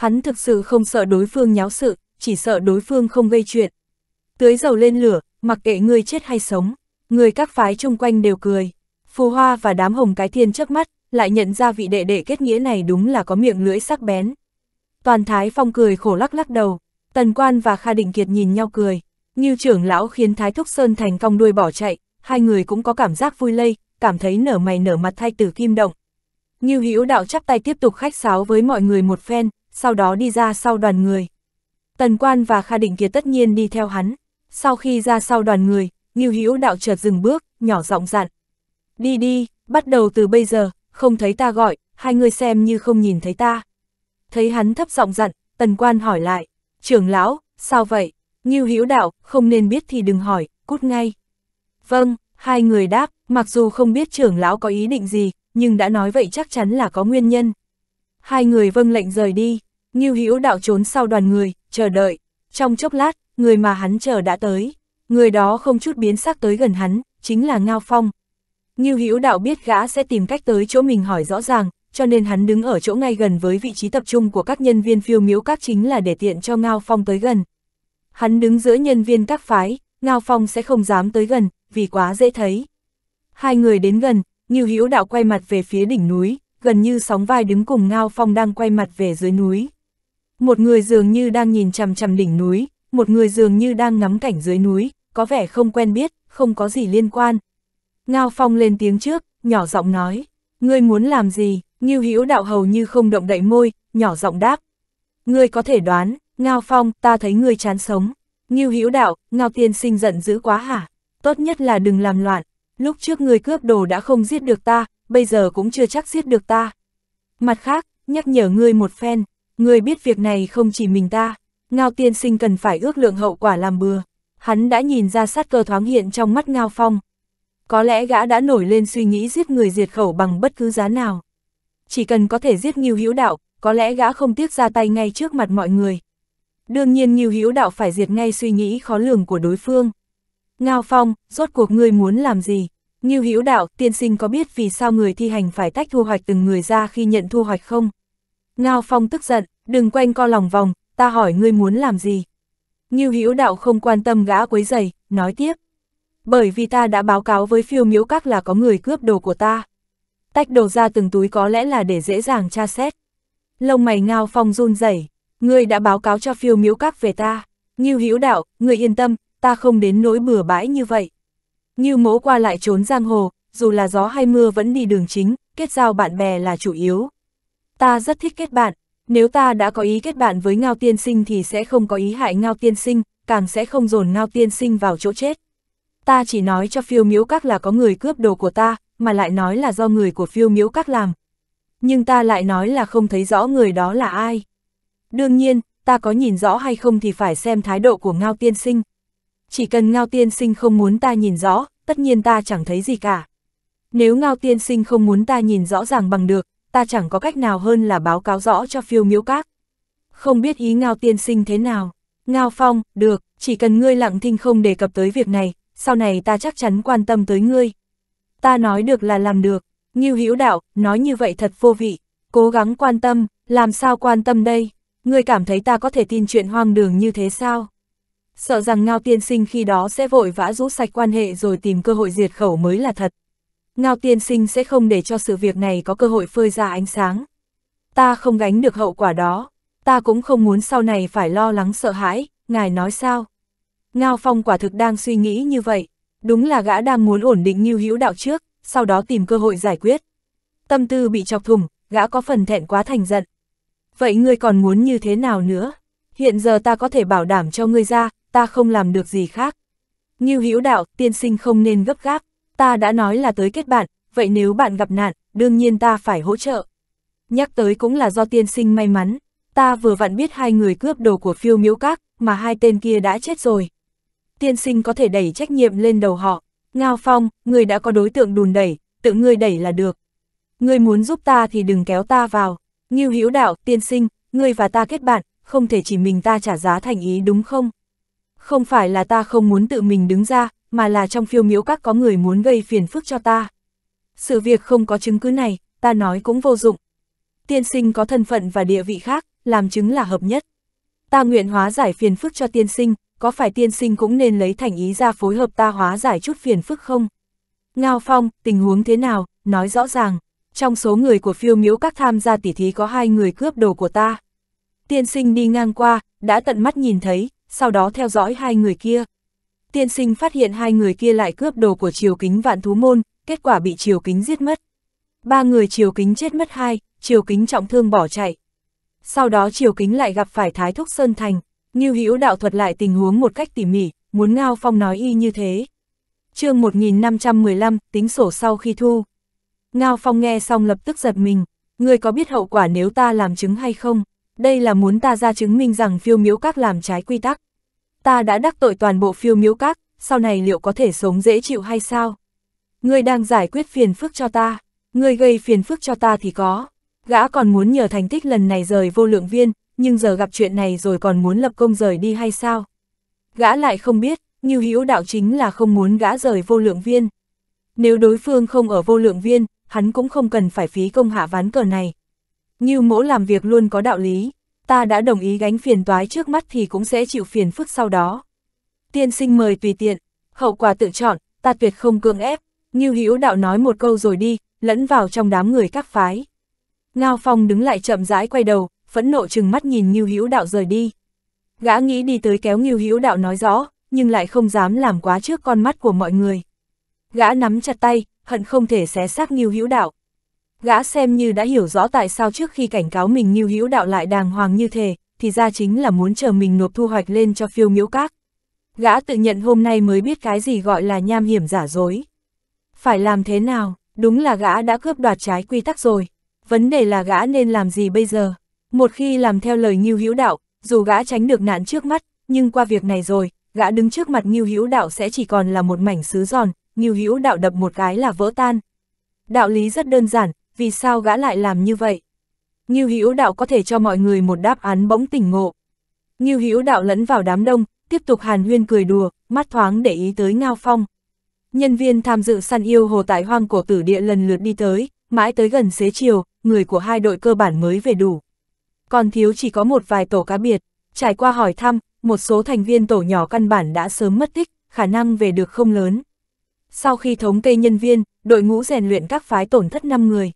Hắn thực sự không sợ đối phương nháo sự, chỉ sợ đối phương không gây chuyện. Tưới dầu lên lửa, mặc kệ ngươi chết hay sống, người các phái chung quanh đều cười. Phù Hoa và đám hồng cái thiên trước mắt, lại nhận ra vị đệ đệ kết nghĩa này đúng là có miệng lưỡi sắc bén. Toàn Thái Phong cười khổ lắc lắc đầu, Tần Quan và Kha Định Kiệt nhìn nhau cười, như trưởng lão khiến Thái Thúc Sơn thành cong đuôi bỏ chạy, hai người cũng có cảm giác vui lây, cảm thấy nở mày nở mặt thay tử kim động. Như Hữu Đạo chắp tay tiếp tục khách sáo với mọi người một phen, sau đó đi ra sau đoàn người. Tần Quan và Kha Định Kiệt tất nhiên đi theo hắn. Sau khi ra sau đoàn người, Ngưu Hữu Đạo chợt dừng bước, nhỏ giọng dặn. Đi đi, bắt đầu từ bây giờ, không thấy ta gọi, hai người xem như không nhìn thấy ta. Thấy hắn thấp giọng dặn, Tần Quan hỏi lại, trưởng lão, sao vậy? Ngưu Hữu Đạo, không nên biết thì đừng hỏi, cút ngay. Vâng, hai người đáp, mặc dù không biết trưởng lão có ý định gì, nhưng đã nói vậy chắc chắn là có nguyên nhân. Hai người vâng lệnh rời đi. Ngưu Hữu đạo trốn sau đoàn người, chờ đợi. Trong chốc lát, người mà hắn chờ đã tới. Người đó không chút biến sắc tới gần hắn, chính là Ngao Phong. Ngưu Hữu đạo biết gã sẽ tìm cách tới chỗ mình hỏi rõ ràng, cho nên hắn đứng ở chỗ ngay gần với vị trí tập trung của các nhân viên phiêu miếu các chính là để tiện cho Ngao Phong tới gần. Hắn đứng giữa nhân viên các phái, Ngao Phong sẽ không dám tới gần, vì quá dễ thấy. Hai người đến gần, Ngưu Hữu đạo quay mặt về phía đỉnh núi, gần như sóng vai đứng cùng Ngao Phong đang quay mặt về dưới núi. Một người dường như đang nhìn chằm chằm đỉnh núi, một người dường như đang ngắm cảnh dưới núi, có vẻ không quen biết, không có gì liên quan. Ngao Phong lên tiếng trước, nhỏ giọng nói, ngươi muốn làm gì, Ngưu Hữu đạo hầu như không động đậy môi, nhỏ giọng đáp. Ngươi có thể đoán, Ngao Phong, ta thấy ngươi chán sống. Ngưu Hữu đạo, Ngao Tiên sinh giận dữ quá hả, tốt nhất là đừng làm loạn, lúc trước ngươi cướp đồ đã không giết được ta, bây giờ cũng chưa chắc giết được ta. Mặt khác, nhắc nhở ngươi một phen, Người biết việc này không chỉ mình ta, Ngao tiên sinh cần phải ước lượng hậu quả làm bừa. Hắn đã nhìn ra sát cơ thoáng hiện trong mắt Ngao Phong. Có lẽ gã đã nổi lên suy nghĩ giết người diệt khẩu bằng bất cứ giá nào. Chỉ cần có thể giết Nghiêu Hữu Đạo, có lẽ gã không tiếc ra tay ngay trước mặt mọi người. Đương nhiên Nghiêu Hữu Đạo phải diệt ngay suy nghĩ khó lường của đối phương. Ngao Phong, rốt cuộc ngươi muốn làm gì? Nghiêu Hữu Đạo, tiên sinh có biết vì sao người thi hành phải tách thu hoạch từng người ra khi nhận thu hoạch không? Ngao Phong tức giận, đừng quanh co lòng vòng, ta hỏi ngươi muốn làm gì. Ngưu Hữu Đạo không quan tâm gã quấy giày, nói tiếp. Bởi vì ta đã báo cáo với phiêu miễu các là có người cướp đồ của ta. Tách đồ ra từng túi có lẽ là để dễ dàng tra xét. Lông mày ngao phong run rẩy, ngươi đã báo cáo cho phiêu miễu các về ta. Ngưu Hữu Đạo, ngươi yên tâm, ta không đến nỗi bừa bãi như vậy. Ngưu mỗ qua lại trốn giang hồ, dù là gió hay mưa vẫn đi đường chính, kết giao bạn bè là chủ yếu. Ta rất thích kết bạn, nếu ta đã có ý kết bạn với Ngao Tiên Sinh thì sẽ không có ý hại Ngao Tiên Sinh, càng sẽ không dồn Ngao Tiên Sinh vào chỗ chết. Ta chỉ nói cho phiêu miếu các là có người cướp đồ của ta, mà lại nói là do người của phiêu miếu các làm. Nhưng ta lại nói là không thấy rõ người đó là ai. Đương nhiên, ta có nhìn rõ hay không thì phải xem thái độ của Ngao Tiên Sinh. Chỉ cần Ngao Tiên Sinh không muốn ta nhìn rõ, tất nhiên ta chẳng thấy gì cả. Nếu Ngao Tiên Sinh không muốn ta nhìn rõ ràng bằng được, ta chẳng có cách nào hơn là báo cáo rõ cho phiêu miếu các. Không biết ý Ngao tiên sinh thế nào. Ngao Phong, được, chỉ cần ngươi lặng thinh không đề cập tới việc này, sau này ta chắc chắn quan tâm tới ngươi. Ta nói được là làm được, Ngưu Hữu Đạo, nói như vậy thật vô vị, cố gắng quan tâm, làm sao quan tâm đây? Ngươi cảm thấy ta có thể tin chuyện hoang đường như thế sao? Sợ rằng Ngao tiên sinh khi đó sẽ vội vã rũ sạch quan hệ rồi tìm cơ hội diệt khẩu mới là thật. Ngao tiên sinh sẽ không để cho sự việc này có cơ hội phơi ra ánh sáng. Ta không gánh được hậu quả đó, ta cũng không muốn sau này phải lo lắng sợ hãi, ngài nói sao? Ngao Phong quả thực đang suy nghĩ như vậy, đúng là gã đang muốn ổn định như hữu đạo trước, sau đó tìm cơ hội giải quyết. Tâm tư bị chọc thủng, gã có phần thẹn quá thành giận. Vậy ngươi còn muốn như thế nào nữa? Hiện giờ ta có thể bảo đảm cho ngươi ra, ta không làm được gì khác. Nghiêu hữu đạo, tiên sinh không nên gấp gáp ta đã nói là tới kết bạn, vậy nếu bạn gặp nạn, đương nhiên ta phải hỗ trợ. Nhắc tới cũng là do tiên sinh may mắn, ta vừa vặn biết hai người cướp đồ của phiêu miếu các, mà hai tên kia đã chết rồi. Tiên sinh có thể đẩy trách nhiệm lên đầu họ, Ngao Phong, người đã có đối tượng đùn đẩy, tự ngươi đẩy là được. Ngươi muốn giúp ta thì đừng kéo ta vào. Ngưu Hữu Đạo, tiên sinh, ngươi và ta kết bạn, không thể chỉ mình ta trả giá thành ý đúng không? Không phải là ta không muốn tự mình đứng ra, mà là trong phiêu miếu các có người muốn gây phiền phức cho ta. Sự việc không có chứng cứ này, ta nói cũng vô dụng. Tiên sinh có thân phận và địa vị khác, làm chứng là hợp nhất. Ta nguyện hóa giải phiền phức cho tiên sinh, có phải tiên sinh cũng nên lấy thành ý ra phối hợp ta hóa giải chút phiền phức không? Ngao Phong, tình huống thế nào, nói rõ ràng. Trong số người của phiêu miếu các tham gia tỉ thí có hai người cướp đồ của ta. Tiên sinh đi ngang qua, đã tận mắt nhìn thấy, sau đó theo dõi hai người kia tiên sinh phát hiện hai người kia lại cướp đồ của triều kính vạn thú môn, kết quả bị triều kính giết mất. Ba người triều kính chết mất hai, triều kính trọng thương bỏ chạy. Sau đó triều kính lại gặp phải Thái Thúc Sơn Thành, Ngưu Hữu đạo thuật lại tình huống một cách tỉ mỉ, muốn Ngao Phong nói y như thế. chương 1515, tính sổ sau khi thu. Ngao Phong nghe xong lập tức giật mình, người có biết hậu quả nếu ta làm chứng hay không? Đây là muốn ta ra chứng minh rằng phiêu miếu các làm trái quy tắc ta đã đắc tội toàn bộ phiêu miếu các, sau này liệu có thể sống dễ chịu hay sao? Ngươi đang giải quyết phiền phức cho ta, ngươi gây phiền phức cho ta thì có. Gã còn muốn nhờ thành tích lần này rời vô lượng viên, nhưng giờ gặp chuyện này rồi còn muốn lập công rời đi hay sao? Gã lại không biết, như hữu đạo chính là không muốn gã rời vô lượng viên. Nếu đối phương không ở vô lượng viên, hắn cũng không cần phải phí công hạ ván cờ này. Như mỗ làm việc luôn có đạo lý, ta đã đồng ý gánh phiền toái trước mắt thì cũng sẽ chịu phiền phức sau đó. Tiên sinh mời tùy tiện, hậu quả tự chọn, ta tuyệt không cưỡng ép, như hữu đạo nói một câu rồi đi, lẫn vào trong đám người các phái. Ngao Phong đứng lại chậm rãi quay đầu, phẫn nộ chừng mắt nhìn Ngưu Hữu Đạo rời đi. Gã nghĩ đi tới kéo Ngưu Hữu Đạo nói rõ, nhưng lại không dám làm quá trước con mắt của mọi người. Gã nắm chặt tay, hận không thể xé xác Ngưu Hữu Đạo. Gã xem như đã hiểu rõ tại sao trước khi cảnh cáo mình như hữu đạo lại đàng hoàng như thế, thì ra chính là muốn chờ mình nộp thu hoạch lên cho phiêu miễu các. Gã tự nhận hôm nay mới biết cái gì gọi là nham hiểm giả dối. Phải làm thế nào, đúng là gã đã cướp đoạt trái quy tắc rồi. Vấn đề là gã nên làm gì bây giờ? Một khi làm theo lời Ngưu Hữu Đạo, dù gã tránh được nạn trước mắt, nhưng qua việc này rồi, gã đứng trước mặt Ngưu Hữu Đạo sẽ chỉ còn là một mảnh sứ giòn, Ngưu Hữu Đạo đập một cái là vỡ tan. Đạo lý rất đơn giản, vì sao gã lại làm như vậy? Ngưu Hữu Đạo có thể cho mọi người một đáp án bỗng tỉnh ngộ. Ngưu Hữu Đạo lẫn vào đám đông, tiếp tục Hàn Huyên cười đùa, mắt thoáng để ý tới Ngao Phong. Nhân viên tham dự săn yêu hồ tại hoang cổ tử địa lần lượt đi tới, mãi tới gần xế chiều, người của hai đội cơ bản mới về đủ. Còn thiếu chỉ có một vài tổ cá biệt, trải qua hỏi thăm, một số thành viên tổ nhỏ căn bản đã sớm mất tích, khả năng về được không lớn. Sau khi thống kê nhân viên, đội ngũ rèn luyện các phái tổn thất 5 người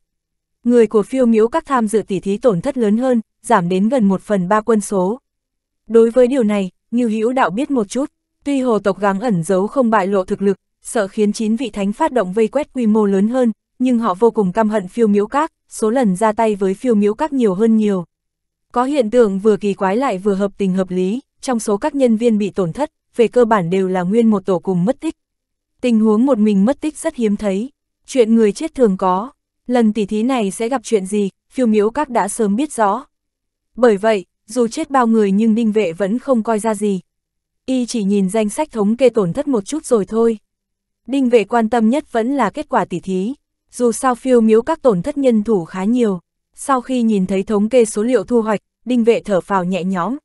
người của phiêu miếu các tham dự tỉ thí tổn thất lớn hơn, giảm đến gần một phần ba quân số. Đối với điều này, như Hữu Đạo biết một chút, tuy hồ tộc gắng ẩn giấu không bại lộ thực lực, sợ khiến chín vị thánh phát động vây quét quy mô lớn hơn, nhưng họ vô cùng căm hận phiêu miếu các, số lần ra tay với phiêu miếu các nhiều hơn nhiều. Có hiện tượng vừa kỳ quái lại vừa hợp tình hợp lý, trong số các nhân viên bị tổn thất, về cơ bản đều là nguyên một tổ cùng mất tích. Tình huống một mình mất tích rất hiếm thấy, chuyện người chết thường có, Lần tỉ thí này sẽ gặp chuyện gì, phiêu miếu các đã sớm biết rõ. Bởi vậy, dù chết bao người nhưng đinh vệ vẫn không coi ra gì. Y chỉ nhìn danh sách thống kê tổn thất một chút rồi thôi. Đinh vệ quan tâm nhất vẫn là kết quả tỉ thí. Dù sao phiêu miếu các tổn thất nhân thủ khá nhiều. Sau khi nhìn thấy thống kê số liệu thu hoạch, đinh vệ thở phào nhẹ nhõm.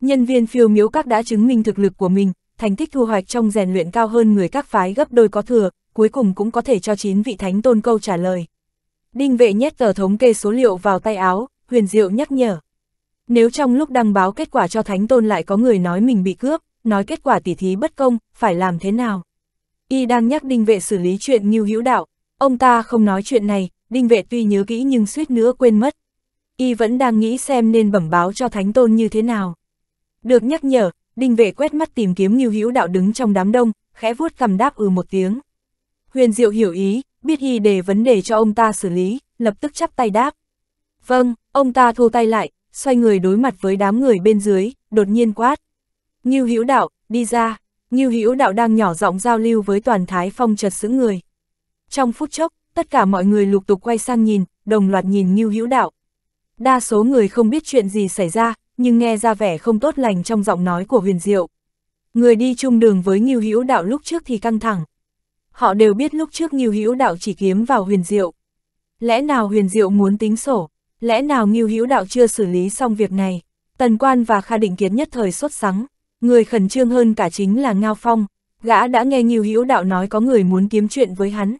Nhân viên phiêu miếu các đã chứng minh thực lực của mình, thành tích thu hoạch trong rèn luyện cao hơn người các phái gấp đôi có thừa, cuối cùng cũng có thể cho chín vị thánh tôn câu trả lời. Đinh vệ nhét tờ thống kê số liệu vào tay áo, huyền diệu nhắc nhở. Nếu trong lúc đăng báo kết quả cho Thánh Tôn lại có người nói mình bị cướp, nói kết quả tỉ thí bất công, phải làm thế nào? Y đang nhắc đinh vệ xử lý chuyện Như hữu đạo, ông ta không nói chuyện này, đinh vệ tuy nhớ kỹ nhưng suýt nữa quên mất. Y vẫn đang nghĩ xem nên bẩm báo cho Thánh Tôn như thế nào. Được nhắc nhở, đinh vệ quét mắt tìm kiếm Như hữu đạo đứng trong đám đông, khẽ vuốt cầm đáp ừ một tiếng. Huyền Diệu hiểu ý, biết Hy để vấn đề cho ông ta xử lý, lập tức chắp tay đáp. Vâng, ông ta thu tay lại, xoay người đối mặt với đám người bên dưới, đột nhiên quát. Ngưu Hữu Đạo, đi ra. Ngưu Hữu Đạo đang nhỏ giọng giao lưu với toàn Thái Phong chật sững người. Trong phút chốc, tất cả mọi người lục tục quay sang nhìn, đồng loạt nhìn Ngưu Hữu Đạo. Đa số người không biết chuyện gì xảy ra, nhưng nghe ra vẻ không tốt lành trong giọng nói của Huyền Diệu. Người đi chung đường với Ngưu Hữu Đạo lúc trước thì căng thẳng, Họ đều biết lúc trước Ngưu Hữu Đạo chỉ kiếm vào huyền diệu. Lẽ nào huyền diệu muốn tính sổ? Lẽ nào Ngưu Hữu Đạo chưa xử lý xong việc này? Tần Quan và Kha Định Kiến nhất thời sốt sắng. Người khẩn trương hơn cả chính là Ngao Phong. Gã đã nghe Ngưu Hữu Đạo nói có người muốn kiếm chuyện với hắn.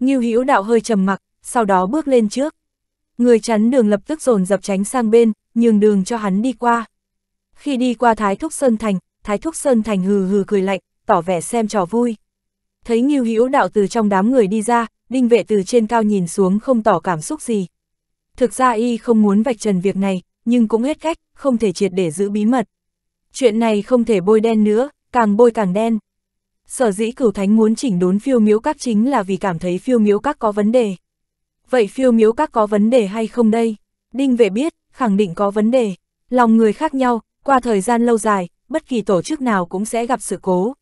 Ngưu Hữu Đạo hơi trầm mặc, sau đó bước lên trước. Người chắn đường lập tức dồn dập tránh sang bên, nhường đường cho hắn đi qua. Khi đi qua Thái Thúc Sơn Thành, Thái Thúc Sơn Thành hừ hừ cười lạnh, tỏ vẻ xem trò vui thấy Ngưu Hữu Đạo từ trong đám người đi ra, đinh vệ từ trên cao nhìn xuống không tỏ cảm xúc gì. Thực ra y không muốn vạch trần việc này, nhưng cũng hết cách, không thể triệt để giữ bí mật. Chuyện này không thể bôi đen nữa, càng bôi càng đen. Sở dĩ cửu thánh muốn chỉnh đốn phiêu miếu các chính là vì cảm thấy phiêu miếu các có vấn đề. Vậy phiêu miếu các có vấn đề hay không đây? Đinh vệ biết, khẳng định có vấn đề. Lòng người khác nhau, qua thời gian lâu dài, bất kỳ tổ chức nào cũng sẽ gặp sự cố.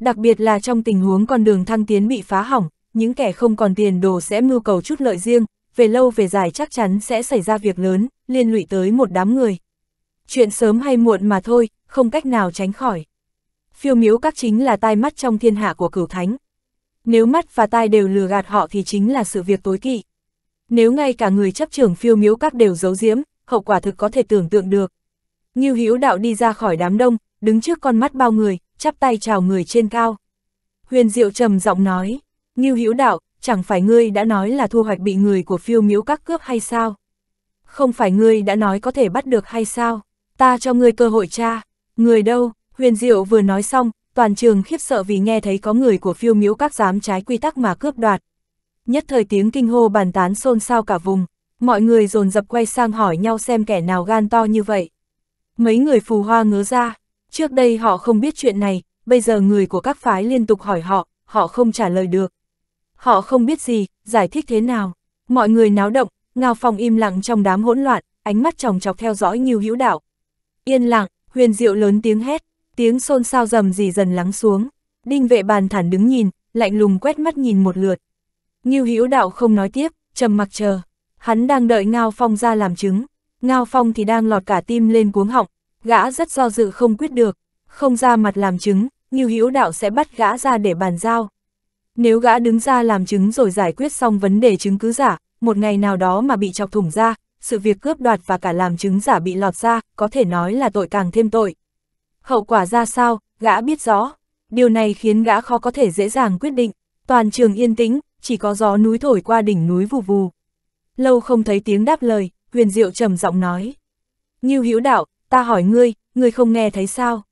Đặc biệt là trong tình huống con đường thăng tiến bị phá hỏng, những kẻ không còn tiền đồ sẽ mưu cầu chút lợi riêng, về lâu về dài chắc chắn sẽ xảy ra việc lớn, liên lụy tới một đám người. Chuyện sớm hay muộn mà thôi, không cách nào tránh khỏi. Phiêu miếu các chính là tai mắt trong thiên hạ của cửu thánh. Nếu mắt và tai đều lừa gạt họ thì chính là sự việc tối kỵ. Nếu ngay cả người chấp trưởng phiêu miếu các đều giấu diếm, hậu quả thực có thể tưởng tượng được. Nghiêu Hữu đạo đi ra khỏi đám đông, đứng trước con mắt bao người, chắp tay chào người trên cao. Huyền Diệu trầm giọng nói, Ngưu Hữu Đạo, chẳng phải ngươi đã nói là thu hoạch bị người của phiêu miếu các cướp hay sao? Không phải ngươi đã nói có thể bắt được hay sao? Ta cho ngươi cơ hội cha, người đâu? Huyền Diệu vừa nói xong, toàn trường khiếp sợ vì nghe thấy có người của phiêu miếu các dám trái quy tắc mà cướp đoạt. Nhất thời tiếng kinh hô bàn tán xôn xao cả vùng, mọi người dồn dập quay sang hỏi nhau xem kẻ nào gan to như vậy. Mấy người phù hoa ngớ ra, Trước đây họ không biết chuyện này, bây giờ người của các phái liên tục hỏi họ, họ không trả lời được. Họ không biết gì, giải thích thế nào. Mọi người náo động, Ngao Phong im lặng trong đám hỗn loạn, ánh mắt chòng chọc theo dõi Ngưu Hữu Đạo. Yên lặng, Huyền Diệu lớn tiếng hét, tiếng xôn xao rầm rì dần lắng xuống. Đinh Vệ Bàn thản đứng nhìn, lạnh lùng quét mắt nhìn một lượt. Ngưu Hữu Đạo không nói tiếp, trầm mặc chờ. Hắn đang đợi Ngao Phong ra làm chứng, Ngao Phong thì đang lọt cả tim lên cuống họng, gã rất do dự không quyết được, không ra mặt làm chứng, Ngưu Hữu Đạo sẽ bắt gã ra để bàn giao. Nếu gã đứng ra làm chứng rồi giải quyết xong vấn đề chứng cứ giả, một ngày nào đó mà bị chọc thủng ra, sự việc cướp đoạt và cả làm chứng giả bị lọt ra, có thể nói là tội càng thêm tội. Hậu quả ra sao, gã biết rõ. Điều này khiến gã khó có thể dễ dàng quyết định. Toàn trường yên tĩnh, chỉ có gió núi thổi qua đỉnh núi vù vù. Lâu không thấy tiếng đáp lời, huyền diệu trầm giọng nói. Như hữu đạo, ta hỏi ngươi, ngươi không nghe thấy sao?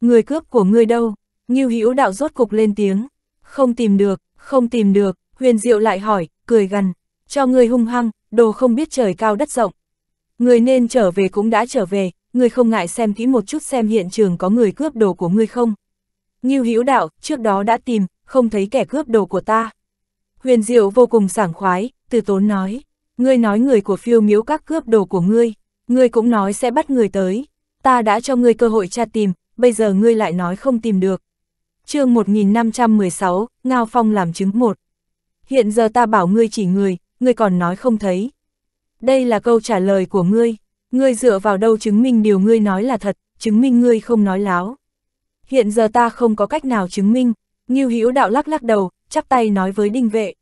Người cướp của ngươi đâu? Ngưu Hữu đạo rốt cục lên tiếng. Không tìm được, không tìm được, huyền diệu lại hỏi, cười gần. Cho ngươi hung hăng, đồ không biết trời cao đất rộng. Người nên trở về cũng đã trở về, ngươi không ngại xem kỹ một chút xem hiện trường có người cướp đồ của ngươi không? Ngưu Hữu đạo, trước đó đã tìm, không thấy kẻ cướp đồ của ta. Huyền diệu vô cùng sảng khoái, từ tốn nói. Ngươi nói người của phiêu miếu các cướp đồ của ngươi. Ngươi cũng nói sẽ bắt người tới, ta đã cho ngươi cơ hội tra tìm, bây giờ ngươi lại nói không tìm được. chương 1516, Ngao Phong làm chứng một. Hiện giờ ta bảo ngươi chỉ người, ngươi còn nói không thấy. Đây là câu trả lời của ngươi, ngươi dựa vào đâu chứng minh điều ngươi nói là thật, chứng minh ngươi không nói láo. Hiện giờ ta không có cách nào chứng minh, Ngưu Hữu đạo lắc lắc đầu, chắp tay nói với đinh vệ.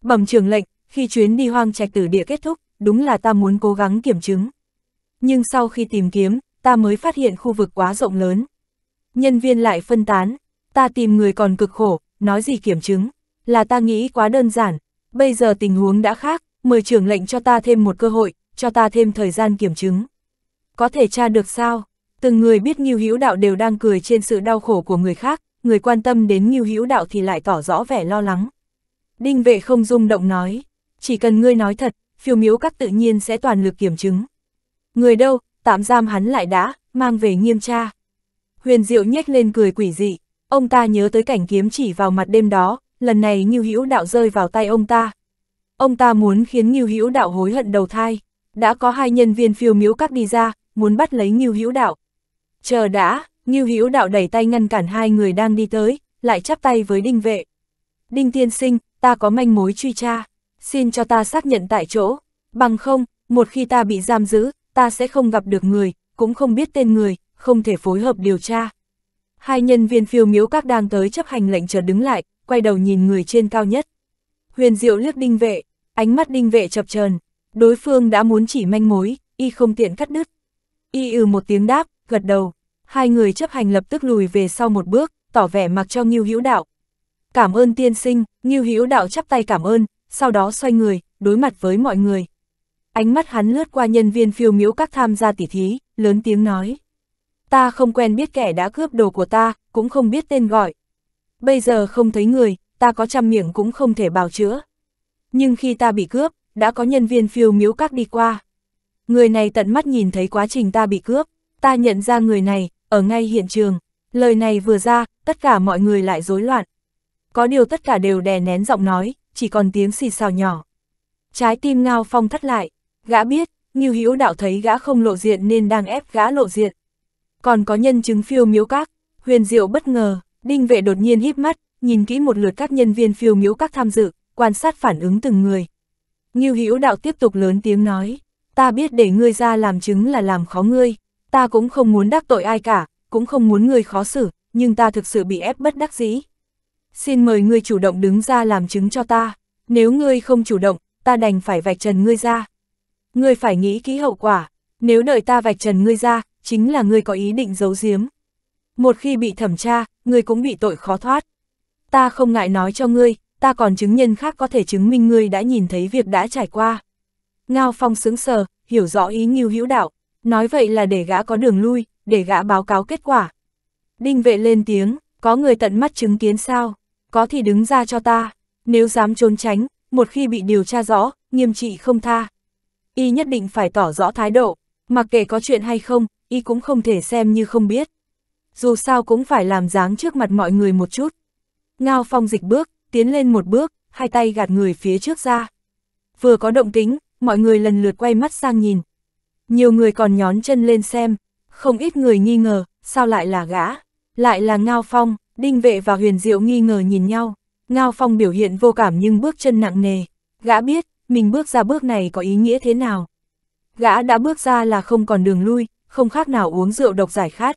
Bẩm trưởng lệnh, khi chuyến đi hoang trạch tử địa kết thúc, đúng là ta muốn cố gắng kiểm chứng nhưng sau khi tìm kiếm, ta mới phát hiện khu vực quá rộng lớn. Nhân viên lại phân tán, ta tìm người còn cực khổ, nói gì kiểm chứng, là ta nghĩ quá đơn giản, bây giờ tình huống đã khác, mời trưởng lệnh cho ta thêm một cơ hội, cho ta thêm thời gian kiểm chứng. Có thể tra được sao? Từng người biết Ngưu Hữu Đạo đều đang cười trên sự đau khổ của người khác, người quan tâm đến Ngưu Hữu Đạo thì lại tỏ rõ vẻ lo lắng. Đinh Vệ không rung động nói, chỉ cần ngươi nói thật, phiêu miếu các tự nhiên sẽ toàn lực kiểm chứng. Người đâu, tạm giam hắn lại đã, mang về nghiêm tra. Huyền Diệu nhếch lên cười quỷ dị, ông ta nhớ tới cảnh kiếm chỉ vào mặt đêm đó, lần này Ngưu Hữu Đạo rơi vào tay ông ta. Ông ta muốn khiến Ngưu Hữu Đạo hối hận đầu thai, đã có hai nhân viên phiêu miếu các đi ra, muốn bắt lấy Ngưu Hữu Đạo. Chờ đã, Ngưu Hữu Đạo đẩy tay ngăn cản hai người đang đi tới, lại chắp tay với Đinh Vệ. Đinh Tiên Sinh, ta có manh mối truy tra, xin cho ta xác nhận tại chỗ, bằng không, một khi ta bị giam giữ, ta sẽ không gặp được người, cũng không biết tên người, không thể phối hợp điều tra. Hai nhân viên phiêu miếu các đang tới chấp hành lệnh chờ đứng lại, quay đầu nhìn người trên cao nhất. Huyền Diệu liếc đinh vệ, ánh mắt đinh vệ chập chờn đối phương đã muốn chỉ manh mối, y không tiện cắt đứt. Y ừ một tiếng đáp, gật đầu, hai người chấp hành lập tức lùi về sau một bước, tỏ vẻ mặc cho Ngưu Hữu Đạo. Cảm ơn tiên sinh, Ngưu Hữu Đạo chắp tay cảm ơn, sau đó xoay người, đối mặt với mọi người. Ánh mắt hắn lướt qua nhân viên phiêu miễu các tham gia tỉ thí, lớn tiếng nói. Ta không quen biết kẻ đã cướp đồ của ta, cũng không biết tên gọi. Bây giờ không thấy người, ta có trăm miệng cũng không thể bào chữa. Nhưng khi ta bị cướp, đã có nhân viên phiêu miếu các đi qua. Người này tận mắt nhìn thấy quá trình ta bị cướp, ta nhận ra người này, ở ngay hiện trường. Lời này vừa ra, tất cả mọi người lại rối loạn. Có điều tất cả đều đè nén giọng nói, chỉ còn tiếng xì xào nhỏ. Trái tim ngao phong thắt lại, Gã biết, Ngưu Hữu Đạo thấy gã không lộ diện nên đang ép gã lộ diện. Còn có nhân chứng phiêu miếu các, huyền diệu bất ngờ, đinh vệ đột nhiên híp mắt, nhìn kỹ một lượt các nhân viên phiêu miếu các tham dự, quan sát phản ứng từng người. Ngưu Hữu Đạo tiếp tục lớn tiếng nói, ta biết để ngươi ra làm chứng là làm khó ngươi, ta cũng không muốn đắc tội ai cả, cũng không muốn ngươi khó xử, nhưng ta thực sự bị ép bất đắc dĩ. Xin mời ngươi chủ động đứng ra làm chứng cho ta, nếu ngươi không chủ động, ta đành phải vạch trần ngươi ra. Ngươi phải nghĩ kỹ hậu quả, nếu đợi ta vạch trần ngươi ra, chính là ngươi có ý định giấu giếm. Một khi bị thẩm tra, ngươi cũng bị tội khó thoát. Ta không ngại nói cho ngươi, ta còn chứng nhân khác có thể chứng minh ngươi đã nhìn thấy việc đã trải qua. Ngao Phong sững sờ, hiểu rõ ý nghiêu hữu đạo, nói vậy là để gã có đường lui, để gã báo cáo kết quả. Đinh vệ lên tiếng, có người tận mắt chứng kiến sao, có thì đứng ra cho ta, nếu dám trốn tránh, một khi bị điều tra rõ, nghiêm trị không tha y nhất định phải tỏ rõ thái độ, mặc kệ có chuyện hay không, y cũng không thể xem như không biết. Dù sao cũng phải làm dáng trước mặt mọi người một chút. Ngao Phong dịch bước, tiến lên một bước, hai tay gạt người phía trước ra. Vừa có động tính, mọi người lần lượt quay mắt sang nhìn. Nhiều người còn nhón chân lên xem, không ít người nghi ngờ, sao lại là gã, lại là Ngao Phong, Đinh Vệ và Huyền Diệu nghi ngờ nhìn nhau. Ngao Phong biểu hiện vô cảm nhưng bước chân nặng nề, gã biết, mình bước ra bước này có ý nghĩa thế nào? Gã đã bước ra là không còn đường lui, không khác nào uống rượu độc giải khát.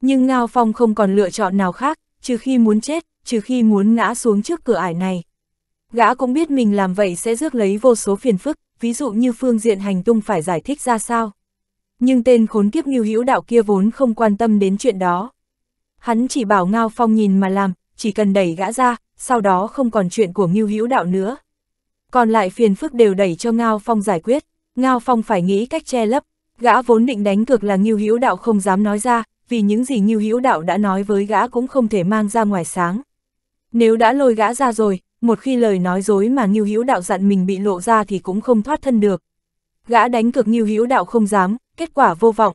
Nhưng Ngao Phong không còn lựa chọn nào khác, trừ khi muốn chết, trừ khi muốn ngã xuống trước cửa ải này. Gã cũng biết mình làm vậy sẽ rước lấy vô số phiền phức, ví dụ như phương diện hành tung phải giải thích ra sao. Nhưng tên khốn kiếp nghiêu hữu đạo kia vốn không quan tâm đến chuyện đó. Hắn chỉ bảo Ngao Phong nhìn mà làm, chỉ cần đẩy gã ra, sau đó không còn chuyện của ngưu hữu đạo nữa. Còn lại phiền phức đều đẩy cho Ngao Phong giải quyết, Ngao Phong phải nghĩ cách che lấp, gã vốn định đánh cược là Ngưu Hữu Đạo không dám nói ra, vì những gì Ngưu Hữu Đạo đã nói với gã cũng không thể mang ra ngoài sáng. Nếu đã lôi gã ra rồi, một khi lời nói dối mà Ngưu Hữu Đạo dặn mình bị lộ ra thì cũng không thoát thân được. Gã đánh cược Ngưu Hữu Đạo không dám, kết quả vô vọng.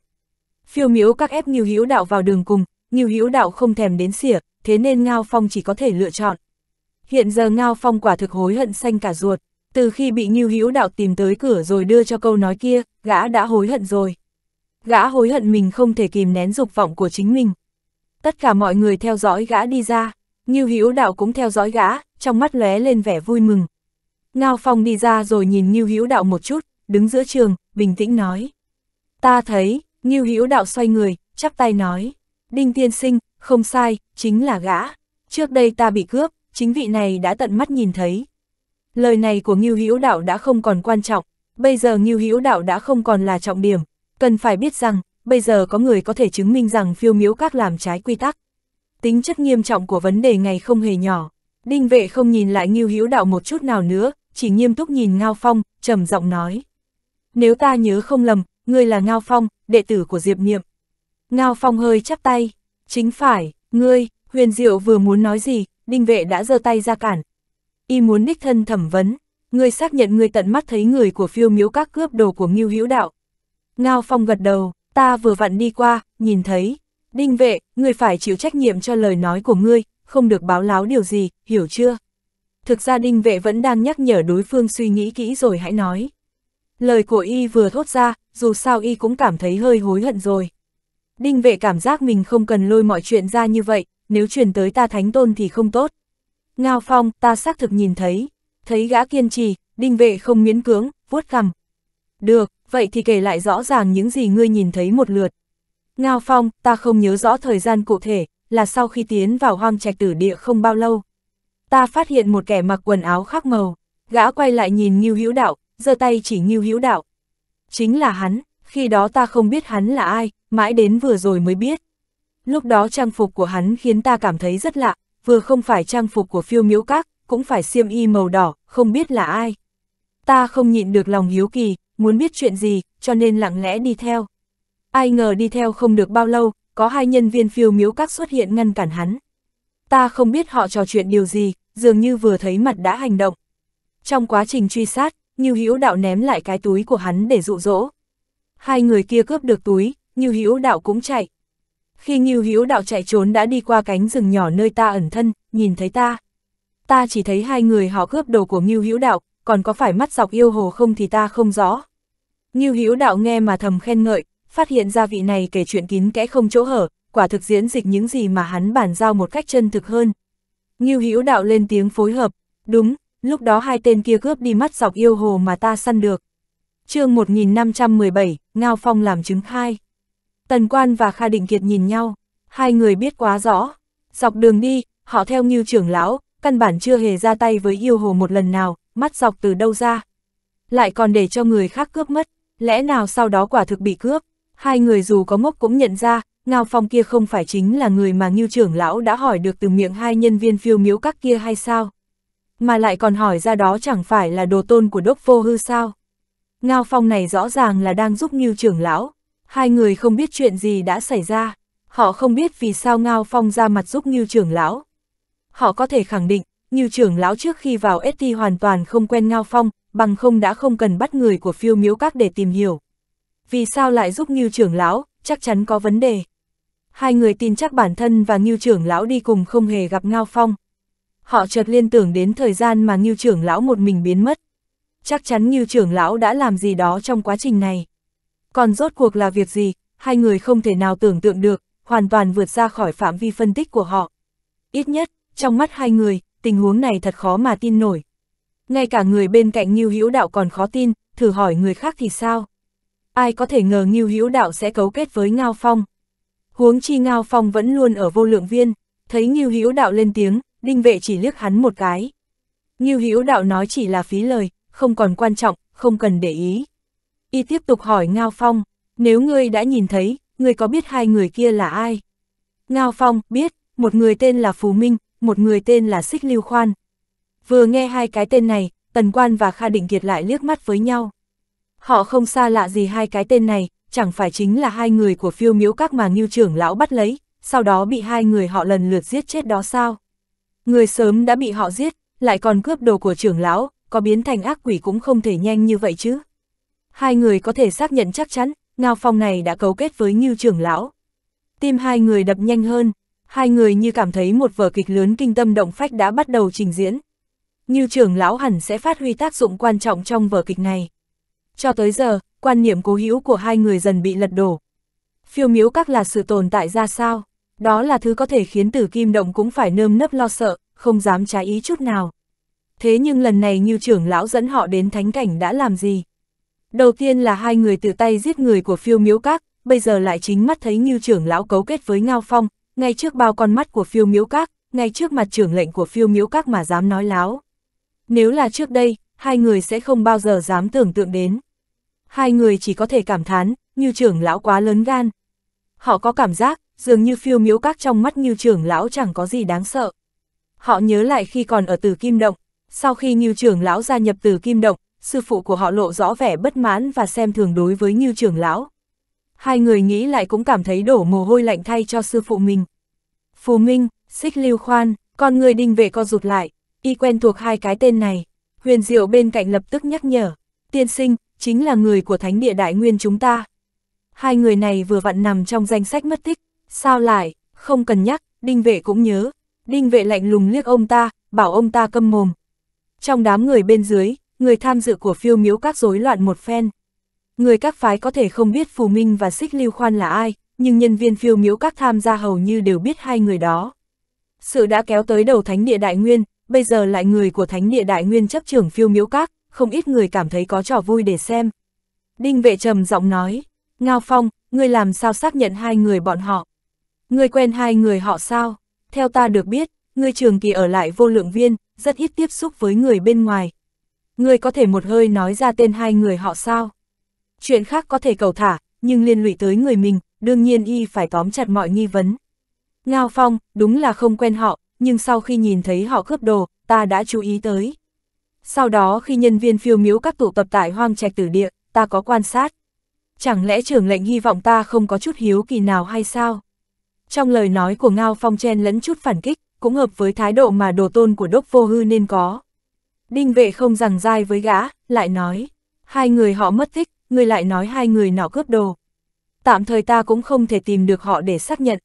Phiêu miếu các ép Ngưu Hữu Đạo vào đường cùng, Ngưu Hữu Đạo không thèm đến xỉa, thế nên Ngao Phong chỉ có thể lựa chọn. Hiện giờ Ngao Phong quả thực hối hận xanh cả ruột. Từ khi bị Ngưu Hữu Đạo tìm tới cửa rồi đưa cho câu nói kia, gã đã hối hận rồi. Gã hối hận mình không thể kìm nén dục vọng của chính mình. Tất cả mọi người theo dõi gã đi ra, Ngưu Hữu Đạo cũng theo dõi gã, trong mắt lóe lên vẻ vui mừng. Ngao Phong đi ra rồi nhìn Ngưu Hữu Đạo một chút, đứng giữa trường, bình tĩnh nói: "Ta thấy." Ngưu Hữu Đạo xoay người, chắp tay nói: "Đinh tiên sinh, không sai, chính là gã. Trước đây ta bị cướp, chính vị này đã tận mắt nhìn thấy, Lời này của Ngưu Hữu Đạo đã không còn quan trọng, bây giờ Ngưu Hữu Đạo đã không còn là trọng điểm, cần phải biết rằng, bây giờ có người có thể chứng minh rằng phiêu miếu các làm trái quy tắc. Tính chất nghiêm trọng của vấn đề ngày không hề nhỏ, đinh vệ không nhìn lại Ngưu Hữu Đạo một chút nào nữa, chỉ nghiêm túc nhìn Ngao Phong, trầm giọng nói. Nếu ta nhớ không lầm, ngươi là Ngao Phong, đệ tử của Diệp Niệm. Ngao Phong hơi chắp tay, chính phải, ngươi, huyền diệu vừa muốn nói gì, đinh vệ đã giơ tay ra cản, y muốn đích thân thẩm vấn, ngươi xác nhận ngươi tận mắt thấy người của phiêu miếu các cướp đồ của Ngưu Hữu Đạo. Ngao Phong gật đầu, ta vừa vặn đi qua, nhìn thấy, đinh vệ, ngươi phải chịu trách nhiệm cho lời nói của ngươi, không được báo láo điều gì, hiểu chưa? Thực ra đinh vệ vẫn đang nhắc nhở đối phương suy nghĩ kỹ rồi hãy nói. Lời của y vừa thốt ra, dù sao y cũng cảm thấy hơi hối hận rồi. Đinh vệ cảm giác mình không cần lôi mọi chuyện ra như vậy, nếu truyền tới ta thánh tôn thì không tốt. Ngao Phong, ta xác thực nhìn thấy, thấy gã kiên trì, đinh vệ không miễn cưỡng, vuốt cằm. Được, vậy thì kể lại rõ ràng những gì ngươi nhìn thấy một lượt. Ngao Phong, ta không nhớ rõ thời gian cụ thể, là sau khi tiến vào hoang trạch tử địa không bao lâu. Ta phát hiện một kẻ mặc quần áo khác màu, gã quay lại nhìn Ngưu Hữu Đạo, giơ tay chỉ Ngưu Hữu Đạo. Chính là hắn, khi đó ta không biết hắn là ai, mãi đến vừa rồi mới biết. Lúc đó trang phục của hắn khiến ta cảm thấy rất lạ, vừa không phải trang phục của phiêu miễu các, cũng phải xiêm y màu đỏ, không biết là ai. Ta không nhịn được lòng hiếu kỳ, muốn biết chuyện gì, cho nên lặng lẽ đi theo. Ai ngờ đi theo không được bao lâu, có hai nhân viên phiêu miếu các xuất hiện ngăn cản hắn. Ta không biết họ trò chuyện điều gì, dường như vừa thấy mặt đã hành động. Trong quá trình truy sát, Như Hữu Đạo ném lại cái túi của hắn để dụ dỗ. Hai người kia cướp được túi, Như Hữu Đạo cũng chạy. Khi Ngưu Hữu Đạo chạy trốn đã đi qua cánh rừng nhỏ nơi ta ẩn thân, nhìn thấy ta. Ta chỉ thấy hai người họ cướp đồ của Ngưu Hữu Đạo, còn có phải mắt dọc yêu hồ không thì ta không rõ. Ngưu Hữu Đạo nghe mà thầm khen ngợi, phát hiện ra vị này kể chuyện kín kẽ không chỗ hở, quả thực diễn dịch những gì mà hắn bản giao một cách chân thực hơn. Ngưu Hữu Đạo lên tiếng phối hợp, đúng, lúc đó hai tên kia cướp đi mắt dọc yêu hồ mà ta săn được. chương 1517, Ngao Phong làm chứng khai. Tần Quan và Kha Định Kiệt nhìn nhau, hai người biết quá rõ. Dọc đường đi, họ theo như trưởng lão, căn bản chưa hề ra tay với yêu hồ một lần nào, mắt dọc từ đâu ra. Lại còn để cho người khác cướp mất, lẽ nào sau đó quả thực bị cướp. Hai người dù có ngốc cũng nhận ra, Ngao Phong kia không phải chính là người mà Ngưu trưởng lão đã hỏi được từ miệng hai nhân viên phiêu miếu các kia hay sao? Mà lại còn hỏi ra đó chẳng phải là đồ tôn của đốc vô hư sao? Ngao Phong này rõ ràng là đang giúp Ngưu trưởng lão hai người không biết chuyện gì đã xảy ra, họ không biết vì sao Ngao Phong ra mặt giúp Ngưu trưởng lão. Họ có thể khẳng định, Ngưu trưởng lão trước khi vào ST hoàn toàn không quen Ngao Phong, bằng không đã không cần bắt người của phiêu miếu các để tìm hiểu. Vì sao lại giúp Ngưu trưởng lão, chắc chắn có vấn đề. Hai người tin chắc bản thân và Ngưu trưởng lão đi cùng không hề gặp Ngao Phong. Họ chợt liên tưởng đến thời gian mà Ngưu trưởng lão một mình biến mất. Chắc chắn Ngưu trưởng lão đã làm gì đó trong quá trình này. Còn rốt cuộc là việc gì, hai người không thể nào tưởng tượng được, hoàn toàn vượt ra khỏi phạm vi phân tích của họ. Ít nhất, trong mắt hai người, tình huống này thật khó mà tin nổi. Ngay cả người bên cạnh Ngưu Hữu Đạo còn khó tin, thử hỏi người khác thì sao? Ai có thể ngờ Ngưu Hữu Đạo sẽ cấu kết với Ngao Phong? Huống chi Ngao Phong vẫn luôn ở vô lượng viên, thấy Ngưu Hữu Đạo lên tiếng, Đinh Vệ chỉ liếc hắn một cái. Ngưu Hữu Đạo nói chỉ là phí lời, không còn quan trọng, không cần để ý y tiếp tục hỏi Ngao Phong, nếu ngươi đã nhìn thấy, ngươi có biết hai người kia là ai? Ngao Phong, biết, một người tên là Phú Minh, một người tên là Xích Lưu Khoan. Vừa nghe hai cái tên này, Tần Quan và Kha Định Kiệt lại liếc mắt với nhau. Họ không xa lạ gì hai cái tên này, chẳng phải chính là hai người của phiêu miếu các mà Ngưu trưởng lão bắt lấy, sau đó bị hai người họ lần lượt giết chết đó sao? Người sớm đã bị họ giết, lại còn cướp đồ của trưởng lão, có biến thành ác quỷ cũng không thể nhanh như vậy chứ hai người có thể xác nhận chắc chắn, Ngao Phong này đã cấu kết với như trưởng lão. Tim hai người đập nhanh hơn, hai người như cảm thấy một vở kịch lớn kinh tâm động phách đã bắt đầu trình diễn. như trưởng lão hẳn sẽ phát huy tác dụng quan trọng trong vở kịch này. Cho tới giờ, quan niệm cố hữu của hai người dần bị lật đổ. Phiêu miếu các là sự tồn tại ra sao? Đó là thứ có thể khiến tử kim động cũng phải nơm nấp lo sợ, không dám trái ý chút nào. Thế nhưng lần này như trưởng lão dẫn họ đến thánh cảnh đã làm gì? Đầu tiên là hai người từ tay giết người của phiêu miếu các, bây giờ lại chính mắt thấy như trưởng lão cấu kết với Ngao Phong, ngay trước bao con mắt của phiêu miếu các, ngay trước mặt trưởng lệnh của phiêu miếu các mà dám nói láo. Nếu là trước đây, hai người sẽ không bao giờ dám tưởng tượng đến. Hai người chỉ có thể cảm thán, như trưởng lão quá lớn gan. Họ có cảm giác, dường như phiêu miếu các trong mắt như trưởng lão chẳng có gì đáng sợ. Họ nhớ lại khi còn ở tử kim động, sau khi như trưởng lão gia nhập tử kim động, sư phụ của họ lộ rõ vẻ bất mãn và xem thường đối với Ngưu trưởng lão. Hai người nghĩ lại cũng cảm thấy đổ mồ hôi lạnh thay cho sư phụ mình. Phù Minh, Xích Lưu Khoan, con người đinh vệ co rụt lại, y quen thuộc hai cái tên này. Huyền Diệu bên cạnh lập tức nhắc nhở, tiên sinh, chính là người của Thánh Địa Đại Nguyên chúng ta. Hai người này vừa vặn nằm trong danh sách mất tích, sao lại, không cần nhắc, đinh vệ cũng nhớ. Đinh vệ lạnh lùng liếc ông ta, bảo ông ta câm mồm. Trong đám người bên dưới, người tham dự của phiêu miếu các rối loạn một phen. Người các phái có thể không biết Phù Minh và Xích Lưu Khoan là ai, nhưng nhân viên phiêu miếu các tham gia hầu như đều biết hai người đó. Sự đã kéo tới đầu Thánh Địa Đại Nguyên, bây giờ lại người của Thánh Địa Đại Nguyên chấp trưởng phiêu miếu các, không ít người cảm thấy có trò vui để xem. Đinh vệ trầm giọng nói, Ngao Phong, ngươi làm sao xác nhận hai người bọn họ? Ngươi quen hai người họ sao? Theo ta được biết, ngươi trường kỳ ở lại vô lượng viên, rất ít tiếp xúc với người bên ngoài, Ngươi có thể một hơi nói ra tên hai người họ sao? Chuyện khác có thể cầu thả, nhưng liên lụy tới người mình, đương nhiên y phải tóm chặt mọi nghi vấn. Ngao Phong, đúng là không quen họ, nhưng sau khi nhìn thấy họ cướp đồ, ta đã chú ý tới. Sau đó khi nhân viên phiêu miếu các tụ tập tại hoang trạch tử địa, ta có quan sát. Chẳng lẽ trưởng lệnh hy vọng ta không có chút hiếu kỳ nào hay sao? Trong lời nói của Ngao Phong chen lẫn chút phản kích, cũng hợp với thái độ mà đồ tôn của đốc vô hư nên có. Đinh vệ không rằng dai với gã, lại nói, hai người họ mất tích, người lại nói hai người nọ cướp đồ. Tạm thời ta cũng không thể tìm được họ để xác nhận.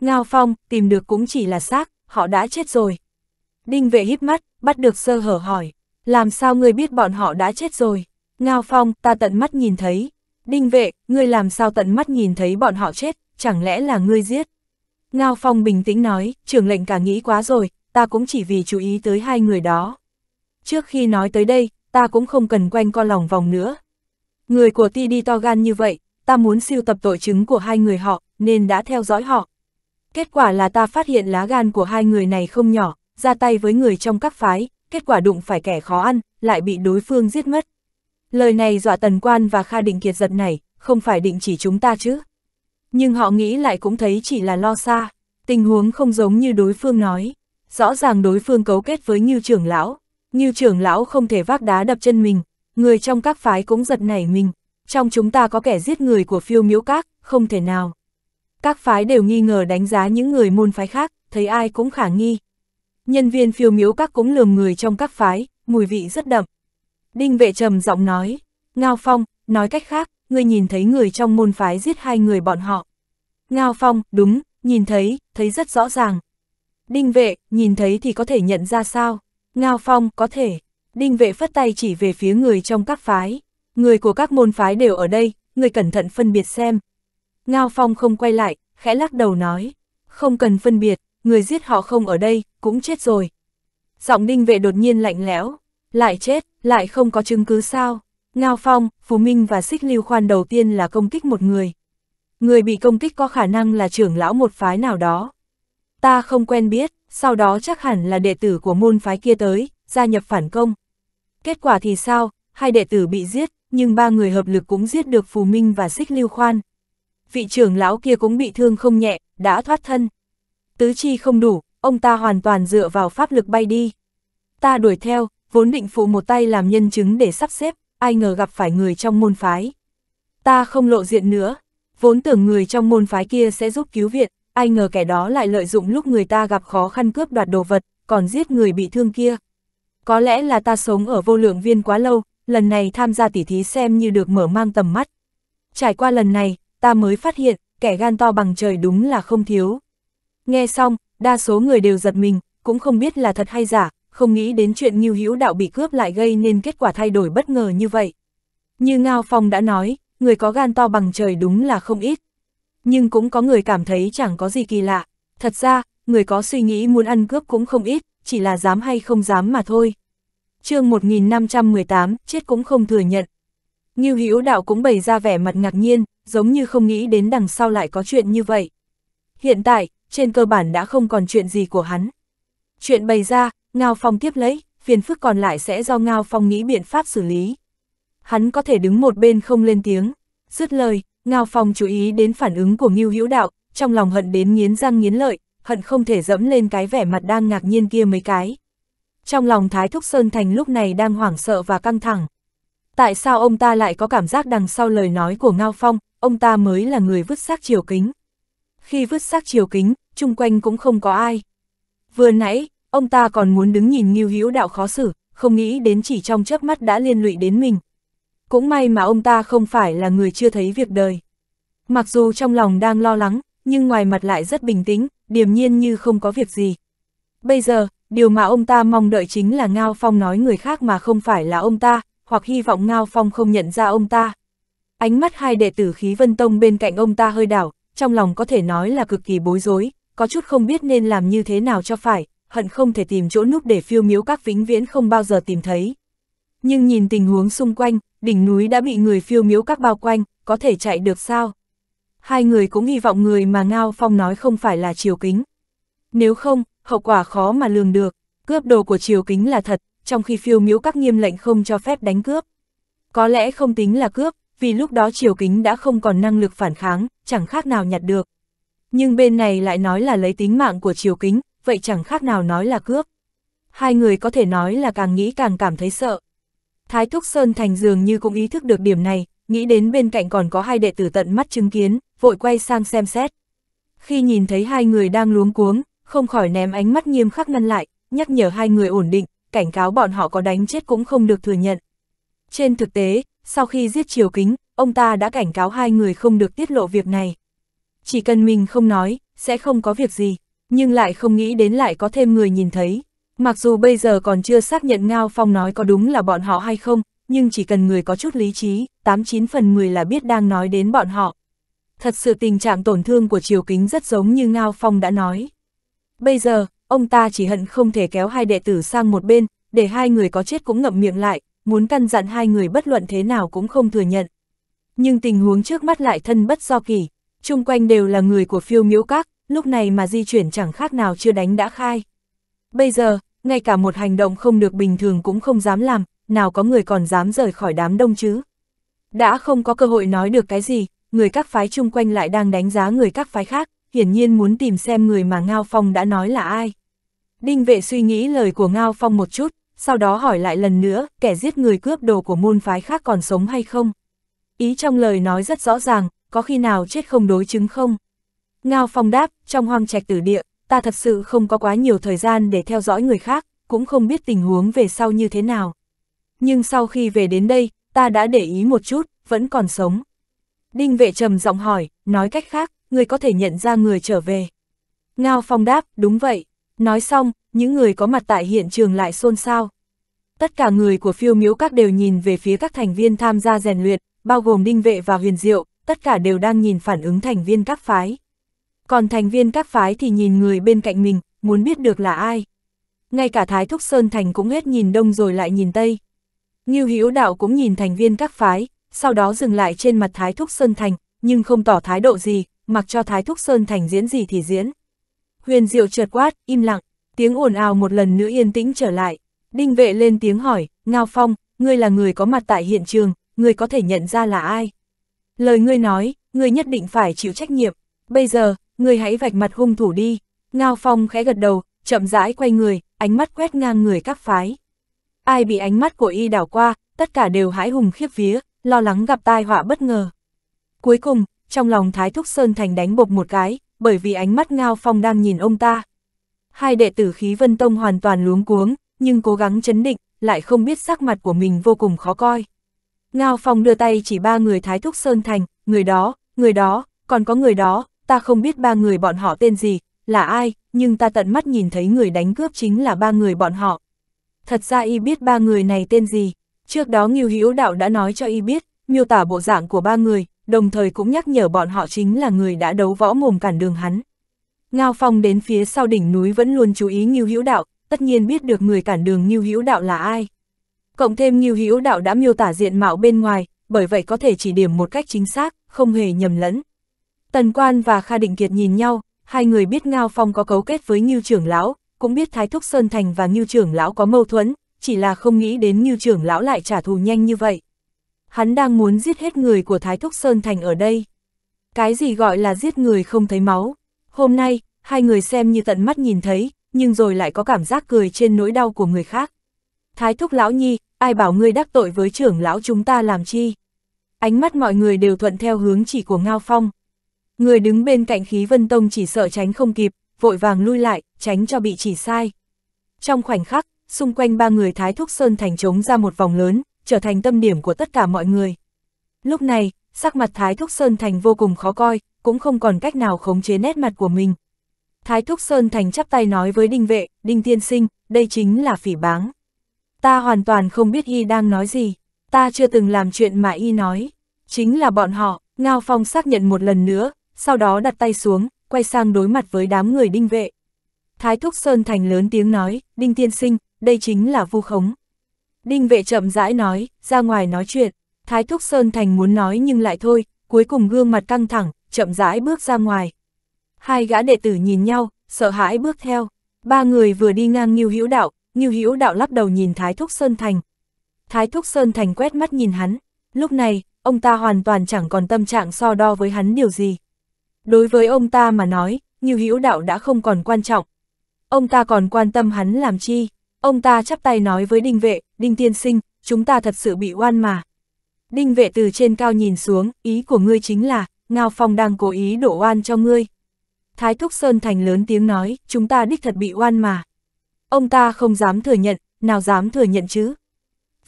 Ngao Phong, tìm được cũng chỉ là xác, họ đã chết rồi. Đinh vệ híp mắt, bắt được sơ hở hỏi, làm sao người biết bọn họ đã chết rồi? Ngao Phong, ta tận mắt nhìn thấy. Đinh vệ, ngươi làm sao tận mắt nhìn thấy bọn họ chết, chẳng lẽ là ngươi giết? Ngao Phong bình tĩnh nói, trưởng lệnh cả nghĩ quá rồi, ta cũng chỉ vì chú ý tới hai người đó. Trước khi nói tới đây, ta cũng không cần quanh co lòng vòng nữa. Người của ti đi to gan như vậy, ta muốn siêu tập tội chứng của hai người họ, nên đã theo dõi họ. Kết quả là ta phát hiện lá gan của hai người này không nhỏ, ra tay với người trong các phái, kết quả đụng phải kẻ khó ăn, lại bị đối phương giết mất. Lời này dọa tần quan và Kha Định Kiệt giật này, không phải định chỉ chúng ta chứ. Nhưng họ nghĩ lại cũng thấy chỉ là lo xa, tình huống không giống như đối phương nói. Rõ ràng đối phương cấu kết với như trưởng lão, như trưởng lão không thể vác đá đập chân mình, người trong các phái cũng giật nảy mình. Trong chúng ta có kẻ giết người của phiêu miễu các, không thể nào. Các phái đều nghi ngờ đánh giá những người môn phái khác, thấy ai cũng khả nghi. Nhân viên phiêu miếu các cũng lường người trong các phái, mùi vị rất đậm. Đinh vệ trầm giọng nói, Ngao Phong, nói cách khác, ngươi nhìn thấy người trong môn phái giết hai người bọn họ. Ngao Phong, đúng, nhìn thấy, thấy rất rõ ràng. Đinh vệ, nhìn thấy thì có thể nhận ra sao? Ngao Phong, có thể. Đinh vệ phất tay chỉ về phía người trong các phái. Người của các môn phái đều ở đây, người cẩn thận phân biệt xem. Ngao Phong không quay lại, khẽ lắc đầu nói. Không cần phân biệt, người giết họ không ở đây, cũng chết rồi. Giọng đinh vệ đột nhiên lạnh lẽo. Lại chết, lại không có chứng cứ sao. Ngao Phong, Phú Minh và Xích Lưu Khoan đầu tiên là công kích một người. Người bị công kích có khả năng là trưởng lão một phái nào đó. Ta không quen biết, sau đó chắc hẳn là đệ tử của môn phái kia tới, gia nhập phản công. Kết quả thì sao, hai đệ tử bị giết, nhưng ba người hợp lực cũng giết được Phù Minh và Xích Lưu Khoan. Vị trưởng lão kia cũng bị thương không nhẹ, đã thoát thân. Tứ chi không đủ, ông ta hoàn toàn dựa vào pháp lực bay đi. Ta đuổi theo, vốn định phụ một tay làm nhân chứng để sắp xếp, ai ngờ gặp phải người trong môn phái. Ta không lộ diện nữa, vốn tưởng người trong môn phái kia sẽ giúp cứu viện, ai ngờ kẻ đó lại lợi dụng lúc người ta gặp khó khăn cướp đoạt đồ vật, còn giết người bị thương kia. Có lẽ là ta sống ở vô lượng viên quá lâu, lần này tham gia tỉ thí xem như được mở mang tầm mắt. Trải qua lần này, ta mới phát hiện, kẻ gan to bằng trời đúng là không thiếu. Nghe xong, đa số người đều giật mình, cũng không biết là thật hay giả, không nghĩ đến chuyện nghiêu hữu đạo bị cướp lại gây nên kết quả thay đổi bất ngờ như vậy. Như Ngao Phong đã nói, người có gan to bằng trời đúng là không ít nhưng cũng có người cảm thấy chẳng có gì kỳ lạ. Thật ra, người có suy nghĩ muốn ăn cướp cũng không ít, chỉ là dám hay không dám mà thôi. chương 1518, chết cũng không thừa nhận. Nghiêu Hữu đạo cũng bày ra vẻ mặt ngạc nhiên, giống như không nghĩ đến đằng sau lại có chuyện như vậy. Hiện tại, trên cơ bản đã không còn chuyện gì của hắn. Chuyện bày ra, Ngao Phong tiếp lấy, phiền phức còn lại sẽ do Ngao Phong nghĩ biện pháp xử lý. Hắn có thể đứng một bên không lên tiếng. Dứt lời, Ngao Phong chú ý đến phản ứng của Ngưu Hữu Đạo, trong lòng hận đến nghiến răng nghiến lợi, hận không thể dẫm lên cái vẻ mặt đang ngạc nhiên kia mấy cái. Trong lòng Thái Thúc Sơn Thành lúc này đang hoảng sợ và căng thẳng. Tại sao ông ta lại có cảm giác đằng sau lời nói của Ngao Phong, ông ta mới là người vứt xác chiều kính. Khi vứt xác chiều kính, chung quanh cũng không có ai. Vừa nãy, ông ta còn muốn đứng nhìn Ngưu Hữu Đạo khó xử, không nghĩ đến chỉ trong chớp mắt đã liên lụy đến mình cũng may mà ông ta không phải là người chưa thấy việc đời. Mặc dù trong lòng đang lo lắng, nhưng ngoài mặt lại rất bình tĩnh, điềm nhiên như không có việc gì. Bây giờ, điều mà ông ta mong đợi chính là Ngao Phong nói người khác mà không phải là ông ta, hoặc hy vọng Ngao Phong không nhận ra ông ta. Ánh mắt hai đệ tử khí vân tông bên cạnh ông ta hơi đảo, trong lòng có thể nói là cực kỳ bối rối, có chút không biết nên làm như thế nào cho phải, hận không thể tìm chỗ núp để phiêu miếu các vĩnh viễn không bao giờ tìm thấy. Nhưng nhìn tình huống xung quanh, đỉnh núi đã bị người phiêu miếu các bao quanh, có thể chạy được sao? Hai người cũng hy vọng người mà Ngao Phong nói không phải là Triều Kính. Nếu không, hậu quả khó mà lường được, cướp đồ của Triều Kính là thật, trong khi phiêu miếu các nghiêm lệnh không cho phép đánh cướp. Có lẽ không tính là cướp, vì lúc đó Triều Kính đã không còn năng lực phản kháng, chẳng khác nào nhặt được. Nhưng bên này lại nói là lấy tính mạng của Triều Kính, vậy chẳng khác nào nói là cướp. Hai người có thể nói là càng nghĩ càng cảm thấy sợ. Thái Thúc Sơn Thành dường như cũng ý thức được điểm này, nghĩ đến bên cạnh còn có hai đệ tử tận mắt chứng kiến, vội quay sang xem xét. Khi nhìn thấy hai người đang luống cuống, không khỏi ném ánh mắt nghiêm khắc ngăn lại, nhắc nhở hai người ổn định, cảnh cáo bọn họ có đánh chết cũng không được thừa nhận. Trên thực tế, sau khi giết Triều Kính, ông ta đã cảnh cáo hai người không được tiết lộ việc này. Chỉ cần mình không nói, sẽ không có việc gì, nhưng lại không nghĩ đến lại có thêm người nhìn thấy. Mặc dù bây giờ còn chưa xác nhận Ngao Phong nói có đúng là bọn họ hay không, nhưng chỉ cần người có chút lý trí, 89 phần 10 là biết đang nói đến bọn họ. Thật sự tình trạng tổn thương của Triều Kính rất giống như Ngao Phong đã nói. Bây giờ, ông ta chỉ hận không thể kéo hai đệ tử sang một bên, để hai người có chết cũng ngậm miệng lại, muốn căn dặn hai người bất luận thế nào cũng không thừa nhận. Nhưng tình huống trước mắt lại thân bất do kỳ, chung quanh đều là người của phiêu miễu các, lúc này mà di chuyển chẳng khác nào chưa đánh đã khai. Bây giờ, ngay cả một hành động không được bình thường cũng không dám làm, nào có người còn dám rời khỏi đám đông chứ. Đã không có cơ hội nói được cái gì, người các phái chung quanh lại đang đánh giá người các phái khác, hiển nhiên muốn tìm xem người mà Ngao Phong đã nói là ai. Đinh vệ suy nghĩ lời của Ngao Phong một chút, sau đó hỏi lại lần nữa, kẻ giết người cướp đồ của môn phái khác còn sống hay không? Ý trong lời nói rất rõ ràng, có khi nào chết không đối chứng không? Ngao Phong đáp, trong hoang trạch tử địa, ta thật sự không có quá nhiều thời gian để theo dõi người khác, cũng không biết tình huống về sau như thế nào. Nhưng sau khi về đến đây, ta đã để ý một chút, vẫn còn sống. Đinh vệ trầm giọng hỏi, nói cách khác, người có thể nhận ra người trở về. Ngao Phong đáp, đúng vậy. Nói xong, những người có mặt tại hiện trường lại xôn xao. Tất cả người của phiêu miếu các đều nhìn về phía các thành viên tham gia rèn luyện, bao gồm đinh vệ và huyền diệu, tất cả đều đang nhìn phản ứng thành viên các phái. Còn thành viên các phái thì nhìn người bên cạnh mình, muốn biết được là ai. Ngay cả Thái Thúc Sơn Thành cũng hết nhìn đông rồi lại nhìn tây. Ngưu Hữu Đạo cũng nhìn thành viên các phái, sau đó dừng lại trên mặt Thái Thúc Sơn Thành, nhưng không tỏ thái độ gì, mặc cho Thái Thúc Sơn Thành diễn gì thì diễn. Huyền Diệu trượt quát, im lặng, tiếng ồn ào một lần nữa yên tĩnh trở lại. Đinh vệ lên tiếng hỏi, Ngao Phong, ngươi là người có mặt tại hiện trường, ngươi có thể nhận ra là ai? Lời ngươi nói, ngươi nhất định phải chịu trách nhiệm. Bây giờ, ngươi hãy vạch mặt hung thủ đi. Ngao Phong khẽ gật đầu, chậm rãi quay người, ánh mắt quét ngang người các phái. Ai bị ánh mắt của y đảo qua, tất cả đều hãi hùng khiếp vía, lo lắng gặp tai họa bất ngờ. Cuối cùng, trong lòng Thái Thúc Sơn Thành đánh bột một cái, bởi vì ánh mắt Ngao Phong đang nhìn ông ta. Hai đệ tử khí Vân Tông hoàn toàn luống cuống, nhưng cố gắng chấn định, lại không biết sắc mặt của mình vô cùng khó coi. Ngao Phong đưa tay chỉ ba người Thái Thúc Sơn Thành, người đó, người đó, còn có người đó, ta không biết ba người bọn họ tên gì, là ai, nhưng ta tận mắt nhìn thấy người đánh cướp chính là ba người bọn họ. Thật ra y biết ba người này tên gì, trước đó Nghiêu Hữu Đạo đã nói cho y biết, miêu tả bộ dạng của ba người, đồng thời cũng nhắc nhở bọn họ chính là người đã đấu võ mồm cản đường hắn. Ngao Phong đến phía sau đỉnh núi vẫn luôn chú ý Nghiêu Hữu Đạo, tất nhiên biết được người cản đường Nghiêu Hữu Đạo là ai. Cộng thêm Nghiêu Hữu Đạo đã miêu tả diện mạo bên ngoài, bởi vậy có thể chỉ điểm một cách chính xác, không hề nhầm lẫn. Tần Quan và Kha Định Kiệt nhìn nhau, hai người biết Ngao Phong có cấu kết với Ngưu trưởng lão, cũng biết Thái Thúc Sơn Thành và Ngưu trưởng lão có mâu thuẫn, chỉ là không nghĩ đến Ngưu trưởng lão lại trả thù nhanh như vậy. Hắn đang muốn giết hết người của Thái Thúc Sơn Thành ở đây. Cái gì gọi là giết người không thấy máu? Hôm nay, hai người xem như tận mắt nhìn thấy, nhưng rồi lại có cảm giác cười trên nỗi đau của người khác. Thái Thúc Lão Nhi, ai bảo ngươi đắc tội với trưởng lão chúng ta làm chi? Ánh mắt mọi người đều thuận theo hướng chỉ của Ngao Phong. Người đứng bên cạnh khí vân tông chỉ sợ tránh không kịp, vội vàng lui lại, tránh cho bị chỉ sai. Trong khoảnh khắc, xung quanh ba người Thái Thúc Sơn thành trống ra một vòng lớn, trở thành tâm điểm của tất cả mọi người. Lúc này, sắc mặt Thái Thúc Sơn thành vô cùng khó coi, cũng không còn cách nào khống chế nét mặt của mình. Thái Thúc Sơn thành chắp tay nói với đinh vệ, đinh tiên sinh, đây chính là phỉ báng. Ta hoàn toàn không biết y đang nói gì, ta chưa từng làm chuyện mà y nói. Chính là bọn họ, Ngao Phong xác nhận một lần nữa, sau đó đặt tay xuống, quay sang đối mặt với đám người đinh vệ. Thái Thúc Sơn Thành lớn tiếng nói, đinh tiên sinh, đây chính là vu khống. Đinh vệ chậm rãi nói, ra ngoài nói chuyện, Thái Thúc Sơn Thành muốn nói nhưng lại thôi, cuối cùng gương mặt căng thẳng, chậm rãi bước ra ngoài. Hai gã đệ tử nhìn nhau, sợ hãi bước theo. Ba người vừa đi ngang Ngưu Hữu Đạo, Ngưu Hữu Đạo lắp đầu nhìn Thái Thúc Sơn Thành. Thái Thúc Sơn Thành quét mắt nhìn hắn, lúc này, ông ta hoàn toàn chẳng còn tâm trạng so đo với hắn điều gì. Đối với ông ta mà nói, như hữu đạo đã không còn quan trọng. Ông ta còn quan tâm hắn làm chi? Ông ta chắp tay nói với đinh vệ, đinh tiên sinh, chúng ta thật sự bị oan mà. Đinh vệ từ trên cao nhìn xuống, ý của ngươi chính là, Ngao Phong đang cố ý đổ oan cho ngươi. Thái Thúc Sơn Thành lớn tiếng nói, chúng ta đích thật bị oan mà. Ông ta không dám thừa nhận, nào dám thừa nhận chứ.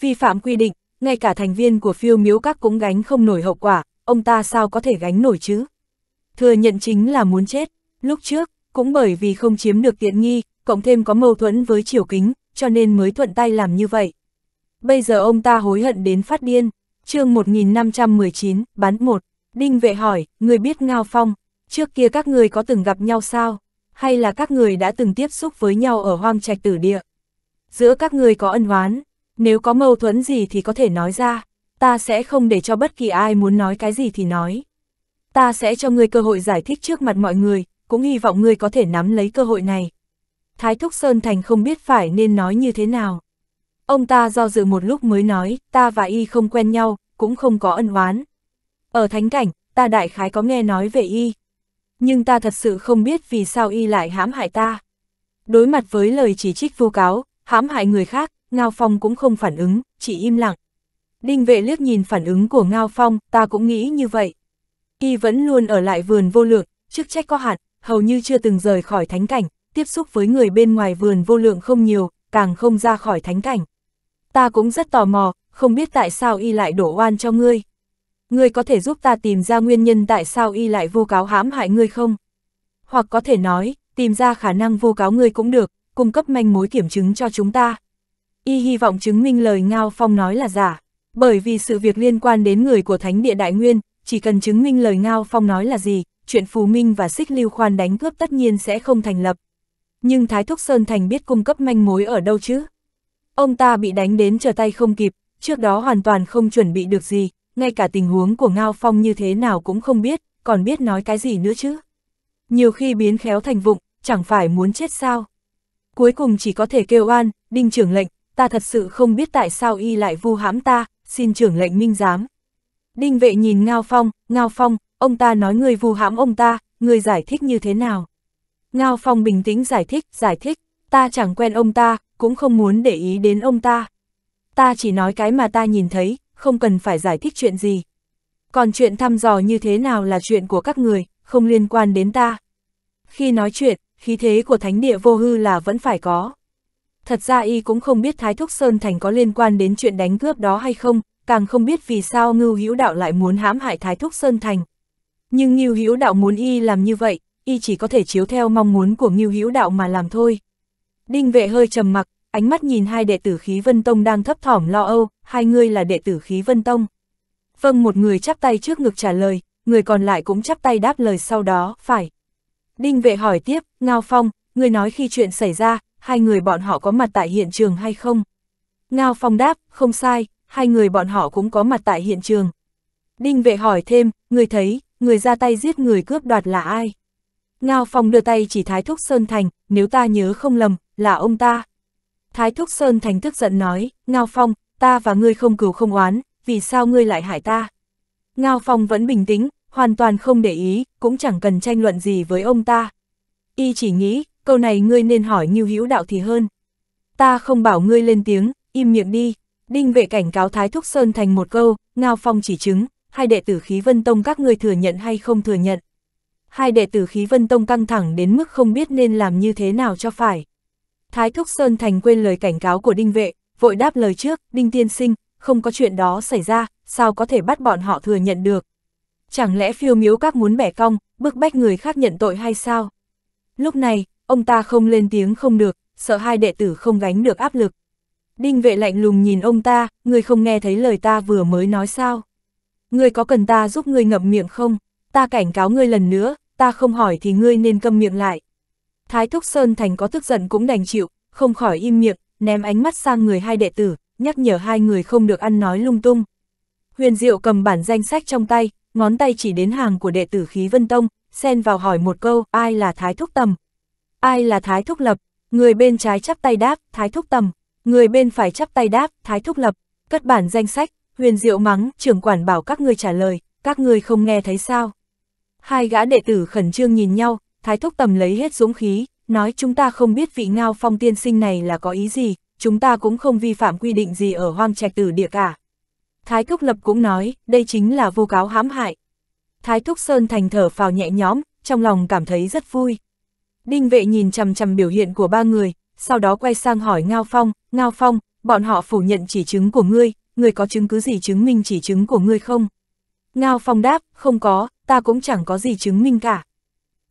Vi phạm quy định, ngay cả thành viên của phiêu miếu các cũng gánh không nổi hậu quả, ông ta sao có thể gánh nổi chứ thừa nhận chính là muốn chết. Lúc trước, cũng bởi vì không chiếm được tiện nghi, cộng thêm có mâu thuẫn với triều kính, cho nên mới thuận tay làm như vậy. Bây giờ ông ta hối hận đến phát điên. chương 1519, bán 1. Đinh vệ hỏi, người biết Ngao Phong, trước kia các người có từng gặp nhau sao? Hay là các người đã từng tiếp xúc với nhau ở hoang trạch tử địa? Giữa các người có ân oán, nếu có mâu thuẫn gì thì có thể nói ra, ta sẽ không để cho bất kỳ ai muốn nói cái gì thì nói ta sẽ cho ngươi cơ hội giải thích trước mặt mọi người, cũng hy vọng ngươi có thể nắm lấy cơ hội này. Thái Thúc Sơn Thành không biết phải nên nói như thế nào. Ông ta do dự một lúc mới nói, ta và y không quen nhau, cũng không có ân oán. Ở thánh cảnh, ta đại khái có nghe nói về y. Nhưng ta thật sự không biết vì sao y lại hãm hại ta. Đối mặt với lời chỉ trích vô cáo, hãm hại người khác, Ngao Phong cũng không phản ứng, chỉ im lặng. Đinh vệ liếc nhìn phản ứng của Ngao Phong, ta cũng nghĩ như vậy. Y vẫn luôn ở lại vườn vô lượng, chức trách có hạn, hầu như chưa từng rời khỏi thánh cảnh, tiếp xúc với người bên ngoài vườn vô lượng không nhiều, càng không ra khỏi thánh cảnh. Ta cũng rất tò mò, không biết tại sao y lại đổ oan cho ngươi. Ngươi có thể giúp ta tìm ra nguyên nhân tại sao y lại vô cáo hãm hại ngươi không? Hoặc có thể nói, tìm ra khả năng vô cáo ngươi cũng được, cung cấp manh mối kiểm chứng cho chúng ta. Y hy vọng chứng minh lời Ngao Phong nói là giả, bởi vì sự việc liên quan đến người của Thánh địa Đại Nguyên, chỉ cần chứng minh lời Ngao Phong nói là gì, chuyện Phù Minh và Xích Lưu Khoan đánh cướp tất nhiên sẽ không thành lập. Nhưng Thái Thúc Sơn Thành biết cung cấp manh mối ở đâu chứ? Ông ta bị đánh đến trở tay không kịp, trước đó hoàn toàn không chuẩn bị được gì, ngay cả tình huống của Ngao Phong như thế nào cũng không biết, còn biết nói cái gì nữa chứ? Nhiều khi biến khéo thành vụng, chẳng phải muốn chết sao? Cuối cùng chỉ có thể kêu oan, đinh trưởng lệnh, ta thật sự không biết tại sao y lại vu hãm ta, xin trưởng lệnh minh giám. Đinh vệ nhìn Ngao Phong, Ngao Phong, ông ta nói người vu hãm ông ta, người giải thích như thế nào? Ngao Phong bình tĩnh giải thích, giải thích, ta chẳng quen ông ta, cũng không muốn để ý đến ông ta. Ta chỉ nói cái mà ta nhìn thấy, không cần phải giải thích chuyện gì. Còn chuyện thăm dò như thế nào là chuyện của các người, không liên quan đến ta. Khi nói chuyện, khí thế của thánh địa vô hư là vẫn phải có. Thật ra y cũng không biết Thái Thúc Sơn Thành có liên quan đến chuyện đánh cướp đó hay không, càng không biết vì sao Ngưu Hữu Đạo lại muốn hãm hại Thái Thúc Sơn Thành. Nhưng Ngưu Hữu Đạo muốn y làm như vậy, y chỉ có thể chiếu theo mong muốn của Ngưu Hữu Đạo mà làm thôi. Đinh Vệ hơi trầm mặc, ánh mắt nhìn hai đệ tử khí Vân Tông đang thấp thỏm lo âu, hai người là đệ tử khí Vân Tông. Vâng một người chắp tay trước ngực trả lời, người còn lại cũng chắp tay đáp lời sau đó, phải. Đinh Vệ hỏi tiếp, Ngao Phong, người nói khi chuyện xảy ra, hai người bọn họ có mặt tại hiện trường hay không? Ngao Phong đáp, không sai, hai người bọn họ cũng có mặt tại hiện trường. Đinh vệ hỏi thêm, người thấy, người ra tay giết người cướp đoạt là ai? Ngao Phong đưa tay chỉ Thái Thúc Sơn Thành, nếu ta nhớ không lầm, là ông ta. Thái Thúc Sơn Thành tức giận nói, Ngao Phong, ta và ngươi không cửu không oán, vì sao ngươi lại hại ta? Ngao Phong vẫn bình tĩnh, hoàn toàn không để ý, cũng chẳng cần tranh luận gì với ông ta. Y chỉ nghĩ, câu này ngươi nên hỏi Ngưu Hữu Đạo thì hơn. Ta không bảo ngươi lên tiếng, im miệng đi. Đinh vệ cảnh cáo Thái Thúc Sơn thành một câu, Ngao Phong chỉ chứng, hai đệ tử khí vân tông các ngươi thừa nhận hay không thừa nhận. Hai đệ tử khí vân tông căng thẳng đến mức không biết nên làm như thế nào cho phải. Thái Thúc Sơn thành quên lời cảnh cáo của đinh vệ, vội đáp lời trước, đinh tiên sinh, không có chuyện đó xảy ra, sao có thể bắt bọn họ thừa nhận được. Chẳng lẽ phiêu miếu các muốn bẻ cong, bức bách người khác nhận tội hay sao? Lúc này, ông ta không lên tiếng không được, sợ hai đệ tử không gánh được áp lực. Đinh vệ lạnh lùng nhìn ông ta, người không nghe thấy lời ta vừa mới nói sao? Người có cần ta giúp người ngậm miệng không? Ta cảnh cáo ngươi lần nữa, ta không hỏi thì ngươi nên câm miệng lại. Thái Thúc Sơn Thành có tức giận cũng đành chịu, không khỏi im miệng, ném ánh mắt sang người hai đệ tử, nhắc nhở hai người không được ăn nói lung tung. Huyền Diệu cầm bản danh sách trong tay, ngón tay chỉ đến hàng của đệ tử khí Vân Tông, xen vào hỏi một câu, ai là Thái Thúc Tầm? Ai là Thái Thúc Lập? Người bên trái chắp tay đáp, Thái Thúc Tầm. Người bên phải chắp tay đáp, thái thúc lập, cất bản danh sách, huyền diệu mắng, trưởng quản bảo các người trả lời, các người không nghe thấy sao. Hai gã đệ tử khẩn trương nhìn nhau, thái thúc tầm lấy hết dũng khí, nói chúng ta không biết vị ngao phong tiên sinh này là có ý gì, chúng ta cũng không vi phạm quy định gì ở hoang trạch tử địa cả. Thái thúc lập cũng nói, đây chính là vô cáo hãm hại. Thái thúc sơn thành thở phào nhẹ nhõm, trong lòng cảm thấy rất vui. Đinh vệ nhìn chằm chằm biểu hiện của ba người, sau đó quay sang hỏi Ngao Phong, Ngao Phong, bọn họ phủ nhận chỉ chứng của ngươi, ngươi có chứng cứ gì chứng minh chỉ chứng của ngươi không? Ngao Phong đáp, không có, ta cũng chẳng có gì chứng minh cả.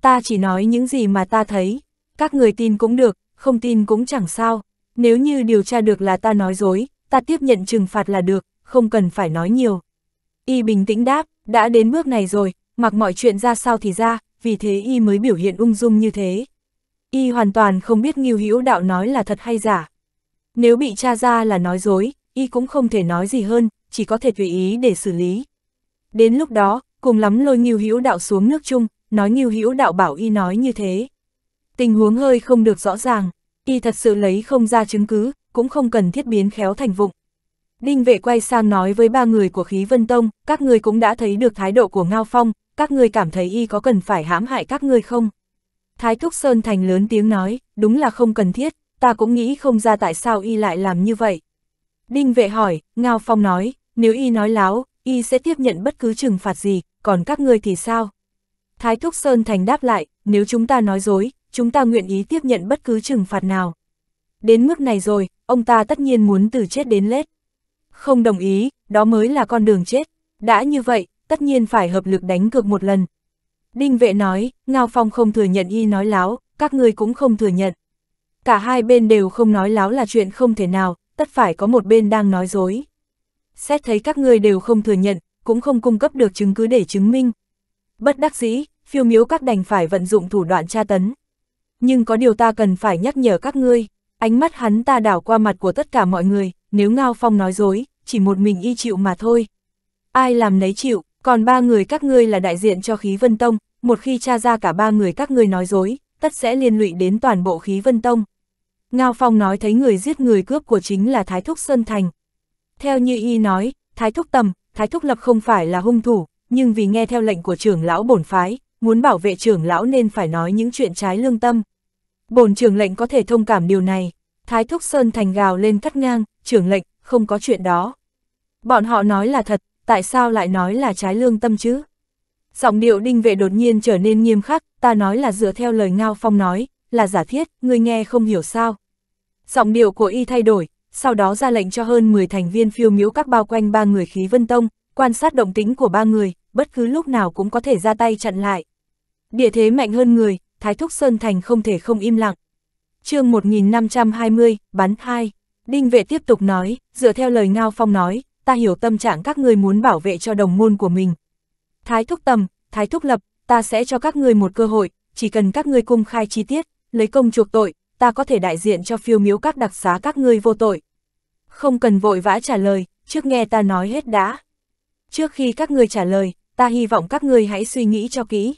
Ta chỉ nói những gì mà ta thấy, các người tin cũng được, không tin cũng chẳng sao, nếu như điều tra được là ta nói dối, ta tiếp nhận trừng phạt là được, không cần phải nói nhiều. Y bình tĩnh đáp, đã đến bước này rồi, mặc mọi chuyện ra sao thì ra, vì thế Y mới biểu hiện ung dung như thế y hoàn toàn không biết Ngưu Hữu Đạo nói là thật hay giả. Nếu bị tra ra là nói dối, y cũng không thể nói gì hơn, chỉ có thể tùy ý để xử lý. Đến lúc đó, cùng lắm lôi Ngưu Hữu Đạo xuống nước chung, nói Ngưu Hữu Đạo bảo y nói như thế. Tình huống hơi không được rõ ràng, y thật sự lấy không ra chứng cứ, cũng không cần thiết biến khéo thành vụng. Đinh vệ quay sang nói với ba người của khí vân tông, các người cũng đã thấy được thái độ của Ngao Phong, các người cảm thấy y có cần phải hãm hại các người không? Thái Thúc Sơn Thành lớn tiếng nói, đúng là không cần thiết, ta cũng nghĩ không ra tại sao y lại làm như vậy. Đinh vệ hỏi, Ngao Phong nói, nếu y nói láo, y sẽ tiếp nhận bất cứ trừng phạt gì, còn các ngươi thì sao? Thái Thúc Sơn Thành đáp lại, nếu chúng ta nói dối, chúng ta nguyện ý tiếp nhận bất cứ trừng phạt nào. Đến mức này rồi, ông ta tất nhiên muốn từ chết đến lết. Không đồng ý, đó mới là con đường chết. Đã như vậy, tất nhiên phải hợp lực đánh cược một lần, Đinh vệ nói, Ngao Phong không thừa nhận y nói láo, các ngươi cũng không thừa nhận. Cả hai bên đều không nói láo là chuyện không thể nào, tất phải có một bên đang nói dối. Xét thấy các ngươi đều không thừa nhận, cũng không cung cấp được chứng cứ để chứng minh. Bất đắc dĩ, phiêu miếu các đành phải vận dụng thủ đoạn tra tấn. Nhưng có điều ta cần phải nhắc nhở các ngươi, ánh mắt hắn ta đảo qua mặt của tất cả mọi người, nếu Ngao Phong nói dối, chỉ một mình y chịu mà thôi. Ai làm nấy chịu, còn ba người các ngươi là đại diện cho khí vân tông, một khi tra ra cả ba người các ngươi nói dối, tất sẽ liên lụy đến toàn bộ khí vân tông. Ngao Phong nói thấy người giết người cướp của chính là Thái Thúc Sơn Thành. Theo như y nói, Thái Thúc Tầm, Thái Thúc Lập không phải là hung thủ, nhưng vì nghe theo lệnh của trưởng lão bổn phái, muốn bảo vệ trưởng lão nên phải nói những chuyện trái lương tâm. Bổn trưởng lệnh có thể thông cảm điều này. Thái Thúc Sơn Thành gào lên cắt ngang, trưởng lệnh, không có chuyện đó. Bọn họ nói là thật, tại sao lại nói là trái lương tâm chứ? Giọng điệu đinh vệ đột nhiên trở nên nghiêm khắc, ta nói là dựa theo lời Ngao Phong nói, là giả thiết, người nghe không hiểu sao. Giọng điệu của y thay đổi, sau đó ra lệnh cho hơn 10 thành viên phiêu miếu các bao quanh ba người khí vân tông, quan sát động tính của ba người, bất cứ lúc nào cũng có thể ra tay chặn lại. Địa thế mạnh hơn người, Thái Thúc Sơn Thành không thể không im lặng. chương 1520, bắn 2, Đinh Vệ tiếp tục nói, dựa theo lời Ngao Phong nói, ta hiểu tâm trạng các người muốn bảo vệ cho đồng môn của mình. Thái thúc tầm, thái thúc lập, ta sẽ cho các người một cơ hội, chỉ cần các người cung khai chi tiết, lấy công chuộc tội, ta có thể đại diện cho phiêu miếu các đặc xá các người vô tội. Không cần vội vã trả lời, trước nghe ta nói hết đã. Trước khi các người trả lời, ta hy vọng các người hãy suy nghĩ cho kỹ.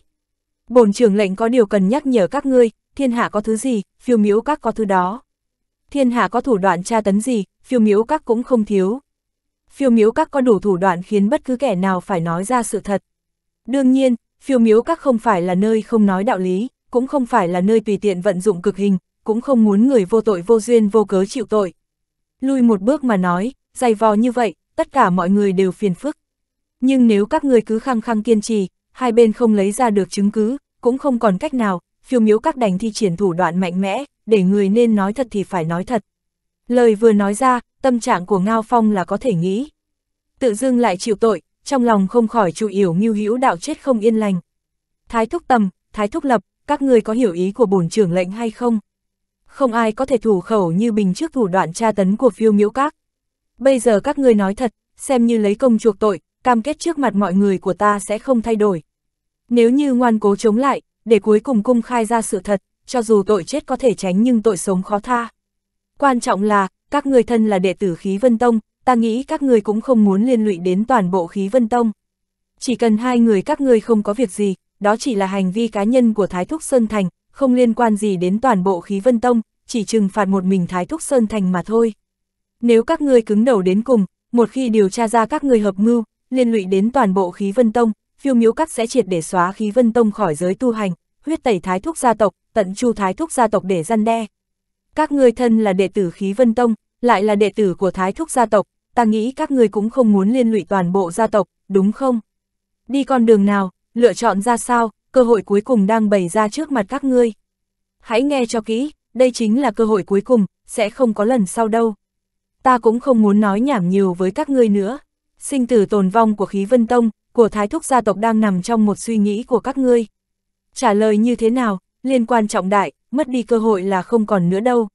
Bổn trưởng lệnh có điều cần nhắc nhở các ngươi, thiên hạ có thứ gì, phiêu miếu các có thứ đó. Thiên hạ có thủ đoạn tra tấn gì, phiêu miếu các cũng không thiếu phiêu miếu các có đủ thủ đoạn khiến bất cứ kẻ nào phải nói ra sự thật. Đương nhiên, phiêu miếu các không phải là nơi không nói đạo lý, cũng không phải là nơi tùy tiện vận dụng cực hình, cũng không muốn người vô tội vô duyên vô cớ chịu tội. Lui một bước mà nói, dày vò như vậy, tất cả mọi người đều phiền phức. Nhưng nếu các người cứ khăng khăng kiên trì, hai bên không lấy ra được chứng cứ, cũng không còn cách nào, phiêu miếu các đành thi triển thủ đoạn mạnh mẽ, để người nên nói thật thì phải nói thật. Lời vừa nói ra, tâm trạng của Ngao Phong là có thể nghĩ. Tự dưng lại chịu tội, trong lòng không khỏi chủ yếu mưu hữu đạo chết không yên lành. Thái thúc tầm, thái thúc lập, các ngươi có hiểu ý của bổn trưởng lệnh hay không? Không ai có thể thủ khẩu như bình trước thủ đoạn tra tấn của phiêu miễu các. Bây giờ các ngươi nói thật, xem như lấy công chuộc tội, cam kết trước mặt mọi người của ta sẽ không thay đổi. Nếu như ngoan cố chống lại, để cuối cùng cung khai ra sự thật, cho dù tội chết có thể tránh nhưng tội sống khó tha. Quan trọng là, các người thân là đệ tử khí vân tông, ta nghĩ các người cũng không muốn liên lụy đến toàn bộ khí vân tông. Chỉ cần hai người các người không có việc gì, đó chỉ là hành vi cá nhân của Thái Thúc Sơn Thành, không liên quan gì đến toàn bộ khí vân tông, chỉ trừng phạt một mình Thái Thúc Sơn Thành mà thôi. Nếu các người cứng đầu đến cùng, một khi điều tra ra các người hợp mưu, liên lụy đến toàn bộ khí vân tông, phiêu miếu các sẽ triệt để xóa khí vân tông khỏi giới tu hành, huyết tẩy Thái Thúc gia tộc, tận chu Thái Thúc gia tộc để gian đe, các ngươi thân là đệ tử khí vân tông, lại là đệ tử của thái thúc gia tộc, ta nghĩ các ngươi cũng không muốn liên lụy toàn bộ gia tộc, đúng không? Đi con đường nào, lựa chọn ra sao, cơ hội cuối cùng đang bày ra trước mặt các ngươi. Hãy nghe cho kỹ, đây chính là cơ hội cuối cùng, sẽ không có lần sau đâu. Ta cũng không muốn nói nhảm nhiều với các ngươi nữa. Sinh tử tồn vong của khí vân tông, của thái thúc gia tộc đang nằm trong một suy nghĩ của các ngươi. Trả lời như thế nào, Liên quan trọng đại, mất đi cơ hội là không còn nữa đâu.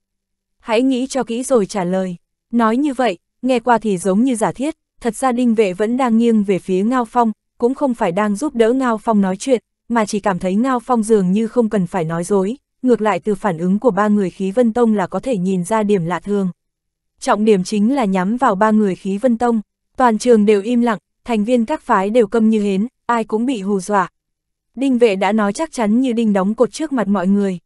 Hãy nghĩ cho kỹ rồi trả lời. Nói như vậy, nghe qua thì giống như giả thiết, thật ra đinh vệ vẫn đang nghiêng về phía Ngao Phong, cũng không phải đang giúp đỡ Ngao Phong nói chuyện, mà chỉ cảm thấy Ngao Phong dường như không cần phải nói dối, ngược lại từ phản ứng của ba người khí vân tông là có thể nhìn ra điểm lạ thường. Trọng điểm chính là nhắm vào ba người khí vân tông, toàn trường đều im lặng, thành viên các phái đều câm như hến, ai cũng bị hù dọa, đinh vệ đã nói chắc chắn như đinh đóng cột trước mặt mọi người.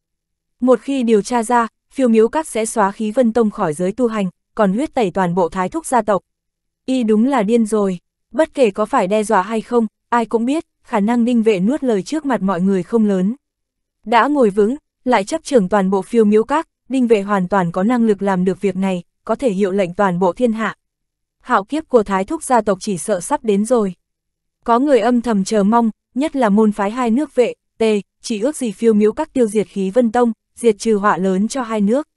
Một khi điều tra ra, phiêu miếu các sẽ xóa khí vân tông khỏi giới tu hành, còn huyết tẩy toàn bộ thái thúc gia tộc. Y đúng là điên rồi, bất kể có phải đe dọa hay không, ai cũng biết, khả năng đinh vệ nuốt lời trước mặt mọi người không lớn. Đã ngồi vững, lại chấp trưởng toàn bộ phiêu miếu các, đinh vệ hoàn toàn có năng lực làm được việc này, có thể hiệu lệnh toàn bộ thiên hạ. Hạo kiếp của thái thúc gia tộc chỉ sợ sắp đến rồi. Có người âm thầm chờ mong, nhất là môn phái hai nước vệ, t chỉ ước gì phiêu miếu các tiêu diệt khí vân tông, diệt trừ họa lớn cho hai nước.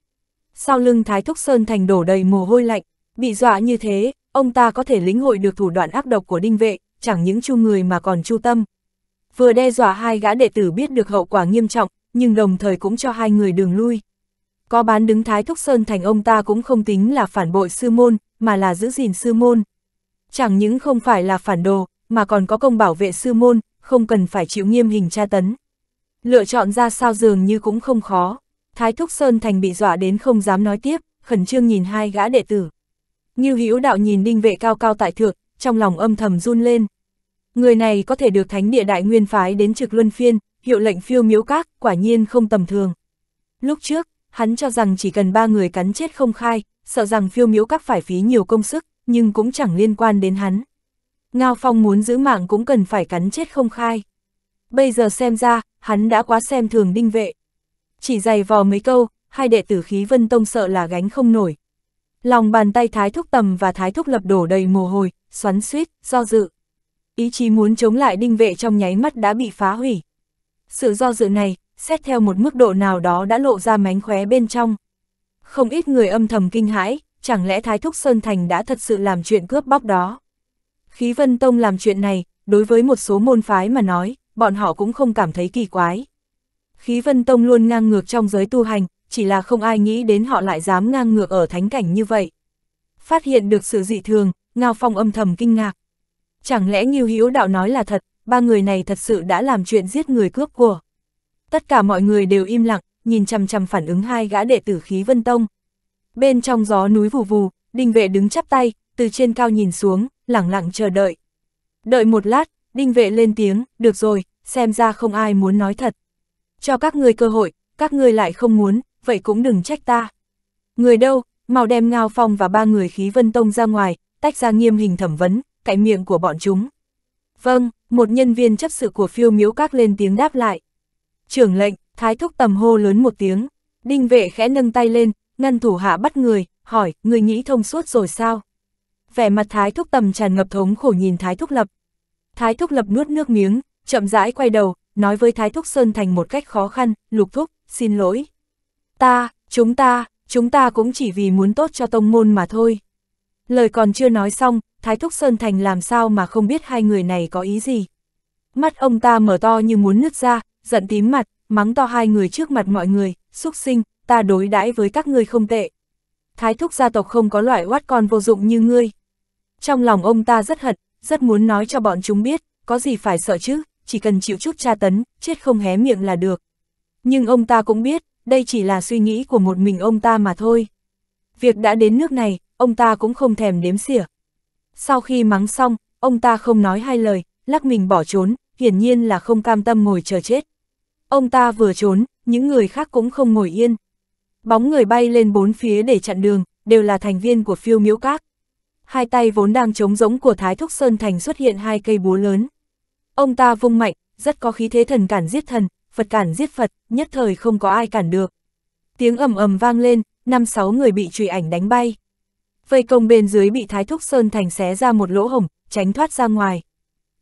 Sau lưng Thái Thúc Sơn thành đổ đầy mồ hôi lạnh, bị dọa như thế, ông ta có thể lĩnh hội được thủ đoạn ác độc của đinh vệ, chẳng những chu người mà còn chu tâm. Vừa đe dọa hai gã đệ tử biết được hậu quả nghiêm trọng, nhưng đồng thời cũng cho hai người đường lui. Có bán đứng Thái Thúc Sơn thành ông ta cũng không tính là phản bội sư môn, mà là giữ gìn sư môn. Chẳng những không phải là phản đồ, mà còn có công bảo vệ sư môn, không cần phải chịu nghiêm hình tra tấn. Lựa chọn ra sao dường như cũng không khó. Thái Thúc Sơn Thành bị dọa đến không dám nói tiếp, khẩn trương nhìn hai gã đệ tử. Như hữu đạo nhìn đinh vệ cao cao tại thượng, trong lòng âm thầm run lên. Người này có thể được thánh địa đại nguyên phái đến trực luân phiên, hiệu lệnh phiêu miếu các, quả nhiên không tầm thường. Lúc trước, hắn cho rằng chỉ cần ba người cắn chết không khai, sợ rằng phiêu miếu các phải phí nhiều công sức, nhưng cũng chẳng liên quan đến hắn. Ngao Phong muốn giữ mạng cũng cần phải cắn chết không khai. Bây giờ xem ra, hắn đã quá xem thường đinh vệ. Chỉ dày vò mấy câu, hai đệ tử khí vân tông sợ là gánh không nổi. Lòng bàn tay thái thúc tầm và thái thúc lập đổ đầy mồ hôi, xoắn suýt, do dự. Ý chí muốn chống lại đinh vệ trong nháy mắt đã bị phá hủy. Sự do dự này, xét theo một mức độ nào đó đã lộ ra mánh khóe bên trong. Không ít người âm thầm kinh hãi, chẳng lẽ Thái Thúc Sơn Thành đã thật sự làm chuyện cướp bóc đó. Khí Vân Tông làm chuyện này, đối với một số môn phái mà nói, bọn họ cũng không cảm thấy kỳ quái. Khí Vân Tông luôn ngang ngược trong giới tu hành, chỉ là không ai nghĩ đến họ lại dám ngang ngược ở thánh cảnh như vậy. Phát hiện được sự dị thường, Ngao Phong âm thầm kinh ngạc. Chẳng lẽ Nghiêu Hiếu Đạo nói là thật, ba người này thật sự đã làm chuyện giết người cướp của. Tất cả mọi người đều im lặng, nhìn chằm chằm phản ứng hai gã đệ tử khí Vân Tông. Bên trong gió núi vù vù, đình vệ đứng chắp tay, từ trên cao nhìn xuống, lẳng lặng chờ đợi. Đợi một lát, đinh vệ lên tiếng, được rồi, xem ra không ai muốn nói thật. Cho các ngươi cơ hội, các ngươi lại không muốn, vậy cũng đừng trách ta. Người đâu, mau đem Ngao Phong và ba người khí vân tông ra ngoài, tách ra nghiêm hình thẩm vấn, cạnh miệng của bọn chúng. Vâng, một nhân viên chấp sự của phiêu miếu các lên tiếng đáp lại. Trưởng lệnh, thái thúc tầm hô lớn một tiếng, đinh vệ khẽ nâng tay lên, ngăn thủ hạ bắt người, hỏi, người nghĩ thông suốt rồi sao? vẻ mặt thái thúc tầm tràn ngập thống khổ nhìn thái thúc lập. Thái thúc lập nuốt nước miếng, chậm rãi quay đầu, nói với thái thúc sơn thành một cách khó khăn, lục thúc, xin lỗi. Ta, chúng ta, chúng ta cũng chỉ vì muốn tốt cho tông môn mà thôi. Lời còn chưa nói xong, Thái Thúc Sơn Thành làm sao mà không biết hai người này có ý gì. Mắt ông ta mở to như muốn nứt ra, giận tím mặt, mắng to hai người trước mặt mọi người, xúc sinh, ta đối đãi với các ngươi không tệ. Thái Thúc gia tộc không có loại oát con vô dụng như ngươi. Trong lòng ông ta rất hận, rất muốn nói cho bọn chúng biết, có gì phải sợ chứ, chỉ cần chịu chút tra tấn, chết không hé miệng là được. Nhưng ông ta cũng biết, đây chỉ là suy nghĩ của một mình ông ta mà thôi. Việc đã đến nước này, ông ta cũng không thèm đếm xỉa. Sau khi mắng xong, ông ta không nói hai lời, lắc mình bỏ trốn, hiển nhiên là không cam tâm ngồi chờ chết. Ông ta vừa trốn, những người khác cũng không ngồi yên. Bóng người bay lên bốn phía để chặn đường, đều là thành viên của phiêu miễu các hai tay vốn đang trống rỗng của Thái Thúc Sơn Thành xuất hiện hai cây búa lớn. Ông ta vung mạnh, rất có khí thế thần cản giết thần, Phật cản giết Phật, nhất thời không có ai cản được. Tiếng ầm ầm vang lên, năm sáu người bị trùy ảnh đánh bay. Vây công bên dưới bị Thái Thúc Sơn Thành xé ra một lỗ hổng, tránh thoát ra ngoài.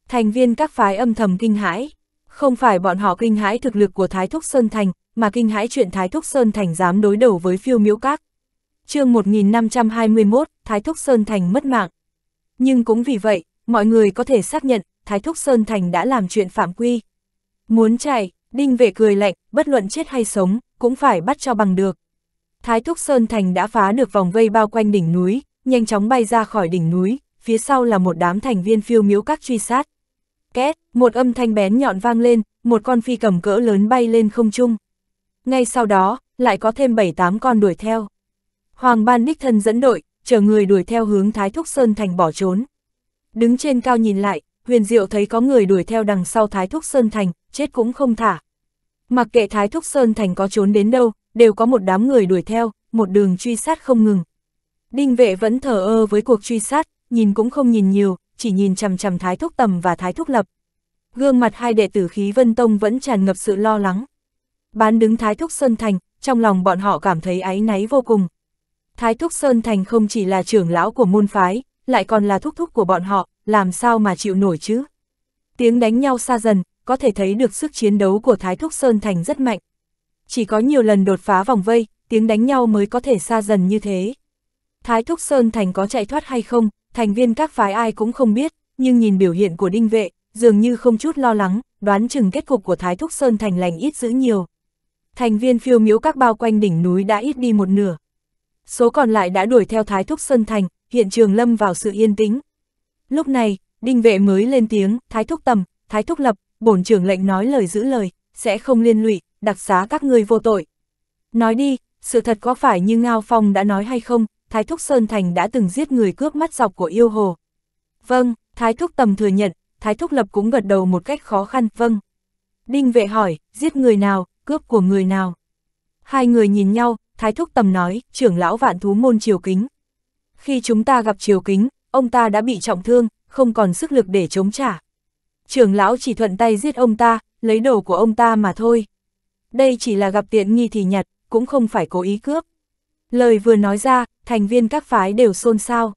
Thành viên các phái âm thầm kinh hãi. Không phải bọn họ kinh hãi thực lực của Thái Thúc Sơn Thành, mà kinh hãi chuyện Thái Thúc Sơn Thành dám đối đầu với phiêu miễu các. chương 1521, Thái Thúc Sơn Thành mất mạng. Nhưng cũng vì vậy, mọi người có thể xác nhận, Thái Thúc Sơn Thành đã làm chuyện phạm quy. Muốn chạy, Đinh Vệ cười lạnh, bất luận chết hay sống, cũng phải bắt cho bằng được. Thái Thúc Sơn Thành đã phá được vòng vây bao quanh đỉnh núi, nhanh chóng bay ra khỏi đỉnh núi, phía sau là một đám thành viên phiêu miếu các truy sát. Két, một âm thanh bén nhọn vang lên, một con phi cầm cỡ lớn bay lên không trung. Ngay sau đó, lại có thêm 7-8 con đuổi theo. Hoàng Ban Đích Thân dẫn đội, chờ người đuổi theo hướng Thái Thúc Sơn Thành bỏ trốn. Đứng trên cao nhìn lại, huyền diệu thấy có người đuổi theo đằng sau Thái Thúc Sơn Thành, chết cũng không thả. Mặc kệ Thái Thúc Sơn Thành có trốn đến đâu, đều có một đám người đuổi theo, một đường truy sát không ngừng. Đinh vệ vẫn thờ ơ với cuộc truy sát, nhìn cũng không nhìn nhiều, chỉ nhìn chằm chằm Thái Thúc Tầm và Thái Thúc Lập. Gương mặt hai đệ tử khí Vân Tông vẫn tràn ngập sự lo lắng. Bán đứng Thái Thúc Sơn Thành, trong lòng bọn họ cảm thấy áy náy vô cùng, Thái Thúc Sơn Thành không chỉ là trưởng lão của môn phái, lại còn là thúc thúc của bọn họ, làm sao mà chịu nổi chứ? Tiếng đánh nhau xa dần, có thể thấy được sức chiến đấu của Thái Thúc Sơn Thành rất mạnh. Chỉ có nhiều lần đột phá vòng vây, tiếng đánh nhau mới có thể xa dần như thế. Thái Thúc Sơn Thành có chạy thoát hay không, thành viên các phái ai cũng không biết, nhưng nhìn biểu hiện của đinh vệ, dường như không chút lo lắng, đoán chừng kết cục của Thái Thúc Sơn Thành lành ít dữ nhiều. Thành viên phiêu miếu các bao quanh đỉnh núi đã ít đi một nửa số còn lại đã đuổi theo Thái Thúc Sơn Thành, hiện trường lâm vào sự yên tĩnh. Lúc này, đinh vệ mới lên tiếng, Thái Thúc Tầm, Thái Thúc Lập, bổn trưởng lệnh nói lời giữ lời, sẽ không liên lụy, đặc xá các ngươi vô tội. Nói đi, sự thật có phải như Ngao Phong đã nói hay không, Thái Thúc Sơn Thành đã từng giết người cướp mắt dọc của yêu hồ. Vâng, Thái Thúc Tầm thừa nhận, Thái Thúc Lập cũng gật đầu một cách khó khăn, vâng. Đinh vệ hỏi, giết người nào, cướp của người nào? Hai người nhìn nhau, Thái Thúc Tầm nói, trưởng lão vạn thú môn triều kính. Khi chúng ta gặp triều kính, ông ta đã bị trọng thương, không còn sức lực để chống trả. Trưởng lão chỉ thuận tay giết ông ta, lấy đồ của ông ta mà thôi. Đây chỉ là gặp tiện nghi thì nhặt, cũng không phải cố ý cướp. Lời vừa nói ra, thành viên các phái đều xôn xao.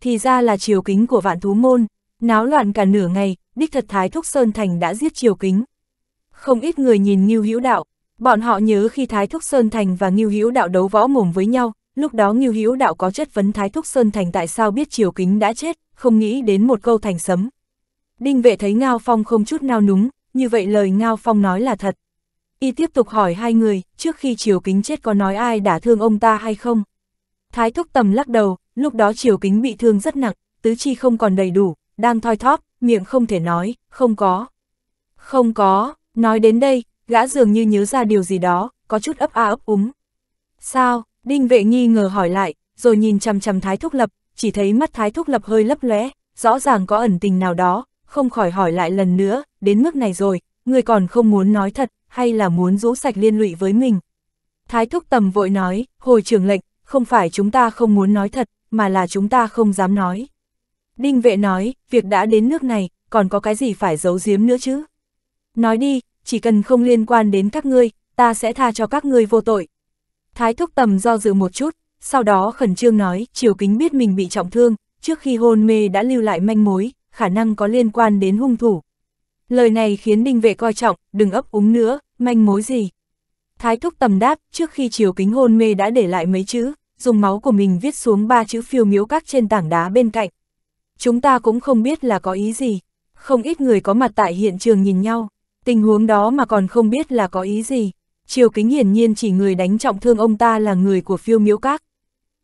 Thì ra là triều kính của vạn thú môn, náo loạn cả nửa ngày, đích thật Thái Thúc Sơn Thành đã giết triều kính. Không ít người nhìn Ngưu Hữu Đạo, Bọn họ nhớ khi Thái Thúc Sơn Thành và Ngưu Hữu Đạo đấu võ mồm với nhau, lúc đó Ngưu Hữu Đạo có chất vấn Thái Thúc Sơn Thành tại sao biết Triều Kính đã chết, không nghĩ đến một câu thành sấm. Đinh vệ thấy Ngao Phong không chút nao núng, như vậy lời Ngao Phong nói là thật. Y tiếp tục hỏi hai người, trước khi Triều Kính chết có nói ai đã thương ông ta hay không? Thái Thúc Tầm lắc đầu, lúc đó Triều Kính bị thương rất nặng, tứ chi không còn đầy đủ, đang thoi thóp, miệng không thể nói, không có. Không có, nói đến đây, gã dường như nhớ ra điều gì đó, có chút ấp a ấp úng. Sao? Đinh vệ nghi ngờ hỏi lại, rồi nhìn chằm chằm thái thúc lập, chỉ thấy mắt thái thúc lập hơi lấp lóe, rõ ràng có ẩn tình nào đó, không khỏi hỏi lại lần nữa, đến mức này rồi, người còn không muốn nói thật, hay là muốn rũ sạch liên lụy với mình. Thái thúc tầm vội nói, hồi trưởng lệnh, không phải chúng ta không muốn nói thật, mà là chúng ta không dám nói. Đinh vệ nói, việc đã đến nước này, còn có cái gì phải giấu giếm nữa chứ? Nói đi, chỉ cần không liên quan đến các ngươi, ta sẽ tha cho các ngươi vô tội. Thái thúc tầm do dự một chút, sau đó khẩn trương nói, triều kính biết mình bị trọng thương, trước khi hôn mê đã lưu lại manh mối, khả năng có liên quan đến hung thủ. Lời này khiến đinh vệ coi trọng, đừng ấp úng nữa, manh mối gì. Thái thúc tầm đáp, trước khi triều kính hôn mê đã để lại mấy chữ, dùng máu của mình viết xuống ba chữ phiêu miếu các trên tảng đá bên cạnh. Chúng ta cũng không biết là có ý gì, không ít người có mặt tại hiện trường nhìn nhau. Tình huống đó mà còn không biết là có ý gì. Triều Kính hiển nhiên chỉ người đánh trọng thương ông ta là người của phiêu miếu các.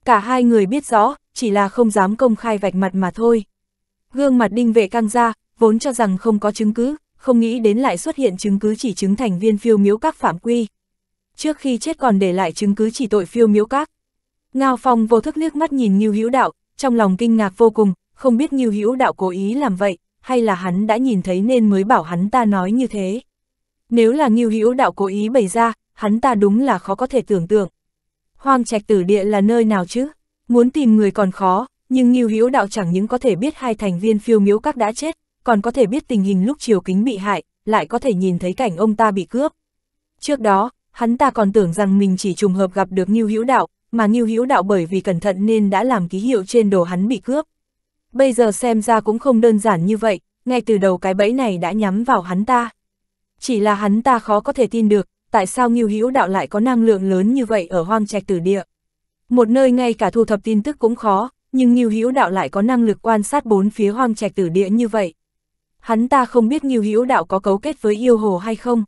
Cả hai người biết rõ, chỉ là không dám công khai vạch mặt mà thôi. Gương mặt đinh vệ căng ra, vốn cho rằng không có chứng cứ, không nghĩ đến lại xuất hiện chứng cứ chỉ chứng thành viên phiêu miếu các phạm quy. Trước khi chết còn để lại chứng cứ chỉ tội phiêu miếu các. Ngao Phong vô thức nước mắt nhìn Nhiêu Hữu Đạo, trong lòng kinh ngạc vô cùng, không biết Nhiêu Hữu Đạo cố ý làm vậy hay là hắn đã nhìn thấy nên mới bảo hắn ta nói như thế. Nếu là nghiêu hữu đạo cố ý bày ra, hắn ta đúng là khó có thể tưởng tượng. Hoang trạch tử địa là nơi nào chứ? Muốn tìm người còn khó, nhưng nghiêu hữu đạo chẳng những có thể biết hai thành viên phiêu miếu các đã chết, còn có thể biết tình hình lúc chiều kính bị hại, lại có thể nhìn thấy cảnh ông ta bị cướp. Trước đó, hắn ta còn tưởng rằng mình chỉ trùng hợp gặp được nghiêu hữu đạo, mà nghiêu hữu đạo bởi vì cẩn thận nên đã làm ký hiệu trên đồ hắn bị cướp bây giờ xem ra cũng không đơn giản như vậy, ngay từ đầu cái bẫy này đã nhắm vào hắn ta. Chỉ là hắn ta khó có thể tin được, tại sao Ngưu Hữu Đạo lại có năng lượng lớn như vậy ở hoang trạch tử địa. Một nơi ngay cả thu thập tin tức cũng khó, nhưng Ngưu Hữu Đạo lại có năng lực quan sát bốn phía hoang trạch tử địa như vậy. Hắn ta không biết Ngưu Hữu Đạo có cấu kết với yêu hồ hay không.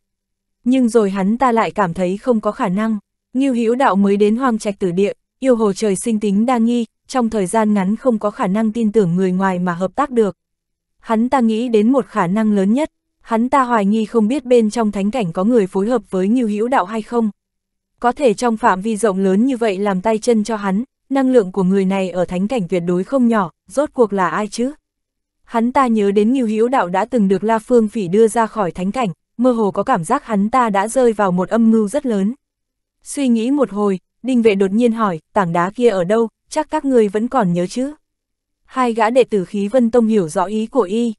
Nhưng rồi hắn ta lại cảm thấy không có khả năng. Ngưu Hữu Đạo mới đến hoang trạch tử địa, yêu hồ trời sinh tính đa nghi, trong thời gian ngắn không có khả năng tin tưởng người ngoài mà hợp tác được. Hắn ta nghĩ đến một khả năng lớn nhất, hắn ta hoài nghi không biết bên trong thánh cảnh có người phối hợp với Ngưu Hữu Đạo hay không. Có thể trong phạm vi rộng lớn như vậy làm tay chân cho hắn, năng lượng của người này ở thánh cảnh tuyệt đối không nhỏ, rốt cuộc là ai chứ? Hắn ta nhớ đến Ngưu Hữu Đạo đã từng được La Phương Phỉ đưa ra khỏi thánh cảnh, mơ hồ có cảm giác hắn ta đã rơi vào một âm mưu rất lớn. Suy nghĩ một hồi, Đinh vệ đột nhiên hỏi, tảng đá kia ở đâu, chắc các người vẫn còn nhớ chứ. Hai gã đệ tử khí vân tông hiểu rõ ý của y.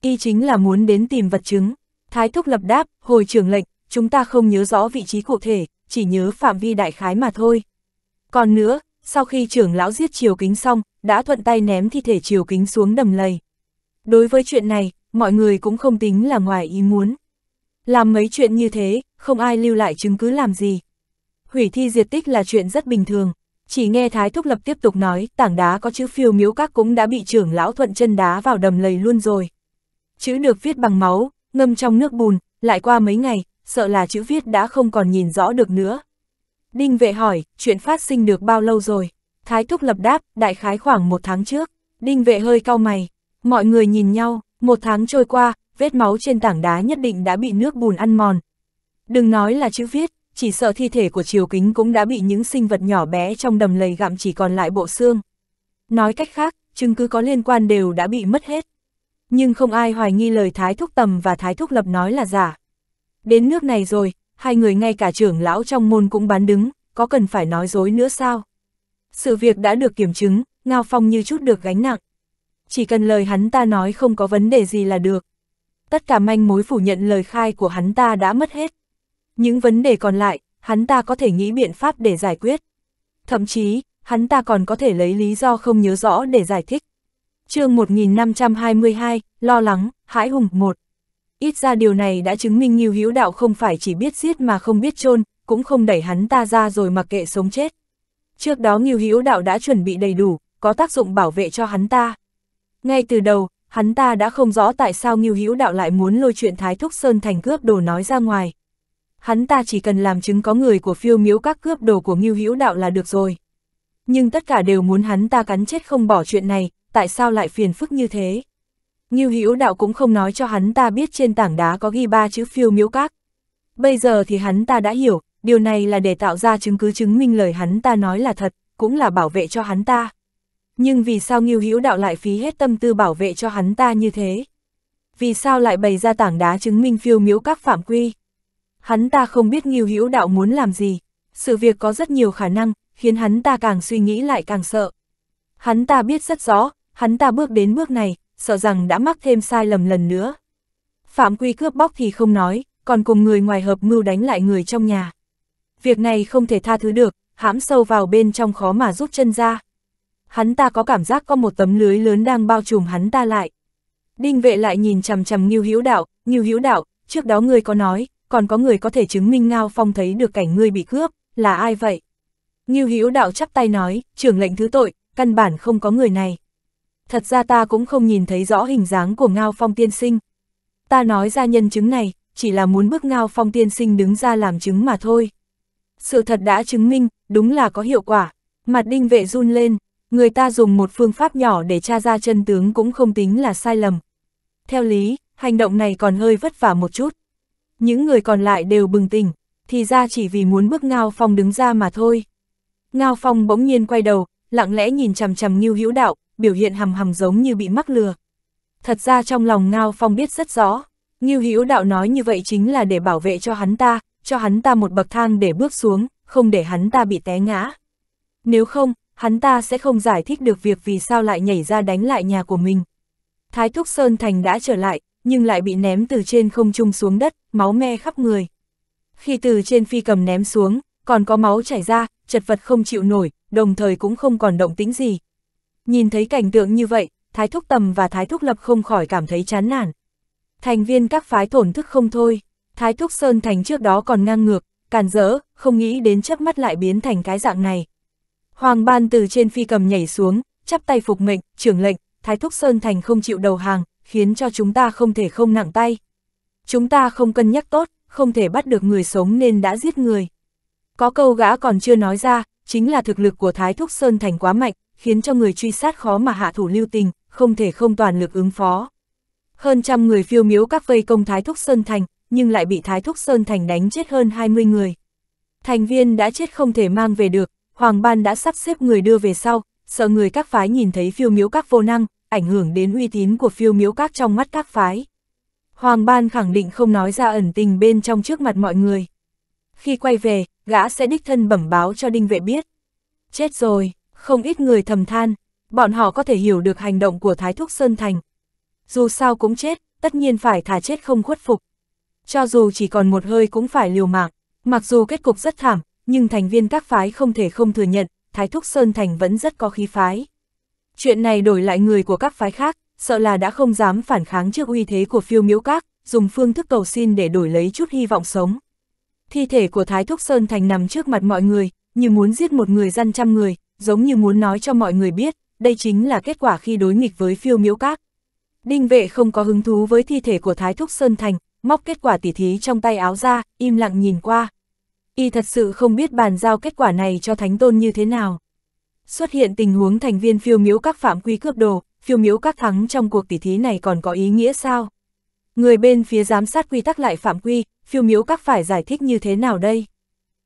Y chính là muốn đến tìm vật chứng. Thái thúc lập đáp, hồi trưởng lệnh, chúng ta không nhớ rõ vị trí cụ thể, chỉ nhớ phạm vi đại khái mà thôi. Còn nữa, sau khi trưởng lão giết triều kính xong, đã thuận tay ném thi thể triều kính xuống đầm lầy. Đối với chuyện này, mọi người cũng không tính là ngoài ý muốn. Làm mấy chuyện như thế, không ai lưu lại chứng cứ làm gì, hủy thi diệt tích là chuyện rất bình thường. Chỉ nghe Thái Thúc Lập tiếp tục nói, tảng đá có chữ phiêu miếu các cũng đã bị trưởng lão thuận chân đá vào đầm lầy luôn rồi. Chữ được viết bằng máu, ngâm trong nước bùn, lại qua mấy ngày, sợ là chữ viết đã không còn nhìn rõ được nữa. Đinh vệ hỏi, chuyện phát sinh được bao lâu rồi? Thái Thúc Lập đáp, đại khái khoảng một tháng trước. Đinh vệ hơi cau mày, mọi người nhìn nhau, một tháng trôi qua, vết máu trên tảng đá nhất định đã bị nước bùn ăn mòn. Đừng nói là chữ viết, chỉ sợ thi thể của triều kính cũng đã bị những sinh vật nhỏ bé trong đầm lầy gặm chỉ còn lại bộ xương. Nói cách khác, chứng cứ có liên quan đều đã bị mất hết. Nhưng không ai hoài nghi lời Thái Thúc Tầm và Thái Thúc Lập nói là giả. Đến nước này rồi, hai người ngay cả trưởng lão trong môn cũng bán đứng, có cần phải nói dối nữa sao? Sự việc đã được kiểm chứng, Ngao Phong như chút được gánh nặng. Chỉ cần lời hắn ta nói không có vấn đề gì là được. Tất cả manh mối phủ nhận lời khai của hắn ta đã mất hết. Những vấn đề còn lại, hắn ta có thể nghĩ biện pháp để giải quyết. Thậm chí, hắn ta còn có thể lấy lý do không nhớ rõ để giải thích. chương 1522, lo lắng, hãi hùng, một. Ít ra điều này đã chứng minh Nghiêu Hữu Đạo không phải chỉ biết giết mà không biết chôn cũng không đẩy hắn ta ra rồi mặc kệ sống chết. Trước đó Nghiêu Hữu Đạo đã chuẩn bị đầy đủ, có tác dụng bảo vệ cho hắn ta. Ngay từ đầu, hắn ta đã không rõ tại sao Nghiêu Hữu Đạo lại muốn lôi chuyện Thái Thúc Sơn thành cướp đồ nói ra ngoài hắn ta chỉ cần làm chứng có người của phiêu miếu các cướp đồ của Ngưu Hữu Đạo là được rồi. Nhưng tất cả đều muốn hắn ta cắn chết không bỏ chuyện này, tại sao lại phiền phức như thế? Ngưu Hữu Đạo cũng không nói cho hắn ta biết trên tảng đá có ghi ba chữ phiêu miếu các. Bây giờ thì hắn ta đã hiểu, điều này là để tạo ra chứng cứ chứng minh lời hắn ta nói là thật, cũng là bảo vệ cho hắn ta. Nhưng vì sao Ngưu Hữu Đạo lại phí hết tâm tư bảo vệ cho hắn ta như thế? Vì sao lại bày ra tảng đá chứng minh phiêu miếu các phạm quy? Hắn ta không biết ngưu Hữu Đạo muốn làm gì, sự việc có rất nhiều khả năng, khiến hắn ta càng suy nghĩ lại càng sợ. Hắn ta biết rất rõ, hắn ta bước đến bước này, sợ rằng đã mắc thêm sai lầm lần nữa. Phạm quy cướp bóc thì không nói, còn cùng người ngoài hợp mưu đánh lại người trong nhà. Việc này không thể tha thứ được, hãm sâu vào bên trong khó mà rút chân ra. Hắn ta có cảm giác có một tấm lưới lớn đang bao trùm hắn ta lại. Đinh vệ lại nhìn chằm chằm Ngưu Hữu Đạo, "Ngưu Hữu Đạo, trước đó người có nói, còn có người có thể chứng minh Ngao Phong thấy được cảnh ngươi bị cướp, là ai vậy? Ngưu Hữu Đạo chắp tay nói, trưởng lệnh thứ tội, căn bản không có người này. Thật ra ta cũng không nhìn thấy rõ hình dáng của Ngao Phong tiên sinh. Ta nói ra nhân chứng này, chỉ là muốn bước Ngao Phong tiên sinh đứng ra làm chứng mà thôi. Sự thật đã chứng minh, đúng là có hiệu quả. Mặt đinh vệ run lên, người ta dùng một phương pháp nhỏ để tra ra chân tướng cũng không tính là sai lầm. Theo lý, hành động này còn hơi vất vả một chút. Những người còn lại đều bừng tỉnh, thì ra chỉ vì muốn bước Ngao Phong đứng ra mà thôi. Ngao Phong bỗng nhiên quay đầu, lặng lẽ nhìn chằm chằm Ngưu Hữu Đạo, biểu hiện hầm hầm giống như bị mắc lừa. Thật ra trong lòng Ngao Phong biết rất rõ, Ngưu Hữu Đạo nói như vậy chính là để bảo vệ cho hắn ta, cho hắn ta một bậc thang để bước xuống, không để hắn ta bị té ngã. Nếu không, hắn ta sẽ không giải thích được việc vì sao lại nhảy ra đánh lại nhà của mình. Thái Thúc Sơn Thành đã trở lại, nhưng lại bị ném từ trên không trung xuống đất, máu me khắp người. Khi từ trên phi cầm ném xuống, còn có máu chảy ra, chật vật không chịu nổi, đồng thời cũng không còn động tĩnh gì. Nhìn thấy cảnh tượng như vậy, Thái Thúc Tầm và Thái Thúc Lập không khỏi cảm thấy chán nản. Thành viên các phái thổn thức không thôi, Thái Thúc Sơn Thành trước đó còn ngang ngược, càn rỡ, không nghĩ đến chớp mắt lại biến thành cái dạng này. Hoàng Ban từ trên phi cầm nhảy xuống, chắp tay phục mệnh, trưởng lệnh, Thái Thúc Sơn Thành không chịu đầu hàng, khiến cho chúng ta không thể không nặng tay. Chúng ta không cân nhắc tốt, không thể bắt được người sống nên đã giết người. Có câu gã còn chưa nói ra, chính là thực lực của Thái Thúc Sơn Thành quá mạnh, khiến cho người truy sát khó mà hạ thủ lưu tình, không thể không toàn lực ứng phó. Hơn trăm người phiêu miếu các vây công Thái Thúc Sơn Thành, nhưng lại bị Thái Thúc Sơn Thành đánh chết hơn 20 người. Thành viên đã chết không thể mang về được, Hoàng Ban đã sắp xếp người đưa về sau, sợ người các phái nhìn thấy phiêu miếu các vô năng, ảnh hưởng đến uy tín của phiêu miếu các trong mắt các phái. Hoàng Ban khẳng định không nói ra ẩn tình bên trong trước mặt mọi người. Khi quay về, gã sẽ đích thân bẩm báo cho đinh vệ biết. Chết rồi, không ít người thầm than, bọn họ có thể hiểu được hành động của Thái Thúc Sơn Thành. Dù sao cũng chết, tất nhiên phải thả chết không khuất phục. Cho dù chỉ còn một hơi cũng phải liều mạng, mặc dù kết cục rất thảm, nhưng thành viên các phái không thể không thừa nhận, Thái Thúc Sơn Thành vẫn rất có khí phái. Chuyện này đổi lại người của các phái khác, sợ là đã không dám phản kháng trước uy thế của phiêu miễu các, dùng phương thức cầu xin để đổi lấy chút hy vọng sống. Thi thể của Thái Thúc Sơn Thành nằm trước mặt mọi người, như muốn giết một người dân trăm người, giống như muốn nói cho mọi người biết, đây chính là kết quả khi đối nghịch với phiêu miễu các. Đinh vệ không có hứng thú với thi thể của Thái Thúc Sơn Thành, móc kết quả tỉ thí trong tay áo ra, im lặng nhìn qua. Y thật sự không biết bàn giao kết quả này cho Thánh Tôn như thế nào. Xuất hiện tình huống thành viên phiêu miếu các phạm quy cướp đồ, phiêu miếu các thắng trong cuộc tỉ thí này còn có ý nghĩa sao? Người bên phía giám sát quy tắc lại phạm quy, phiêu miếu các phải giải thích như thế nào đây?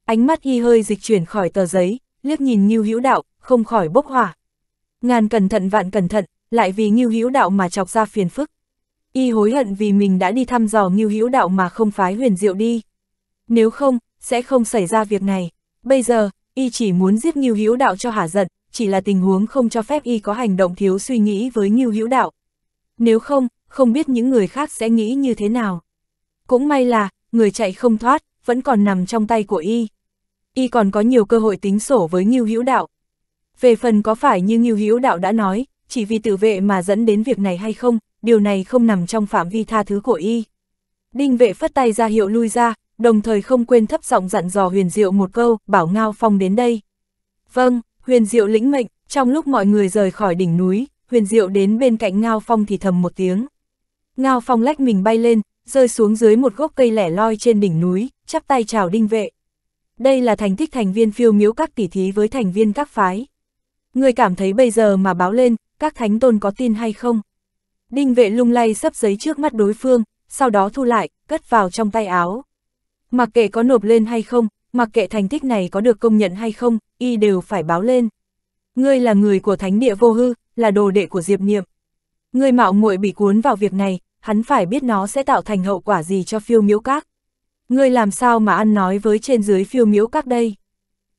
Ánh mắt y hơi dịch chuyển khỏi tờ giấy, liếc nhìn Ngưu Hữu Đạo, không khỏi bốc hỏa. Ngàn cẩn thận vạn cẩn thận, lại vì Ngưu Hữu Đạo mà chọc ra phiền phức. Y hối hận vì mình đã đi thăm dò Ngưu Hữu Đạo mà không phái Huyền Diệu đi. Nếu không, sẽ không xảy ra việc này. Bây giờ, y chỉ muốn giết Ngưu Hữu Đạo cho hả giận, chỉ là tình huống không cho phép y có hành động thiếu suy nghĩ với Ngưu Hữu Đạo. Nếu không, không biết những người khác sẽ nghĩ như thế nào. Cũng may là, người chạy không thoát, vẫn còn nằm trong tay của y. Y còn có nhiều cơ hội tính sổ với Ngưu Hữu Đạo. Về phần có phải như Ngưu Hữu Đạo đã nói, chỉ vì tự vệ mà dẫn đến việc này hay không, điều này không nằm trong phạm vi tha thứ của y. Đinh vệ phất tay ra hiệu lui ra, đồng thời không quên thấp giọng dặn dò huyền diệu một câu, bảo Ngao Phong đến đây. Vâng. Huyền Diệu lĩnh mệnh, trong lúc mọi người rời khỏi đỉnh núi, Huyền Diệu đến bên cạnh Ngao Phong thì thầm một tiếng. Ngao Phong lách mình bay lên, rơi xuống dưới một gốc cây lẻ loi trên đỉnh núi, chắp tay chào đinh vệ. Đây là thành tích thành viên phiêu miếu các tỷ thí với thành viên các phái. Người cảm thấy bây giờ mà báo lên, các thánh tôn có tin hay không? Đinh vệ lung lay sắp giấy trước mắt đối phương, sau đó thu lại, cất vào trong tay áo. Mặc kệ có nộp lên hay không, mặc kệ thành tích này có được công nhận hay không, y đều phải báo lên. Ngươi là người của thánh địa vô hư, là đồ đệ của Diệp Niệm. Ngươi mạo muội bị cuốn vào việc này, hắn phải biết nó sẽ tạo thành hậu quả gì cho phiêu miễu các. Ngươi làm sao mà ăn nói với trên dưới phiêu miễu các đây?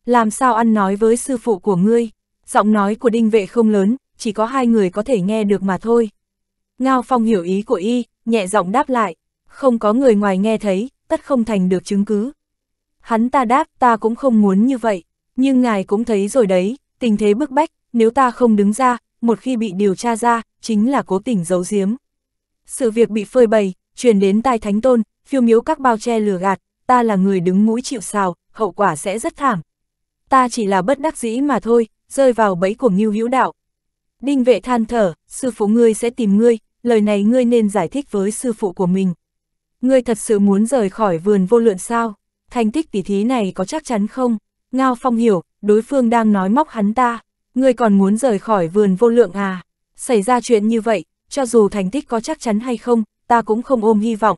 Làm sao ăn nói với sư phụ của ngươi? Giọng nói của đinh vệ không lớn, chỉ có hai người có thể nghe được mà thôi. Ngao Phong hiểu ý của y, nhẹ giọng đáp lại, không có người ngoài nghe thấy, tất không thành được chứng cứ. Hắn ta đáp, ta cũng không muốn như vậy, nhưng ngài cũng thấy rồi đấy, tình thế bức bách, nếu ta không đứng ra, một khi bị điều tra ra, chính là cố tình giấu giếm. Sự việc bị phơi bày, truyền đến tai thánh tôn, phiêu miếu các bao che lừa gạt, ta là người đứng mũi chịu sào, hậu quả sẽ rất thảm. Ta chỉ là bất đắc dĩ mà thôi, rơi vào bẫy của Ngưu Hữu Đạo. Đinh vệ than thở, sư phụ ngươi sẽ tìm ngươi, lời này ngươi nên giải thích với sư phụ của mình. Ngươi thật sự muốn rời khỏi vườn vô lượn sao? thành tích tỉ thí này có chắc chắn không? Ngao Phong hiểu, đối phương đang nói móc hắn ta, ngươi còn muốn rời khỏi vườn vô lượng à? Xảy ra chuyện như vậy, cho dù thành tích có chắc chắn hay không, ta cũng không ôm hy vọng.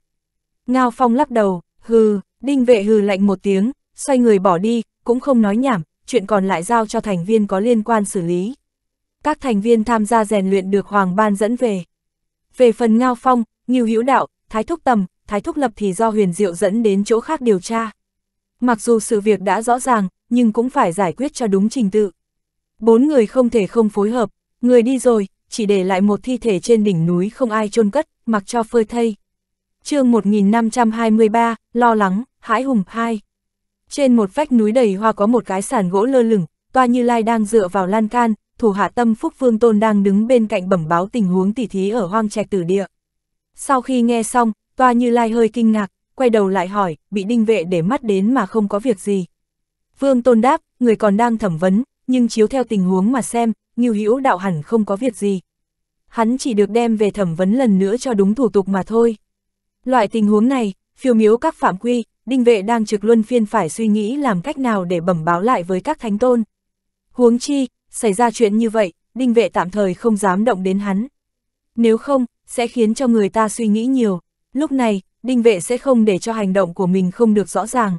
Ngao Phong lắc đầu, hừ, đinh vệ hừ lạnh một tiếng, xoay người bỏ đi, cũng không nói nhảm, chuyện còn lại giao cho thành viên có liên quan xử lý. Các thành viên tham gia rèn luyện được Hoàng Ban dẫn về. Về phần Ngao Phong, Nghiêu Hữu Đạo, Thái Thúc Tầm, Thái Thúc Lập thì do Huyền Diệu dẫn đến chỗ khác điều tra. Mặc dù sự việc đã rõ ràng, nhưng cũng phải giải quyết cho đúng trình tự. Bốn người không thể không phối hợp, người đi rồi, chỉ để lại một thi thể trên đỉnh núi không ai chôn cất, mặc cho phơi thây. chương 1523, lo lắng, hãi hùng hai Trên một vách núi đầy hoa có một cái sàn gỗ lơ lửng, toa như lai đang dựa vào lan can, thủ hạ tâm phúc vương tôn đang đứng bên cạnh bẩm báo tình huống tỉ thí ở hoang trạch tử địa. Sau khi nghe xong, toa như lai hơi kinh ngạc, quay đầu lại hỏi, bị đinh vệ để mắt đến mà không có việc gì. Vương Tôn đáp, người còn đang thẩm vấn, nhưng chiếu theo tình huống mà xem, Ngưu Hữu đạo hẳn không có việc gì. Hắn chỉ được đem về thẩm vấn lần nữa cho đúng thủ tục mà thôi. Loại tình huống này, phiêu miếu các phạm quy, đinh vệ đang trực luân phiên phải suy nghĩ làm cách nào để bẩm báo lại với các thánh tôn. Huống chi, xảy ra chuyện như vậy, đinh vệ tạm thời không dám động đến hắn. Nếu không, sẽ khiến cho người ta suy nghĩ nhiều. Lúc này, đinh vệ sẽ không để cho hành động của mình không được rõ ràng.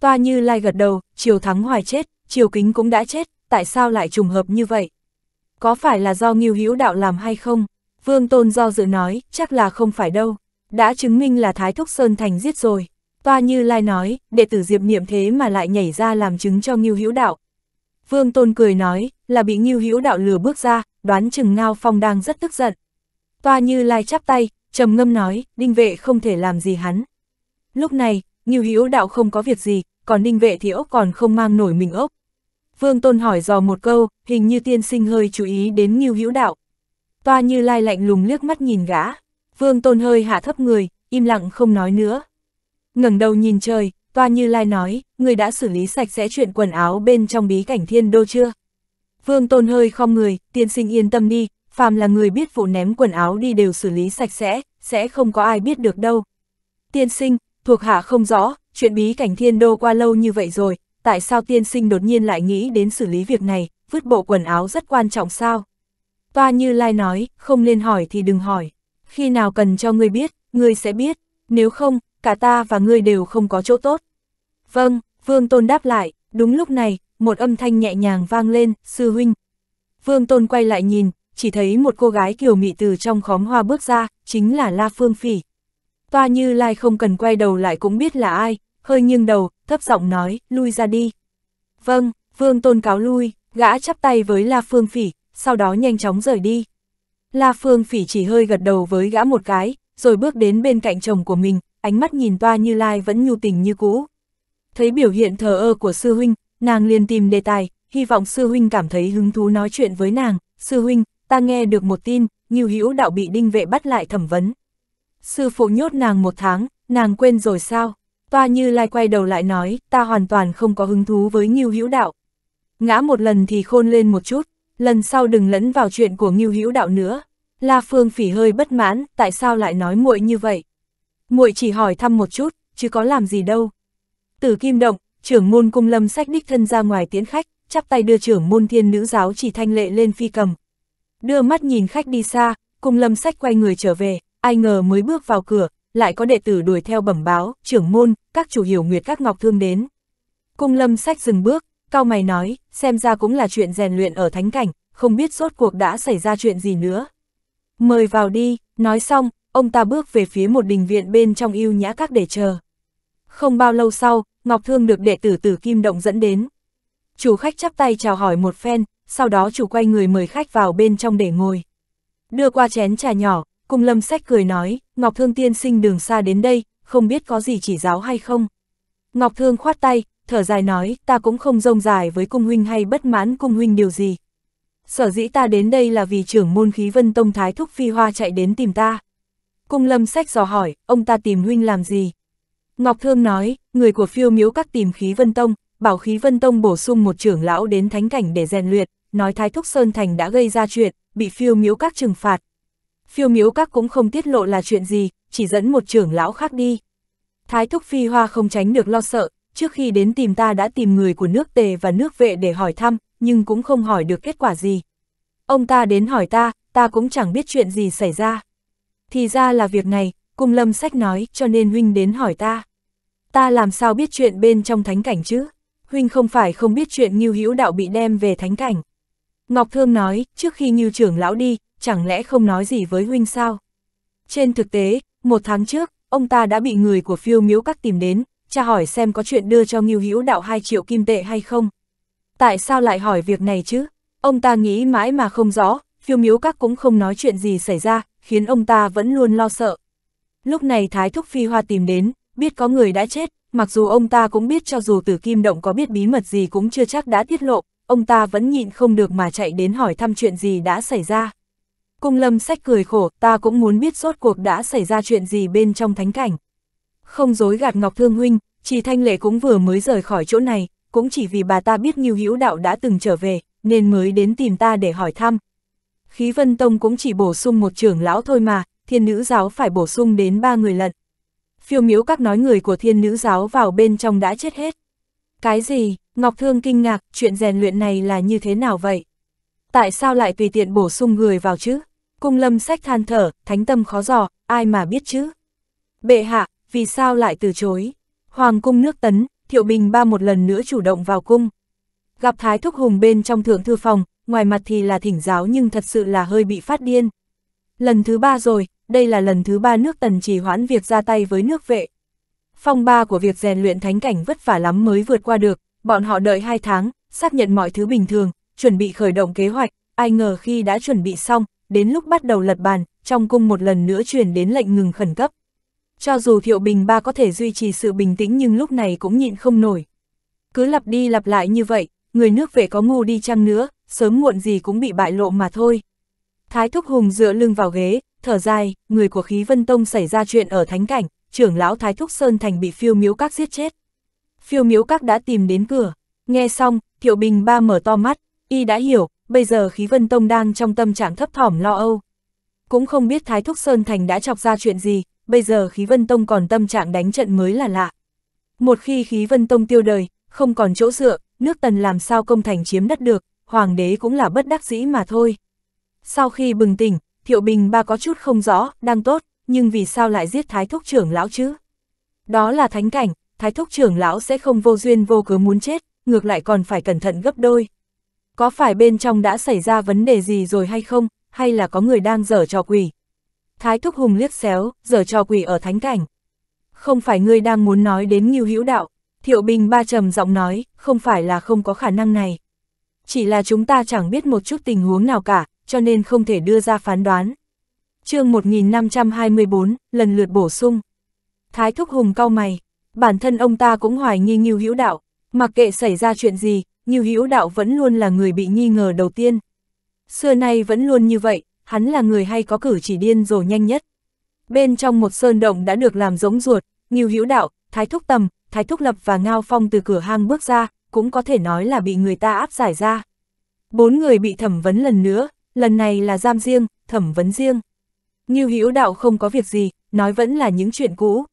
Toa như lai gật đầu, chiều thắng hoài chết, chiều kính cũng đã chết, tại sao lại trùng hợp như vậy? Có phải là do nghiêu hữu đạo làm hay không? Vương Tôn do dự nói, chắc là không phải đâu. Đã chứng minh là Thái Thúc Sơn Thành giết rồi. Toa như lai nói, đệ tử diệp niệm thế mà lại nhảy ra làm chứng cho nghiêu hữu đạo. Vương Tôn cười nói, là bị nghiêu hữu đạo lừa bước ra, đoán chừng Ngao Phong đang rất tức giận. Toa như lai chắp tay, trầm ngâm nói, đinh vệ không thể làm gì hắn. Lúc này, Ngưu Hữu đạo không có việc gì, còn đinh vệ thì ốc còn không mang nổi mình ốc. Vương Tôn hỏi dò một câu, hình như tiên sinh hơi chú ý đến Ngưu Hữu đạo. Toa Như Lai lạnh lùng liếc mắt nhìn gã, Vương Tôn hơi hạ thấp người, im lặng không nói nữa. ngẩng đầu nhìn trời, Toa Như Lai nói, người đã xử lý sạch sẽ chuyện quần áo bên trong bí cảnh thiên đô chưa? Vương Tôn hơi khom người, tiên sinh yên tâm đi, phàm là người biết vụ ném quần áo đi đều xử lý sạch sẽ, sẽ không có ai biết được đâu. Tiên sinh, thuộc hạ không rõ, chuyện bí cảnh thiên đô qua lâu như vậy rồi, tại sao tiên sinh đột nhiên lại nghĩ đến xử lý việc này, vứt bộ quần áo rất quan trọng sao? Toa Như Lai nói, không nên hỏi thì đừng hỏi. Khi nào cần cho ngươi biết, ngươi sẽ biết, nếu không, cả ta và ngươi đều không có chỗ tốt. Vâng, Vương Tôn đáp lại, đúng lúc này, một âm thanh nhẹ nhàng vang lên, sư huynh. Vương Tôn quay lại nhìn, chỉ thấy một cô gái kiều mị từ trong khóm hoa bước ra, chính là La Phương Phỉ. Toa Như Lai không cần quay đầu lại cũng biết là ai, hơi nghiêng đầu, thấp giọng nói, lui ra đi. Vâng, Vương Tôn cáo lui, gã chắp tay với La Phương Phỉ, sau đó nhanh chóng rời đi. La Phương Phỉ chỉ hơi gật đầu với gã một cái, rồi bước đến bên cạnh chồng của mình, ánh mắt nhìn Toa Như Lai vẫn nhu tình như cũ. Thấy biểu hiện thờ ơ của sư huynh, nàng liền tìm đề tài, hy vọng sư huynh cảm thấy hứng thú nói chuyện với nàng, sư huynh, ta nghe được một tin, Ngưu Hữu Đạo bị đinh vệ bắt lại thẩm vấn. Sư phụ nhốt nàng một tháng, nàng quên rồi sao? Toa Như Lai quay đầu lại nói, ta hoàn toàn không có hứng thú với Ngưu Hữu Đạo. Ngã một lần thì khôn lên một chút, lần sau đừng lẫn vào chuyện của Ngưu Hữu Đạo nữa. La Phương Phỉ hơi bất mãn, tại sao lại nói muội như vậy? Muội chỉ hỏi thăm một chút, chứ có làm gì đâu. Tử Kim Động, trưởng môn cung lâm sách đích thân ra ngoài tiến khách, chắp tay đưa trưởng môn thiên nữ giáo chỉ thanh lệ lên phi cầm, đưa mắt nhìn khách đi xa, cùng lâm sách quay người trở về, ai ngờ mới bước vào cửa, lại có đệ tử đuổi theo bẩm báo, trưởng môn, các chủ hiểu nguyệt các ngọc thương đến. Cung lâm sách dừng bước, cao mày nói, xem ra cũng là chuyện rèn luyện ở thánh cảnh, không biết suốt cuộc đã xảy ra chuyện gì nữa. Mời vào đi, nói xong, ông ta bước về phía một đình viện bên trong yêu nhã các để chờ. Không bao lâu sau, Ngọc Thương được đệ tử tử Kim Động dẫn đến. Chủ khách chắp tay chào hỏi một phen, sau đó chủ quay người mời khách vào bên trong để ngồi. Đưa qua chén trà nhỏ, cùng lâm sách cười nói, Ngọc Thương tiên sinh đường xa đến đây, không biết có gì chỉ giáo hay không. Ngọc Thương khoát tay, thở dài nói, ta cũng không rông dài với cung huynh hay bất mãn cung huynh điều gì. Sở dĩ ta đến đây là vì trưởng môn khí vân tông thái thúc phi hoa chạy đến tìm ta. Cung lâm sách dò hỏi, ông ta tìm huynh làm gì? Ngọc Thương nói, người của phiêu miếu các tìm khí vân tông, bảo khí vân tông bổ sung một trưởng lão đến thánh cảnh để rèn luyện, nói Thái Thúc Sơn Thành đã gây ra chuyện, bị phiêu miếu các trừng phạt. Phiêu miếu các cũng không tiết lộ là chuyện gì, chỉ dẫn một trưởng lão khác đi. Thái Thúc Phi Hoa không tránh được lo sợ, trước khi đến tìm ta đã tìm người của nước tề và nước vệ để hỏi thăm, nhưng cũng không hỏi được kết quả gì. Ông ta đến hỏi ta, ta cũng chẳng biết chuyện gì xảy ra. Thì ra là việc này, cung lâm sách nói, cho nên huynh đến hỏi ta. Ta làm sao biết chuyện bên trong thánh cảnh chứ? Huynh không phải không biết chuyện như hữu đạo bị đem về thánh cảnh. Ngọc Thơm nói, trước khi Như trưởng lão đi, chẳng lẽ không nói gì với huynh sao? Trên thực tế, một tháng trước, ông ta đã bị người của phiêu miếu các tìm đến, tra hỏi xem có chuyện đưa cho Ngưu Hữu đạo 2 triệu kim tệ hay không. Tại sao lại hỏi việc này chứ? Ông ta nghĩ mãi mà không rõ, phiêu miếu các cũng không nói chuyện gì xảy ra, khiến ông ta vẫn luôn lo sợ. Lúc này Thái Thúc Phi Hoa tìm đến, biết có người đã chết, mặc dù ông ta cũng biết cho dù tử kim động có biết bí mật gì cũng chưa chắc đã tiết lộ, ông ta vẫn nhịn không được mà chạy đến hỏi thăm chuyện gì đã xảy ra. Cung lâm sách cười khổ, ta cũng muốn biết rốt cuộc đã xảy ra chuyện gì bên trong thánh cảnh. Không dối gạt Ngọc Thương Huynh, chỉ Thanh Lệ cũng vừa mới rời khỏi chỗ này, cũng chỉ vì bà ta biết Nhiêu Hữu Đạo đã từng trở về, nên mới đến tìm ta để hỏi thăm. Khí Vân Tông cũng chỉ bổ sung một trưởng lão thôi mà, thiên nữ giáo phải bổ sung đến ba người lận. Phiêu miếu các nói người của thiên nữ giáo vào bên trong đã chết hết. Cái gì, Ngọc Thương kinh ngạc, chuyện rèn luyện này là như thế nào vậy? Tại sao lại tùy tiện bổ sung người vào chứ? Cung lâm sách than thở, thánh tâm khó dò, ai mà biết chứ? Bệ hạ, vì sao lại từ chối? Hoàng cung nước tấn, thiệu bình ba một lần nữa chủ động vào cung. Gặp Thái Thúc Hùng bên trong thượng thư phòng, ngoài mặt thì là thỉnh giáo nhưng thật sự là hơi bị phát điên. Lần thứ ba rồi, đây là lần thứ ba nước tần trì hoãn việc ra tay với nước vệ, phong ba của việc rèn luyện thánh cảnh vất vả lắm mới vượt qua được, bọn họ đợi hai tháng, xác nhận mọi thứ bình thường, chuẩn bị khởi động kế hoạch, ai ngờ khi đã chuẩn bị xong, đến lúc bắt đầu lật bàn, trong cung một lần nữa truyền đến lệnh ngừng khẩn cấp. Cho dù Thiệu Bình ba có thể duy trì sự bình tĩnh nhưng lúc này cũng nhịn không nổi. Cứ lặp đi lặp lại như vậy, người nước về có ngu đi chăng nữa, sớm muộn gì cũng bị bại lộ mà thôi. Thái Thúc Hùng dựa lưng vào ghế, thở dài, người của khí vân tông xảy ra chuyện ở thánh cảnh, trưởng lão Thái Thúc Sơn Thành bị phiêu miếu các giết chết. Phiêu miếu các đã tìm đến cửa, nghe xong, Thiệu Bình ba mở to mắt, y đã hiểu, bây giờ khí vân tông đang trong tâm trạng thấp thỏm lo âu. Cũng không biết Thái Thúc Sơn Thành đã chọc ra chuyện gì, bây giờ khí vân tông còn tâm trạng đánh trận mới là lạ. Một khi khí vân tông tiêu đời, không còn chỗ dựa, nước tần làm sao công thành chiếm đất được, hoàng đế cũng là bất đắc dĩ mà thôi. Sau khi bừng tỉnh, Thiệu Bình ba có chút không rõ, đang tốt, nhưng vì sao lại giết thái thúc trưởng lão chứ? Đó là thánh cảnh, thái thúc trưởng lão sẽ không vô duyên vô cớ muốn chết, ngược lại còn phải cẩn thận gấp đôi. Có phải bên trong đã xảy ra vấn đề gì rồi hay không, hay là có người đang dở trò quỷ? Thái thúc hùng liếc xéo, dở trò quỷ ở thánh cảnh. Không phải ngươi đang muốn nói đến nghiêu hữu đạo, thiệu bình ba trầm giọng nói, không phải là không có khả năng này. Chỉ là chúng ta chẳng biết một chút tình huống nào cả, cho nên không thể đưa ra phán đoán chương 1524, lần lượt bổ sung. Thái Thúc Hùng cau mày, bản thân ông ta cũng hoài nghi Ngưu Hữu Đạo, mặc kệ xảy ra chuyện gì, Ngưu Hữu Đạo vẫn luôn là người bị nghi ngờ đầu tiên. Xưa nay vẫn luôn như vậy, hắn là người hay có cử chỉ điên rồ nhanh nhất. Bên trong một sơn động đã được làm giống ruột, Ngưu Hữu Đạo, Thái Thúc Tầm, Thái Thúc Lập và Ngao Phong từ cửa hang bước ra, cũng có thể nói là bị người ta áp giải ra. Bốn người bị thẩm vấn lần nữa, lần này là giam riêng, thẩm vấn riêng. Ngưu Hữu Đạo không có việc gì, nói vẫn là những chuyện cũ.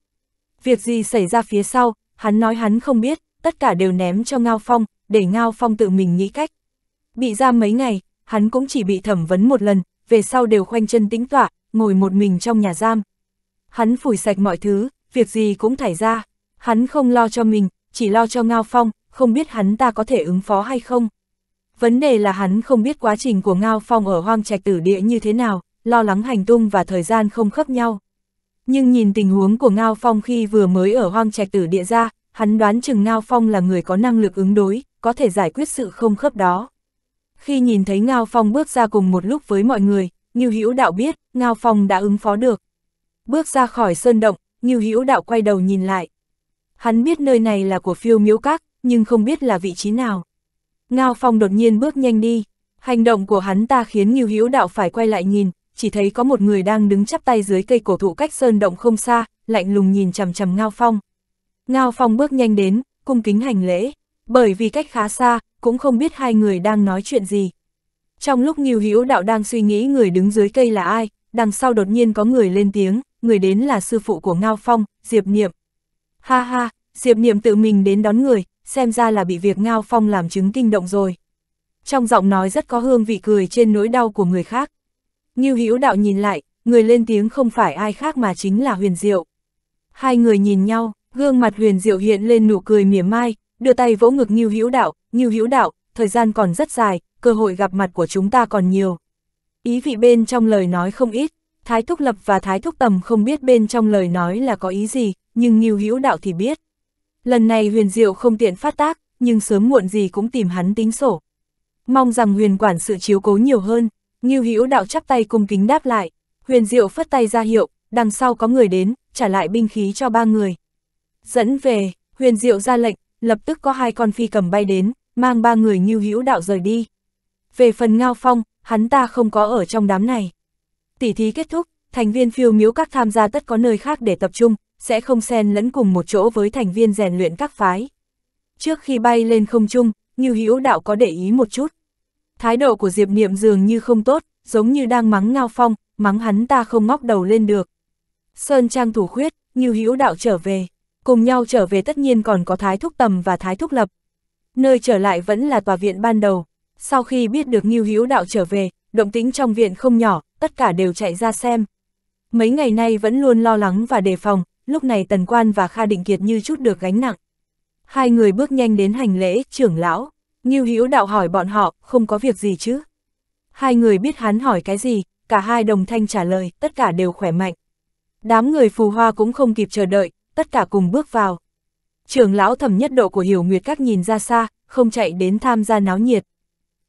Việc gì xảy ra phía sau, hắn nói hắn không biết, tất cả đều ném cho Ngao Phong, để Ngao Phong tự mình nghĩ cách. Bị giam mấy ngày, hắn cũng chỉ bị thẩm vấn một lần, về sau đều khoanh chân tĩnh tọa, ngồi một mình trong nhà giam. Hắn phủi sạch mọi thứ, việc gì cũng thải ra. Hắn không lo cho mình, chỉ lo cho Ngao Phong, không biết hắn ta có thể ứng phó hay không. Vấn đề là hắn không biết quá trình của Ngao Phong ở hoang trạch tử địa như thế nào, lo lắng hành tung và thời gian không khớp nhau. Nhưng nhìn tình huống của Ngao Phong khi vừa mới ở hoang trạch tử địa ra, hắn đoán chừng Ngao Phong là người có năng lực ứng đối, có thể giải quyết sự không khớp đó. Khi nhìn thấy Ngao Phong bước ra cùng một lúc với mọi người, Như Hữu Đạo biết, Ngao Phong đã ứng phó được. Bước ra khỏi sơn động, Như Hữu Đạo quay đầu nhìn lại. Hắn biết nơi này là của phiêu miếu các, nhưng không biết là vị trí nào. Ngao Phong đột nhiên bước nhanh đi, hành động của hắn ta khiến Như Hữu Đạo phải quay lại nhìn, chỉ thấy có một người đang đứng chắp tay dưới cây cổ thụ cách sơn động không xa, lạnh lùng nhìn chằm chằm Ngao Phong. Ngao Phong bước nhanh đến, cung kính hành lễ, bởi vì cách khá xa, cũng không biết hai người đang nói chuyện gì. Trong lúc Nghiêu Hữu Đạo đang suy nghĩ người đứng dưới cây là ai, đằng sau đột nhiên có người lên tiếng, người đến là sư phụ của Ngao Phong, Diệp Niệm. Ha ha, Diệp Niệm tự mình đến đón người, xem ra là bị việc Ngao Phong làm chứng kinh động rồi. Trong giọng nói rất có hương vị cười trên nỗi đau của người khác. Ngưu Hữu Đạo nhìn lại, người lên tiếng không phải ai khác mà chính là Huyền Diệu. Hai người nhìn nhau, gương mặt Huyền Diệu hiện lên nụ cười mỉa mai, đưa tay vỗ ngực Ngưu Hữu Đạo, "Ngưu Hữu Đạo, thời gian còn rất dài, cơ hội gặp mặt của chúng ta còn nhiều." Ý vị bên trong lời nói không ít, Thái Thúc Lập và Thái Thúc Tầm không biết bên trong lời nói là có ý gì, nhưng Ngưu Hữu Đạo thì biết. Lần này Huyền Diệu không tiện phát tác, nhưng sớm muộn gì cũng tìm hắn tính sổ. Mong rằng Huyền quản sự chiếu cố nhiều hơn, Ngưu Hữu đạo chắp tay cung kính đáp lại, huyền diệu phất tay ra hiệu, đằng sau có người đến, trả lại binh khí cho ba người. Dẫn về, huyền diệu ra lệnh, lập tức có hai con phi cầm bay đến, mang ba người Ngưu Hữu đạo rời đi. Về phần Ngao Phong, hắn ta không có ở trong đám này. Tỷ thí kết thúc, thành viên phiêu miếu các tham gia tất có nơi khác để tập trung, sẽ không xen lẫn cùng một chỗ với thành viên rèn luyện các phái. Trước khi bay lên không trung, Ngưu Hữu đạo có để ý một chút. Thái độ của Diệp Niệm dường như không tốt, giống như đang mắng Ngao Phong, mắng hắn ta không ngóc đầu lên được. Sơn Trang thủ khuyết, như hữu đạo trở về. Cùng nhau trở về tất nhiên còn có Thái Thúc Tầm và Thái Thúc Lập. Nơi trở lại vẫn là tòa viện ban đầu. Sau khi biết được Ngưu Hữu Đạo trở về, động tính trong viện không nhỏ, tất cả đều chạy ra xem. Mấy ngày nay vẫn luôn lo lắng và đề phòng, lúc này Tần Quan và Kha Định Kiệt như chút được gánh nặng. Hai người bước nhanh đến hành lễ, trưởng lão. Ngưu Hữu Đạo hỏi bọn họ, không có việc gì chứ? Hai người biết hắn hỏi cái gì, cả hai đồng thanh trả lời, tất cả đều khỏe mạnh. Đám người phù hoa cũng không kịp chờ đợi, tất cả cùng bước vào. Trưởng lão thẩm nhất độ của Hiểu Nguyệt Các nhìn ra xa, không chạy đến tham gia náo nhiệt.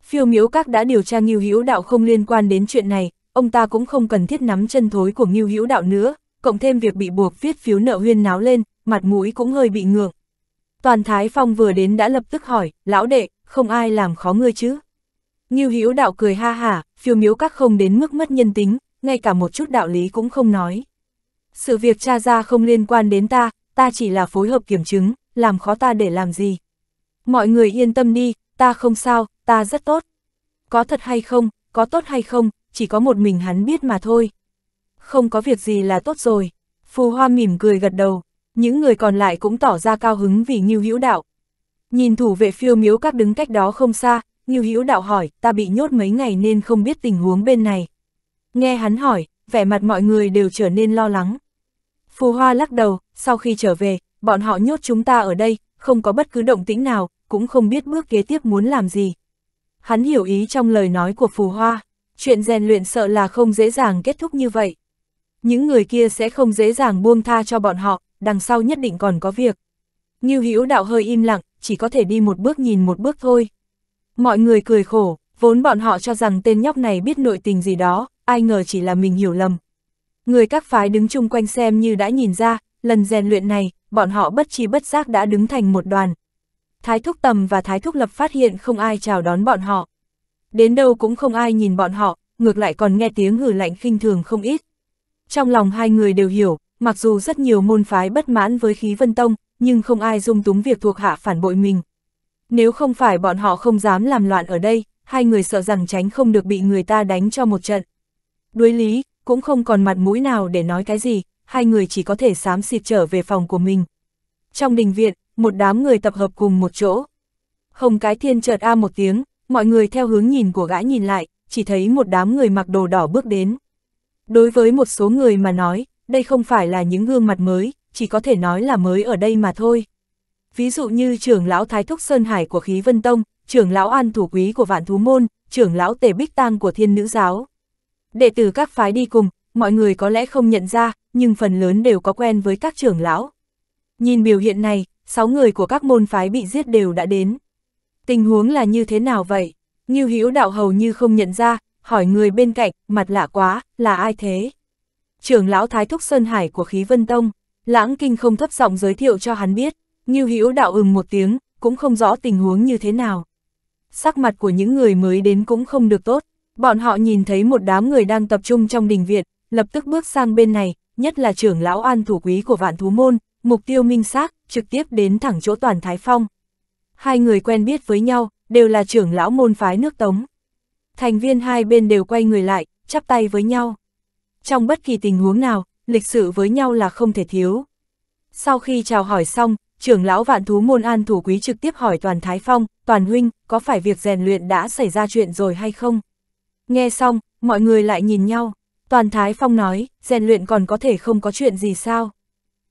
Phiêu miếu các đã điều tra Ngưu Hữu Đạo không liên quan đến chuyện này, ông ta cũng không cần thiết nắm chân thối của Ngưu Hữu Đạo nữa, cộng thêm việc bị buộc viết phiếu nợ huyên náo lên, mặt mũi cũng hơi bị ngượng. Toàn Thái Phong vừa đến đã lập tức hỏi, lão đệ, không ai làm khó ngươi chứ. Ngưu Hữu đạo cười ha hả, phiêu miếu các không đến mức mất nhân tính, ngay cả một chút đạo lý cũng không nói. Sự việc cha ra không liên quan đến ta, ta chỉ là phối hợp kiểm chứng, làm khó ta để làm gì. Mọi người yên tâm đi, ta không sao, ta rất tốt. Có thật hay không, có tốt hay không, chỉ có một mình hắn biết mà thôi. Không có việc gì là tốt rồi. Phù Hoa mỉm cười gật đầu, những người còn lại cũng tỏ ra cao hứng vì Ngưu Hữu Đạo, Nhìn thủ vệ phiêu miếu các đứng cách đó không xa, Ngưu Hữu đạo hỏi, ta bị nhốt mấy ngày nên không biết tình huống bên này. Nghe hắn hỏi, vẻ mặt mọi người đều trở nên lo lắng. Phù Hoa lắc đầu, sau khi trở về, bọn họ nhốt chúng ta ở đây, không có bất cứ động tĩnh nào, cũng không biết bước kế tiếp muốn làm gì. Hắn hiểu ý trong lời nói của Phù Hoa, chuyện rèn luyện sợ là không dễ dàng kết thúc như vậy. Những người kia sẽ không dễ dàng buông tha cho bọn họ, đằng sau nhất định còn có việc. Ngưu Hữu Đạo hơi im lặng, chỉ có thể đi một bước nhìn một bước thôi. Mọi người cười khổ, vốn bọn họ cho rằng tên nhóc này biết nội tình gì đó, ai ngờ chỉ là mình hiểu lầm. Người các phái đứng chung quanh xem như đã nhìn ra, lần rèn luyện này, bọn họ bất chi bất giác đã đứng thành một đoàn. Thái Thúc Tầm và Thái Thúc Lập phát hiện không ai chào đón bọn họ. Đến đâu cũng không ai nhìn bọn họ, ngược lại còn nghe tiếng hử lạnh khinh thường không ít. Trong lòng hai người đều hiểu, mặc dù rất nhiều môn phái bất mãn với khí vân tông, nhưng không ai dung túng việc thuộc hạ phản bội mình. Nếu không phải bọn họ không dám làm loạn ở đây, hai người sợ rằng tránh không được bị người ta đánh cho một trận. Đối lý, cũng không còn mặt mũi nào để nói cái gì, hai người chỉ có thể xám xịt trở về phòng của mình. Trong đình viện, một đám người tập hợp cùng một chỗ. Hồng cái thiên chợt a một tiếng, mọi người theo hướng nhìn của gã nhìn lại, chỉ thấy một đám người mặc đồ đỏ bước đến. Đối với một số người mà nói, đây không phải là những gương mặt mới, chỉ có thể nói là mới ở đây mà thôi. Ví dụ như trưởng lão Thái Thúc Sơn Hải của Khí Vân Tông, trưởng lão An Thủ Quý của Vạn Thú Môn, trưởng lão Tề Bích Tang của Thiên Nữ Giáo. Đệ tử các phái đi cùng, mọi người có lẽ không nhận ra, nhưng phần lớn đều có quen với các trưởng lão. Nhìn biểu hiện này, 6 người của các môn phái bị giết đều đã đến. Tình huống là như thế nào vậy? Ngưu Hữu đạo hầu như không nhận ra, hỏi người bên cạnh, mặt lạ quá, là ai thế? Trưởng lão Thái Thúc Sơn Hải của Khí Vân Tông. Lãng Kinh không thấp giọng giới thiệu cho hắn biết, Ngưu Hữu đạo ừm một tiếng, cũng không rõ tình huống như thế nào. Sắc mặt của những người mới đến cũng không được tốt, bọn họ nhìn thấy một đám người đang tập trung trong đình viện, lập tức bước sang bên này, nhất là trưởng lão an thủ quý của vạn thú môn, mục tiêu minh xác, trực tiếp đến thẳng chỗ toàn Thái Phong. Hai người quen biết với nhau, đều là trưởng lão môn phái nước Tống. Thành viên hai bên đều quay người lại, chắp tay với nhau. Trong bất kỳ tình huống nào, lịch sự với nhau là không thể thiếu. Sau khi chào hỏi xong, trưởng lão vạn thú môn an thủ quý trực tiếp hỏi toàn Thái Phong, toàn huynh, có phải việc rèn luyện đã xảy ra chuyện rồi hay không? Nghe xong, mọi người lại nhìn nhau. Toàn Thái Phong nói, rèn luyện còn có thể không có chuyện gì sao?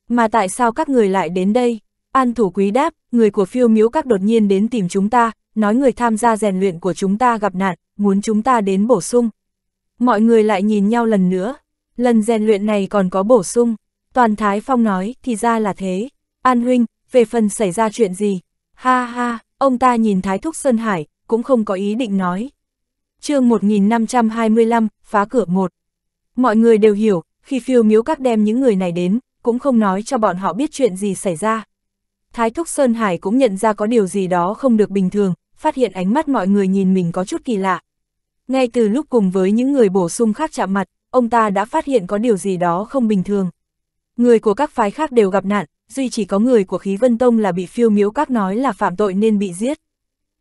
Mà tại sao các người lại đến đây? An thủ quý đáp, người của phiêu miếu các đột nhiên đến tìm chúng ta, nói người tham gia rèn luyện của chúng ta gặp nạn, muốn chúng ta đến bổ sung. Mọi người lại nhìn nhau lần nữa, Lần rèn luyện này còn có bổ sung, toàn Thái Phong nói, thì ra là thế. An huynh, về phần xảy ra chuyện gì? Ha ha, ông ta nhìn Thái Thúc Sơn Hải, cũng không có ý định nói. chương 1525, phá cửa một. Mọi người đều hiểu, khi phiêu miếu các đem những người này đến, cũng không nói cho bọn họ biết chuyện gì xảy ra. Thái Thúc Sơn Hải cũng nhận ra có điều gì đó không được bình thường, phát hiện ánh mắt mọi người nhìn mình có chút kỳ lạ. Ngay từ lúc cùng với những người bổ sung khác chạm mặt, ông ta đã phát hiện có điều gì đó không bình thường. Người của các phái khác đều gặp nạn, duy chỉ có người của khí vân tông là bị phiêu miếu các nói là phạm tội nên bị giết.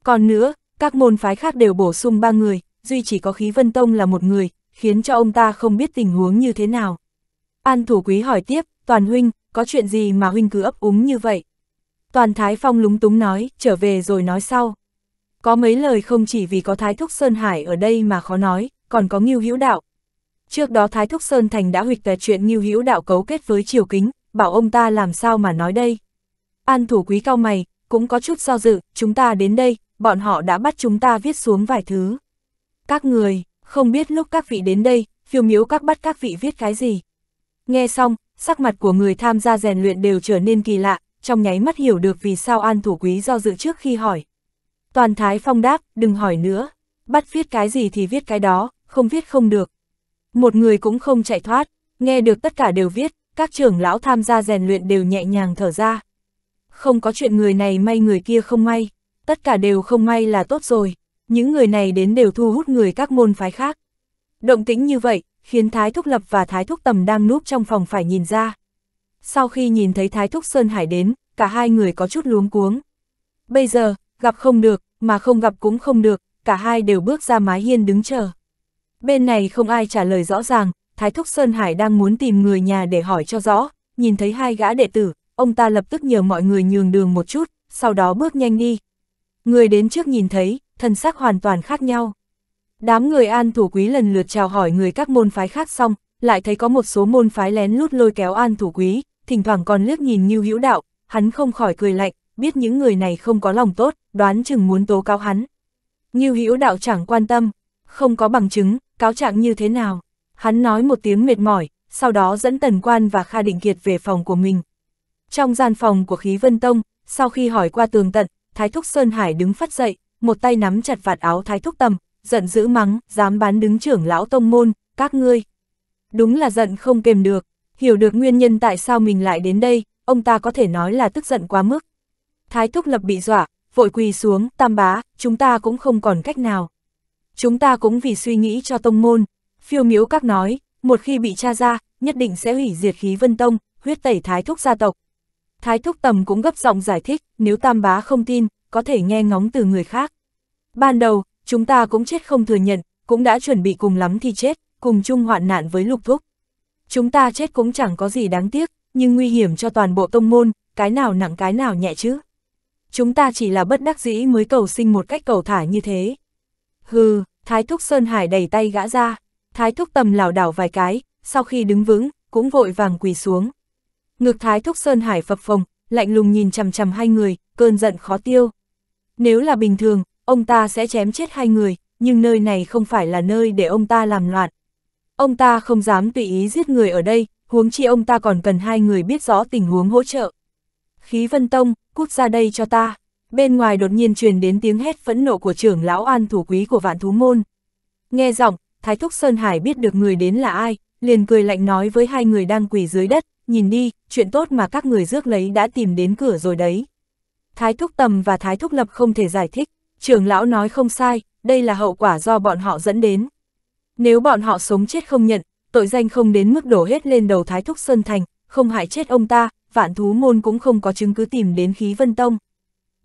Còn nữa, các môn phái khác đều bổ sung ba người, duy chỉ có khí vân tông là một người, khiến cho ông ta không biết tình huống như thế nào. An thủ quý hỏi tiếp, toàn huynh, có chuyện gì mà huynh cứ ấp úng như vậy? Toàn Thái Phong lúng túng nói, trở về rồi nói sau. Có mấy lời không chỉ vì có Thái Thúc Sơn Hải ở đây mà khó nói, còn có nghiêu Hữu Đạo, Trước đó Thái Thúc Sơn Thành đã huyệt về chuyện Ngưu Hữu Đạo cấu kết với Triều Kính, bảo ông ta làm sao mà nói đây. An thủ quý cao mày, cũng có chút do dự, chúng ta đến đây, bọn họ đã bắt chúng ta viết xuống vài thứ. Các người, không biết lúc các vị đến đây, phiêu miếu các bắt các vị viết cái gì. Nghe xong, sắc mặt của người tham gia rèn luyện đều trở nên kỳ lạ, trong nháy mắt hiểu được vì sao an thủ quý do dự trước khi hỏi. Toàn Thái Phong đáp, đừng hỏi nữa, bắt viết cái gì thì viết cái đó, không viết không được một người cũng không chạy thoát, nghe được tất cả đều viết, các trưởng lão tham gia rèn luyện đều nhẹ nhàng thở ra. Không có chuyện người này may người kia không may, tất cả đều không may là tốt rồi, những người này đến đều thu hút người các môn phái khác. Động tĩnh như vậy, khiến Thái Thúc Lập và Thái Thúc Tầm đang núp trong phòng phải nhìn ra. Sau khi nhìn thấy Thái Thúc Sơn Hải đến, cả hai người có chút luống cuống. Bây giờ, gặp không được, mà không gặp cũng không được, cả hai đều bước ra mái hiên đứng chờ. Bên này không ai trả lời rõ ràng, Thái Thúc Sơn Hải đang muốn tìm người nhà để hỏi cho rõ, nhìn thấy hai gã đệ tử, ông ta lập tức nhờ mọi người nhường đường một chút, sau đó bước nhanh đi. Người đến trước nhìn thấy, thân sắc hoàn toàn khác nhau. Đám người an thủ quý lần lượt chào hỏi người các môn phái khác xong, lại thấy có một số môn phái lén lút lôi kéo an thủ quý, thỉnh thoảng còn liếc nhìn như hữu đạo, hắn không khỏi cười lạnh, biết những người này không có lòng tốt, đoán chừng muốn tố cáo hắn. Như hữu đạo chẳng quan tâm, không có bằng chứng, cáo trạng như thế nào? Hắn nói một tiếng mệt mỏi, sau đó dẫn Tần Quan và Kha Định Kiệt về phòng của mình. Trong gian phòng của Khí Vân Tông, sau khi hỏi qua tường tận, Thái Thúc Sơn Hải đứng phát dậy, một tay nắm chặt vạt áo Thái Thúc Tầm, giận dữ mắng, dám bán đứng trưởng lão tông môn, các ngươi. Đúng là giận không kềm được, hiểu được nguyên nhân tại sao mình lại đến đây, ông ta có thể nói là tức giận quá mức. Thái Thúc Lập bị dọa, vội quỳ xuống, tam bá, chúng ta cũng không còn cách nào chúng ta cũng vì suy nghĩ cho tông môn. Phiêu miếu các nói, một khi bị tra ra, nhất định sẽ hủy diệt khí vân tông, huyết tẩy thái thúc gia tộc. Thái thúc tầm cũng gấp giọng giải thích, nếu tam bá không tin, có thể nghe ngóng từ người khác. Ban đầu, chúng ta cũng chết không thừa nhận, cũng đã chuẩn bị cùng lắm thì chết, cùng chung hoạn nạn với lục thúc. Chúng ta chết cũng chẳng có gì đáng tiếc, nhưng nguy hiểm cho toàn bộ tông môn, cái nào nặng cái nào nhẹ chứ. Chúng ta chỉ là bất đắc dĩ mới cầu sinh một cách cầu thả như thế. Hừ, Thái Thúc Sơn Hải đẩy tay gã ra, Thái Thúc Tầm lảo đảo vài cái, sau khi đứng vững, cũng vội vàng quỳ xuống. Ngực Thái Thúc Sơn Hải phập phồng, lạnh lùng nhìn chằm chằm hai người, cơn giận khó tiêu. Nếu là bình thường, ông ta sẽ chém chết hai người, nhưng nơi này không phải là nơi để ông ta làm loạn. Ông ta không dám tùy ý giết người ở đây, huống chi ông ta còn cần hai người biết rõ tình huống hỗ trợ. Khí Vân Tông, cút ra đây cho ta bên ngoài đột nhiên truyền đến tiếng hét phẫn nộ của trưởng lão an thủ quý của vạn thú môn. Nghe giọng, Thái Thúc Sơn Hải biết được người đến là ai, liền cười lạnh nói với hai người đang quỳ dưới đất, nhìn đi, chuyện tốt mà các người rước lấy đã tìm đến cửa rồi đấy. Thái Thúc Tầm và Thái Thúc Lập không thể giải thích, trưởng lão nói không sai, đây là hậu quả do bọn họ dẫn đến. Nếu bọn họ sống chết không nhận, tội danh không đến mức đổ hết lên đầu Thái Thúc Sơn Thành, không hại chết ông ta, vạn thú môn cũng không có chứng cứ tìm đến khí vân tông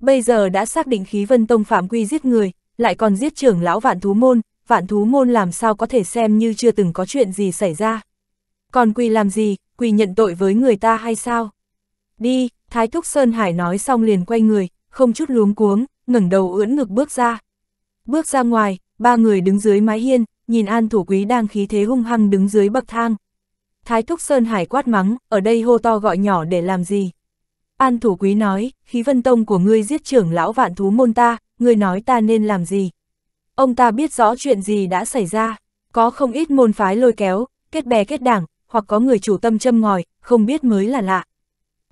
bây giờ đã xác định khí vân tông phạm quy giết người, lại còn giết trưởng lão vạn thú môn, vạn thú môn làm sao có thể xem như chưa từng có chuyện gì xảy ra. Còn quy làm gì, quy nhận tội với người ta hay sao? Đi, Thái Thúc Sơn Hải nói xong liền quay người, không chút luống cuống, ngẩng đầu ưỡn ngực bước ra. Bước ra ngoài, ba người đứng dưới mái hiên, nhìn An Thủ Quý đang khí thế hung hăng đứng dưới bậc thang. Thái Thúc Sơn Hải quát mắng, ở đây hô to gọi nhỏ để làm gì? An Thủ Quý nói, khí vân tông của ngươi giết trưởng lão vạn thú môn ta, ngươi nói ta nên làm gì? Ông ta biết rõ chuyện gì đã xảy ra, có không ít môn phái lôi kéo, kết bè kết đảng, hoặc có người chủ tâm châm ngòi, không biết mới là lạ.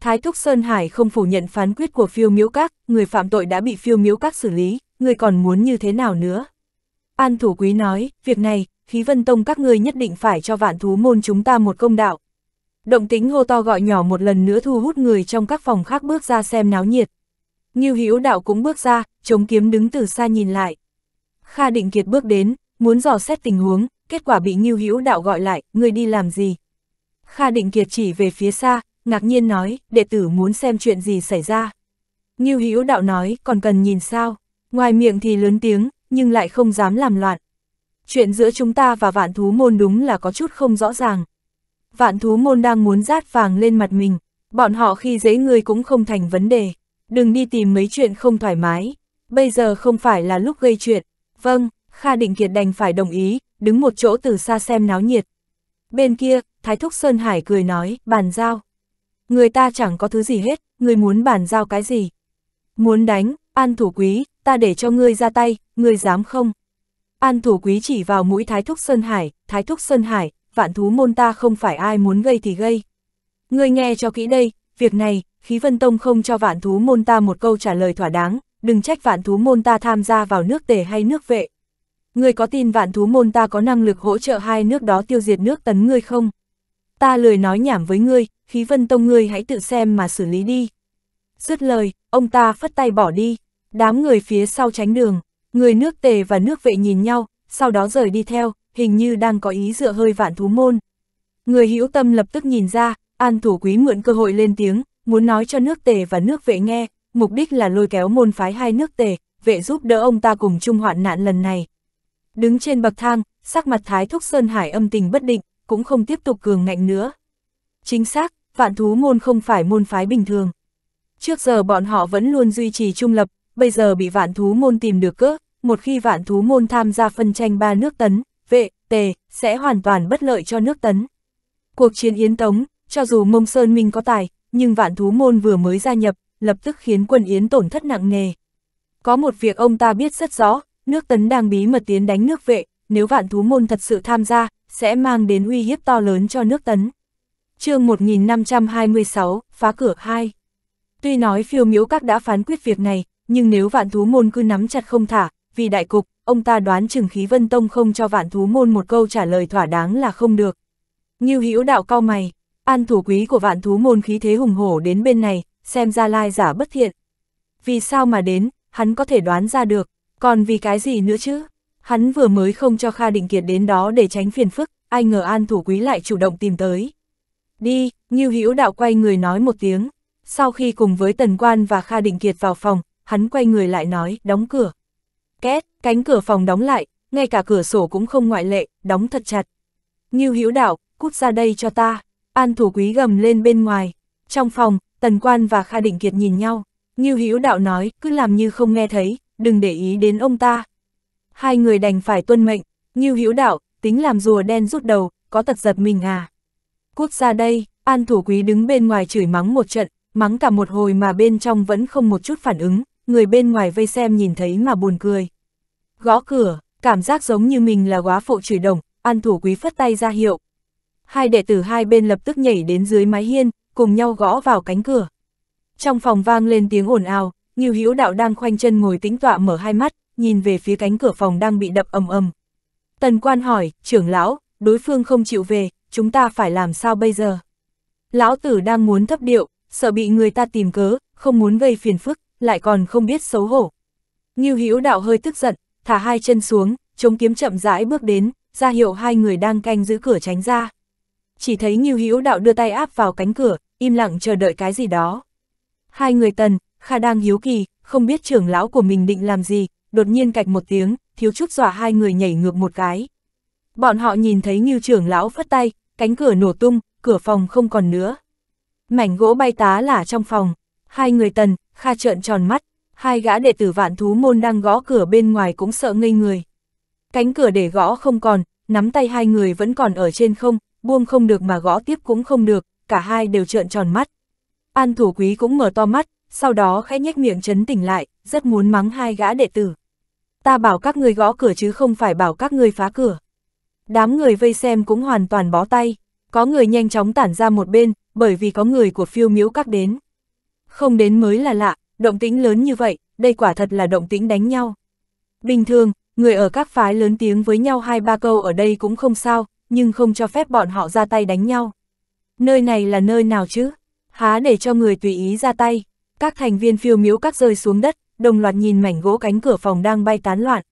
Thái Thúc Sơn Hải không phủ nhận phán quyết của phiêu miếu các, người phạm tội đã bị phiêu miếu các xử lý, người còn muốn như thế nào nữa? An Thủ Quý nói, việc này, khí vân tông các ngươi nhất định phải cho vạn thú môn chúng ta một công đạo, Động tính hô to gọi nhỏ một lần nữa thu hút người trong các phòng khác bước ra xem náo nhiệt. Ngưu Hữu Đạo cũng bước ra, chống kiếm đứng từ xa nhìn lại. Kha Định Kiệt bước đến, muốn dò xét tình huống, kết quả bị Ngưu Hữu Đạo gọi lại, người đi làm gì? Kha Định Kiệt chỉ về phía xa, ngạc nhiên nói, đệ tử muốn xem chuyện gì xảy ra. Ngưu Hữu Đạo nói, còn cần nhìn sao? Ngoài miệng thì lớn tiếng, nhưng lại không dám làm loạn. Chuyện giữa chúng ta và vạn thú môn đúng là có chút không rõ ràng vạn thú môn đang muốn rát vàng lên mặt mình, bọn họ khi dễ người cũng không thành vấn đề, đừng đi tìm mấy chuyện không thoải mái, bây giờ không phải là lúc gây chuyện, vâng, Kha Định Kiệt đành phải đồng ý, đứng một chỗ từ xa xem náo nhiệt. Bên kia, Thái Thúc Sơn Hải cười nói, bàn giao. Người ta chẳng có thứ gì hết, người muốn bàn giao cái gì? Muốn đánh, an thủ quý, ta để cho ngươi ra tay, ngươi dám không? An thủ quý chỉ vào mũi Thái Thúc Sơn Hải, Thái Thúc Sơn Hải, vạn thú môn ta không phải ai muốn gây thì gây. Ngươi nghe cho kỹ đây, việc này, khí vân tông không cho vạn thú môn ta một câu trả lời thỏa đáng, đừng trách vạn thú môn ta tham gia vào nước tề hay nước vệ. Ngươi có tin vạn thú môn ta có năng lực hỗ trợ hai nước đó tiêu diệt nước tấn ngươi không? Ta lười nói nhảm với ngươi, khí vân tông ngươi hãy tự xem mà xử lý đi. Dứt lời, ông ta phất tay bỏ đi, đám người phía sau tránh đường, người nước tề và nước vệ nhìn nhau, sau đó rời đi theo, hình như đang có ý dựa hơi vạn thú môn. Người hữu tâm lập tức nhìn ra, An Thủ Quý mượn cơ hội lên tiếng, muốn nói cho nước tề và nước vệ nghe, mục đích là lôi kéo môn phái hai nước tề, vệ giúp đỡ ông ta cùng chung hoạn nạn lần này. Đứng trên bậc thang, sắc mặt Thái Thúc Sơn Hải âm tình bất định, cũng không tiếp tục cường ngạnh nữa. Chính xác, vạn thú môn không phải môn phái bình thường. Trước giờ bọn họ vẫn luôn duy trì trung lập, bây giờ bị vạn thú môn tìm được cỡ, một khi vạn thú môn tham gia phân tranh ba nước tấn, vệ, tề, sẽ hoàn toàn bất lợi cho nước tấn. Cuộc chiến Yến Tống, cho dù Mông Sơn Minh có tài, nhưng vạn thú môn vừa mới gia nhập, lập tức khiến quân Yến tổn thất nặng nề. Có một việc ông ta biết rất rõ, nước tấn đang bí mật tiến đánh nước vệ, nếu vạn thú môn thật sự tham gia, sẽ mang đến uy hiếp to lớn cho nước tấn. chương 1526, phá cửa 2 Tuy nói phiêu miếu các đã phán quyết việc này, nhưng nếu vạn thú môn cứ nắm chặt không thả, vì đại cục, ông ta đoán chừng khí vân tông không cho vạn thú môn một câu trả lời thỏa đáng là không được. Ngưu hữu đạo cao mày, an thủ quý của vạn thú môn khí thế hùng hổ đến bên này, xem ra lai giả bất thiện. Vì sao mà đến, hắn có thể đoán ra được, còn vì cái gì nữa chứ? Hắn vừa mới không cho Kha Định Kiệt đến đó để tránh phiền phức, ai ngờ an thủ quý lại chủ động tìm tới. Đi, Ngưu hữu đạo quay người nói một tiếng. Sau khi cùng với Tần Quan và Kha Định Kiệt vào phòng, hắn quay người lại nói, đóng cửa két, cánh cửa phòng đóng lại, ngay cả cửa sổ cũng không ngoại lệ, đóng thật chặt. Ngưu Hữu Đạo, cút ra đây cho ta. An thủ quý gầm lên bên ngoài. Trong phòng, Tần Quan và Kha Định Kiệt nhìn nhau. Ngưu Hữu Đạo nói, cứ làm như không nghe thấy, đừng để ý đến ông ta. Hai người đành phải tuân mệnh. Ngưu Hữu Đạo, tính làm rùa đen rút đầu, có tật giật mình à? Cút ra đây, An thủ quý đứng bên ngoài chửi mắng một trận, mắng cả một hồi mà bên trong vẫn không một chút phản ứng, người bên ngoài vây xem nhìn thấy mà buồn cười. Gõ cửa, cảm giác giống như mình là quá phụ chửi đồng, an thủ quý phất tay ra hiệu. Hai đệ tử hai bên lập tức nhảy đến dưới mái hiên, cùng nhau gõ vào cánh cửa. Trong phòng vang lên tiếng ồn ào, Ngưu Hữu Đạo đang khoanh chân ngồi tĩnh tọa mở hai mắt, nhìn về phía cánh cửa phòng đang bị đập ầm ầm. Tần Quan hỏi, trưởng lão, đối phương không chịu về, chúng ta phải làm sao bây giờ? Lão tử đang muốn thấp điệu, sợ bị người ta tìm cớ, không muốn gây phiền phức, lại còn không biết xấu hổ. Ngưu Hữu Đạo hơi tức giận, thả hai chân xuống, chống kiếm chậm rãi bước đến, ra hiệu hai người đang canh giữ cửa tránh ra. Chỉ thấy Ngưu Hữu Đạo đưa tay áp vào cánh cửa, im lặng chờ đợi cái gì đó. Hai người tần, Kha đang hiếu kỳ, không biết trưởng lão của mình định làm gì, đột nhiên cạch một tiếng, thiếu chút dọa hai người nhảy ngược một cái. Bọn họ nhìn thấy Ngưu trưởng lão phất tay, cánh cửa nổ tung, cửa phòng không còn nữa. Mảnh gỗ bay tá lả trong phòng, hai người tần, Kha trợn tròn mắt, hai gã đệ tử vạn thú môn đang gõ cửa bên ngoài cũng sợ ngây người. Cánh cửa để gõ không còn, nắm tay hai người vẫn còn ở trên không, buông không được mà gõ tiếp cũng không được, cả hai đều trợn tròn mắt. An thủ quý cũng mở to mắt, sau đó khẽ nhếch miệng chấn tỉnh lại, rất muốn mắng hai gã đệ tử. Ta bảo các người gõ cửa chứ không phải bảo các người phá cửa. Đám người vây xem cũng hoàn toàn bó tay, có người nhanh chóng tản ra một bên, bởi vì có người của phiêu miếu các đến. Không đến mới là lạ, động tĩnh lớn như vậy, đây quả thật là động tĩnh đánh nhau. Bình thường, người ở các phái lớn tiếng với nhau hai ba câu ở đây cũng không sao, nhưng không cho phép bọn họ ra tay đánh nhau. Nơi này là nơi nào chứ? Há để cho người tùy ý ra tay. Các thành viên phiêu miếu các rơi xuống đất, đồng loạt nhìn mảnh gỗ cánh cửa phòng đang bay tán loạn.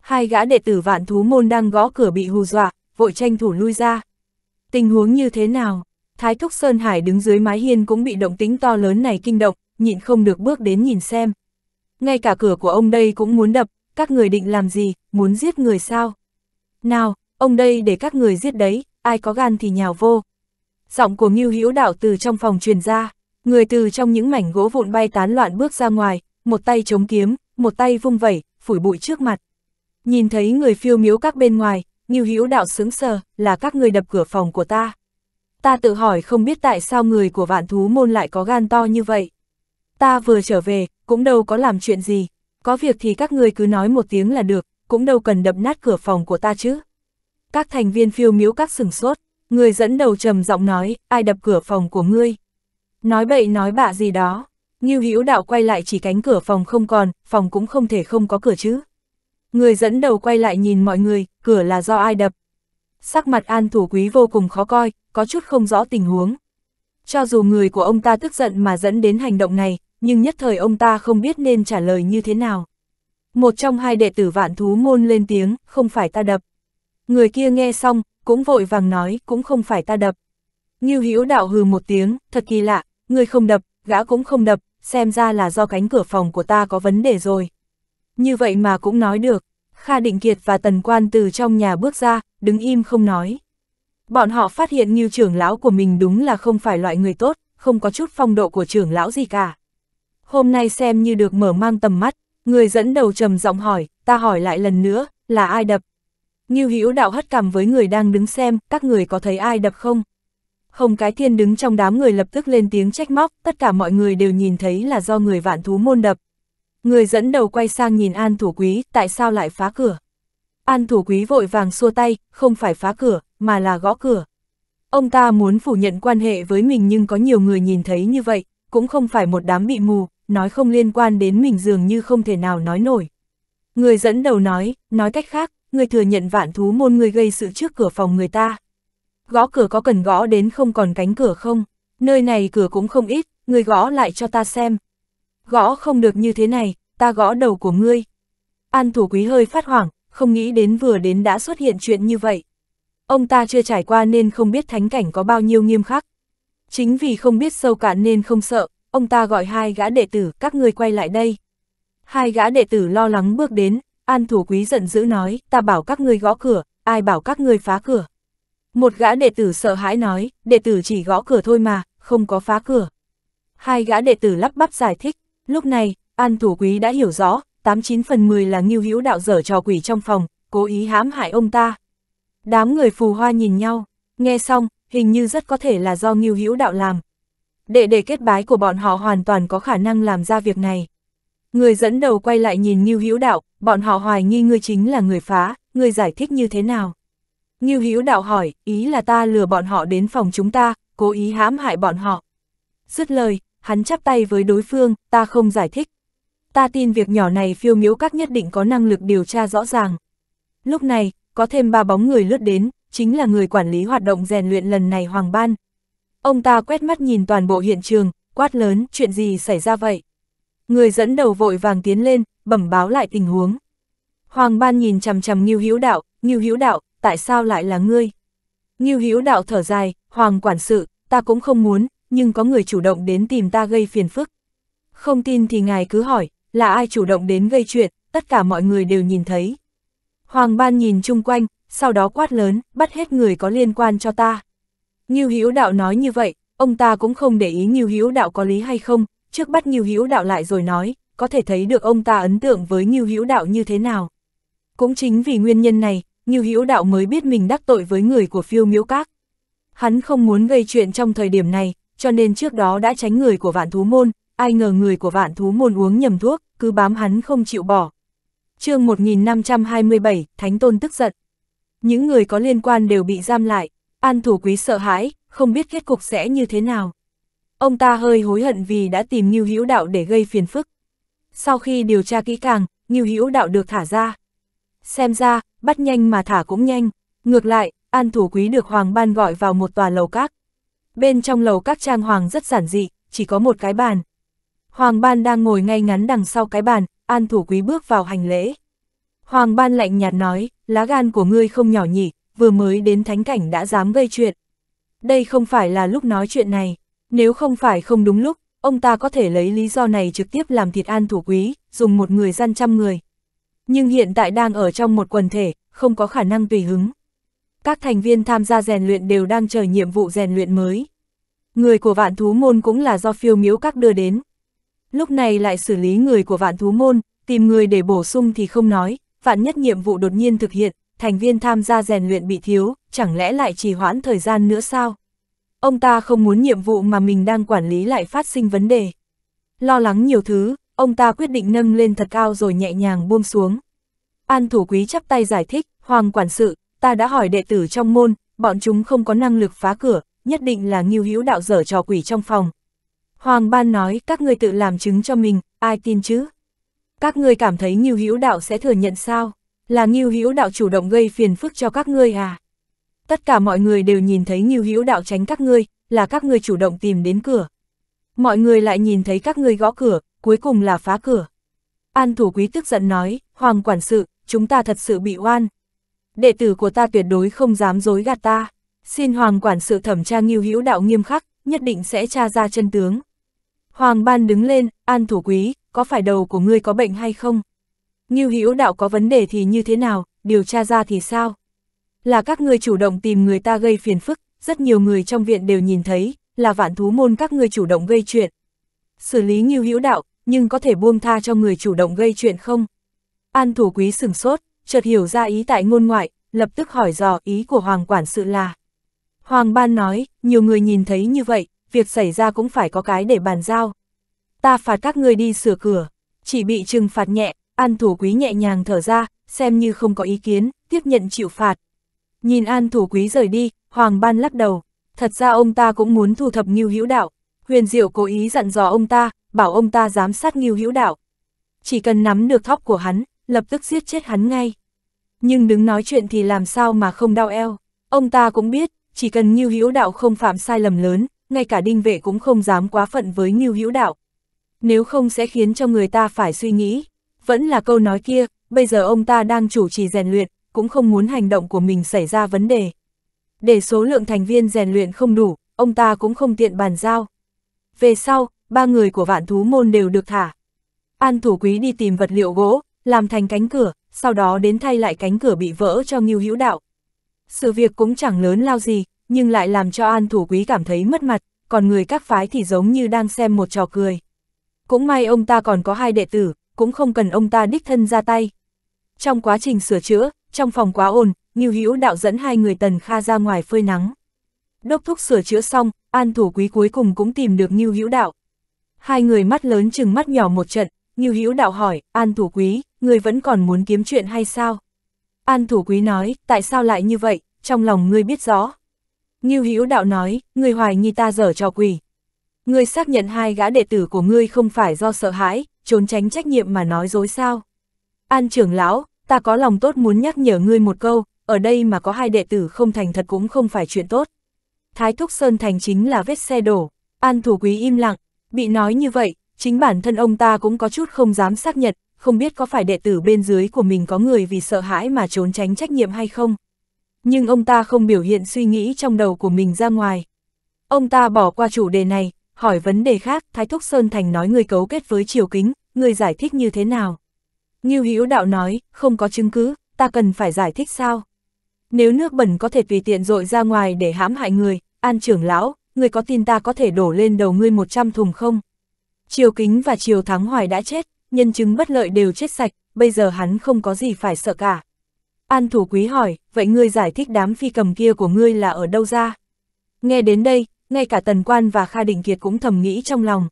Hai gã đệ tử vạn thú môn đang gõ cửa bị hù dọa, vội tranh thủ lui ra. Tình huống như thế nào? Thái Thúc Sơn Hải đứng dưới mái hiên cũng bị động tính to lớn này kinh động, nhịn không được bước đến nhìn xem. Ngay cả cửa của ông đây cũng muốn đập, các người định làm gì, muốn giết người sao? Nào, ông đây để các người giết đấy, ai có gan thì nhào vô. Giọng của Ngưu Hữu Đạo từ trong phòng truyền ra, người từ trong những mảnh gỗ vụn bay tán loạn bước ra ngoài, một tay chống kiếm, một tay vung vẩy, phủi bụi trước mặt. Nhìn thấy người phiêu miếu các bên ngoài, Ngưu Hữu Đạo sững sờ, là các người đập cửa phòng của ta. Ta tự hỏi không biết tại sao người của vạn thú môn lại có gan to như vậy ta vừa trở về, cũng đâu có làm chuyện gì, có việc thì các ngươi cứ nói một tiếng là được, cũng đâu cần đập nát cửa phòng của ta chứ. Các thành viên phiêu miếu các sừng sốt, người dẫn đầu trầm giọng nói, ai đập cửa phòng của ngươi. Nói bậy nói bạ gì đó, Ngưu Hữu Đạo quay lại chỉ cánh cửa phòng không còn, phòng cũng không thể không có cửa chứ. Người dẫn đầu quay lại nhìn mọi người, cửa là do ai đập. Sắc mặt An Thủ Quý vô cùng khó coi, có chút không rõ tình huống. Cho dù người của ông ta tức giận mà dẫn đến hành động này, nhưng nhất thời ông ta không biết nên trả lời như thế nào. Một trong hai đệ tử vạn thú môn lên tiếng, không phải ta đập. Người kia nghe xong, cũng vội vàng nói, cũng không phải ta đập. Ngưu Hữu đạo hừ một tiếng, thật kỳ lạ, người không đập, gã cũng không đập, xem ra là do cánh cửa phòng của ta có vấn đề rồi. Như vậy mà cũng nói được, Kha Định Kiệt và Tần Quan từ trong nhà bước ra, đứng im không nói. Bọn họ phát hiện như trưởng lão của mình đúng là không phải loại người tốt, không có chút phong độ của trưởng lão gì cả hôm nay xem như được mở mang tầm mắt, người dẫn đầu trầm giọng hỏi, ta hỏi lại lần nữa, là ai đập? Như Hữu đạo hất cằm với người đang đứng xem, các người có thấy ai đập không? Hồng Cái Thiên đứng trong đám người lập tức lên tiếng trách móc, tất cả mọi người đều nhìn thấy là do người vạn thú môn đập. Người dẫn đầu quay sang nhìn An Thủ Quý, tại sao lại phá cửa? An Thủ Quý vội vàng xua tay, không phải phá cửa, mà là gõ cửa. Ông ta muốn phủ nhận quan hệ với mình nhưng có nhiều người nhìn thấy như vậy, cũng không phải một đám bị mù, nói không liên quan đến mình dường như không thể nào nói nổi. Người dẫn đầu nói, nói cách khác, người thừa nhận vạn thú môn người gây sự trước cửa phòng người ta. Gõ cửa có cần gõ đến không còn cánh cửa không? Nơi này cửa cũng không ít, người gõ lại cho ta xem. Gõ không được như thế này, ta gõ đầu của ngươi. An thủ quý hơi phát hoảng, không nghĩ đến vừa đến đã xuất hiện chuyện như vậy. Ông ta chưa trải qua nên không biết thánh cảnh có bao nhiêu nghiêm khắc. Chính vì không biết sâu cạn nên không sợ, ông ta gọi hai gã đệ tử, các ngươi quay lại đây. Hai gã đệ tử lo lắng bước đến, An Thủ Quý giận dữ nói, ta bảo các ngươi gõ cửa, ai bảo các ngươi phá cửa. Một gã đệ tử sợ hãi nói, đệ tử chỉ gõ cửa thôi mà, không có phá cửa. Hai gã đệ tử lắp bắp giải thích, lúc này, An Thủ Quý đã hiểu rõ, 89 phần 10 là nghiêu hữu đạo dở trò quỷ trong phòng, cố ý hãm hại ông ta. Đám người phù hoa nhìn nhau, nghe xong, hình như rất có thể là do nghiêu hữu đạo làm, đệ đệ kết bái của bọn họ hoàn toàn có khả năng làm ra việc này. Người dẫn đầu quay lại nhìn Ngưu Hữu Đạo, bọn họ hoài nghi ngươi chính là người phá, ngươi giải thích như thế nào? Ngưu Hữu Đạo hỏi, ý là ta lừa bọn họ đến phòng chúng ta, cố ý hãm hại bọn họ. Dứt lời, hắn chắp tay với đối phương, ta không giải thích. Ta tin việc nhỏ này phiêu miếu các nhất định có năng lực điều tra rõ ràng. Lúc này, có thêm ba bóng người lướt đến, chính là người quản lý hoạt động rèn luyện lần này Hoàng Ban, Ông ta quét mắt nhìn toàn bộ hiện trường, quát lớn, chuyện gì xảy ra vậy? Người dẫn đầu vội vàng tiến lên, bẩm báo lại tình huống. Hoàng Ban nhìn chằm chằm Ngưu Hữu Đạo, "Ngưu Hữu Đạo, tại sao lại là ngươi?" Ngưu Hữu Đạo thở dài, "Hoàng quản sự, ta cũng không muốn, nhưng có người chủ động đến tìm ta gây phiền phức. Không tin thì ngài cứ hỏi, là ai chủ động đến gây chuyện, tất cả mọi người đều nhìn thấy." Hoàng Ban nhìn chung quanh, sau đó quát lớn, "Bắt hết người có liên quan cho ta." Ngưu Hữu Đạo nói như vậy, ông ta cũng không để ý Ngưu Hữu Đạo có lý hay không, trước bắt Ngưu Hữu Đạo lại rồi nói, có thể thấy được ông ta ấn tượng với Ngưu Hữu Đạo như thế nào. Cũng chính vì nguyên nhân này, Ngưu Hữu Đạo mới biết mình đắc tội với người của Phiêu Miếu Các. Hắn không muốn gây chuyện trong thời điểm này, cho nên trước đó đã tránh người của Vạn Thú Môn, ai ngờ người của Vạn Thú Môn uống nhầm thuốc, cứ bám hắn không chịu bỏ. Chương 1527, Thánh Tôn tức giận. Những người có liên quan đều bị giam lại, An thủ quý sợ hãi, không biết kết cục sẽ như thế nào. Ông ta hơi hối hận vì đã tìm Ngưu Hữu Đạo để gây phiền phức. Sau khi điều tra kỹ càng, Ngưu Hữu Đạo được thả ra. Xem ra, bắt nhanh mà thả cũng nhanh. Ngược lại, An thủ quý được Hoàng Ban gọi vào một tòa lầu các. Bên trong lầu các trang hoàng rất giản dị, chỉ có một cái bàn. Hoàng Ban đang ngồi ngay ngắn đằng sau cái bàn, An thủ quý bước vào hành lễ. Hoàng Ban lạnh nhạt nói, lá gan của ngươi không nhỏ nhỉ, vừa mới đến thánh cảnh đã dám gây chuyện. Đây không phải là lúc nói chuyện này, nếu không phải không đúng lúc, ông ta có thể lấy lý do này trực tiếp làm thịt an thủ quý, dùng một người gian trăm người. Nhưng hiện tại đang ở trong một quần thể, không có khả năng tùy hứng. Các thành viên tham gia rèn luyện đều đang chờ nhiệm vụ rèn luyện mới. Người của vạn thú môn cũng là do phiêu miếu các đưa đến. Lúc này lại xử lý người của vạn thú môn, tìm người để bổ sung thì không nói, vạn nhất nhiệm vụ đột nhiên thực hiện, thành viên tham gia rèn luyện bị thiếu, chẳng lẽ lại trì hoãn thời gian nữa sao? Ông ta không muốn nhiệm vụ mà mình đang quản lý lại phát sinh vấn đề. Lo lắng nhiều thứ, ông ta quyết định nâng lên thật cao rồi nhẹ nhàng buông xuống. An thủ quý chắp tay giải thích, Hoàng quản sự, ta đã hỏi đệ tử trong môn, bọn chúng không có năng lực phá cửa, nhất định là nghiêu hữu đạo dở trò quỷ trong phòng. Hoàng ban nói, các người tự làm chứng cho mình, ai tin chứ? Các người cảm thấy nghiêu hữu đạo sẽ thừa nhận sao? Là Ngưu Hữu đạo chủ động gây phiền phức cho các ngươi à? Tất cả mọi người đều nhìn thấy Ngưu Hữu đạo tránh các ngươi, là các ngươi chủ động tìm đến cửa. Mọi người lại nhìn thấy các ngươi gõ cửa, cuối cùng là phá cửa. An thủ quý tức giận nói, Hoàng quản sự, chúng ta thật sự bị oan. Đệ tử của ta tuyệt đối không dám dối gạt ta. Xin Hoàng quản sự thẩm tra Ngưu Hữu đạo nghiêm khắc, nhất định sẽ tra ra chân tướng. Hoàng ban đứng lên, An thủ quý, có phải đầu của ngươi có bệnh hay không? Ngưu Hữu Đạo có vấn đề thì như thế nào, điều tra ra thì sao? Là các ngươi chủ động tìm người ta gây phiền phức, rất nhiều người trong viện đều nhìn thấy, là vạn thú môn các ngươi chủ động gây chuyện. Xử lý Ngưu Hữu Đạo, nhưng có thể buông tha cho người chủ động gây chuyện không? An thủ quý sừng sốt, chợt hiểu ra ý tại ngôn ngoại, lập tức hỏi dò ý của Hoàng quản sự là. Hoàng ban nói, nhiều người nhìn thấy như vậy, việc xảy ra cũng phải có cái để bàn giao. Ta phạt các ngươi đi sửa cửa, chỉ bị trừng phạt nhẹ, An thủ quý nhẹ nhàng thở ra, xem như không có ý kiến, tiếp nhận chịu phạt. Nhìn an thủ quý rời đi, Hoàng Ban lắc đầu. Thật ra ông ta cũng muốn thu thập Ngưu Hữu Đạo. Huyền Diệu cố ý dặn dò ông ta, bảo ông ta giám sát Ngưu Hữu Đạo. Chỉ cần nắm được thóc của hắn, lập tức giết chết hắn ngay. Nhưng đứng nói chuyện thì làm sao mà không đau eo. Ông ta cũng biết, chỉ cần Ngưu Hữu Đạo không phạm sai lầm lớn, ngay cả đinh vệ cũng không dám quá phận với Ngưu Hữu Đạo. Nếu không sẽ khiến cho người ta phải suy nghĩ. Vẫn là câu nói kia, bây giờ ông ta đang chủ trì rèn luyện, cũng không muốn hành động của mình xảy ra vấn đề. Để số lượng thành viên rèn luyện không đủ, ông ta cũng không tiện bàn giao. Về sau, ba người của vạn thú môn đều được thả. An thủ quý đi tìm vật liệu gỗ, làm thành cánh cửa, sau đó đến thay lại cánh cửa bị vỡ cho Ngưu Hữu Đạo. Sự việc cũng chẳng lớn lao gì, nhưng lại làm cho An thủ quý cảm thấy mất mặt, còn người các phái thì giống như đang xem một trò cười. Cũng may ông ta còn có hai đệ tử, cũng không cần ông ta đích thân ra tay. Trong quá trình sửa chữa, trong phòng quá ồn, Ngưu Hữu Đạo dẫn hai người Tần Kha ra ngoài phơi nắng. Đốc thúc sửa chữa xong, An Thủ Quý cuối cùng cũng tìm được Ngưu Hữu Đạo. Hai người mắt lớn chừng mắt nhỏ một trận, Ngưu Hữu Đạo hỏi, An Thủ Quý, người vẫn còn muốn kiếm chuyện hay sao? An Thủ Quý nói, tại sao lại như vậy, trong lòng ngươi biết rõ. Ngưu Hữu Đạo nói, người hoài nghi ta dở cho quỷ. người xác nhận hai gã đệ tử của ngươi không phải do sợ hãi, trốn tránh trách nhiệm mà nói dối sao. An trưởng lão, ta có lòng tốt muốn nhắc nhở ngươi một câu, ở đây mà có hai đệ tử không thành thật cũng không phải chuyện tốt. Thái Thúc Sơn Thành chính là vết xe đổ, An Thủ Quý im lặng, bị nói như vậy, chính bản thân ông ta cũng có chút không dám xác nhận, không biết có phải đệ tử bên dưới của mình có người vì sợ hãi mà trốn tránh trách nhiệm hay không. Nhưng ông ta không biểu hiện suy nghĩ trong đầu của mình ra ngoài. Ông ta bỏ qua chủ đề này, Hỏi vấn đề khác, Thái Thúc Sơn Thành nói người cấu kết với triều kính, người giải thích như thế nào? Như Hữu Đạo nói, không có chứng cứ, ta cần phải giải thích sao? Nếu nước bẩn có thể vì tiện dội ra ngoài để hãm hại người, an trưởng lão, người có tin ta có thể đổ lên đầu ngươi 100 thùng không? Triều Kính và Triều Thắng Hoài đã chết, nhân chứng bất lợi đều chết sạch, bây giờ hắn không có gì phải sợ cả. An Thủ Quý hỏi, vậy ngươi giải thích đám phi cầm kia của ngươi là ở đâu ra? Nghe đến đây, ngay cả Tần Quan và Kha Đình Kiệt cũng thầm nghĩ trong lòng.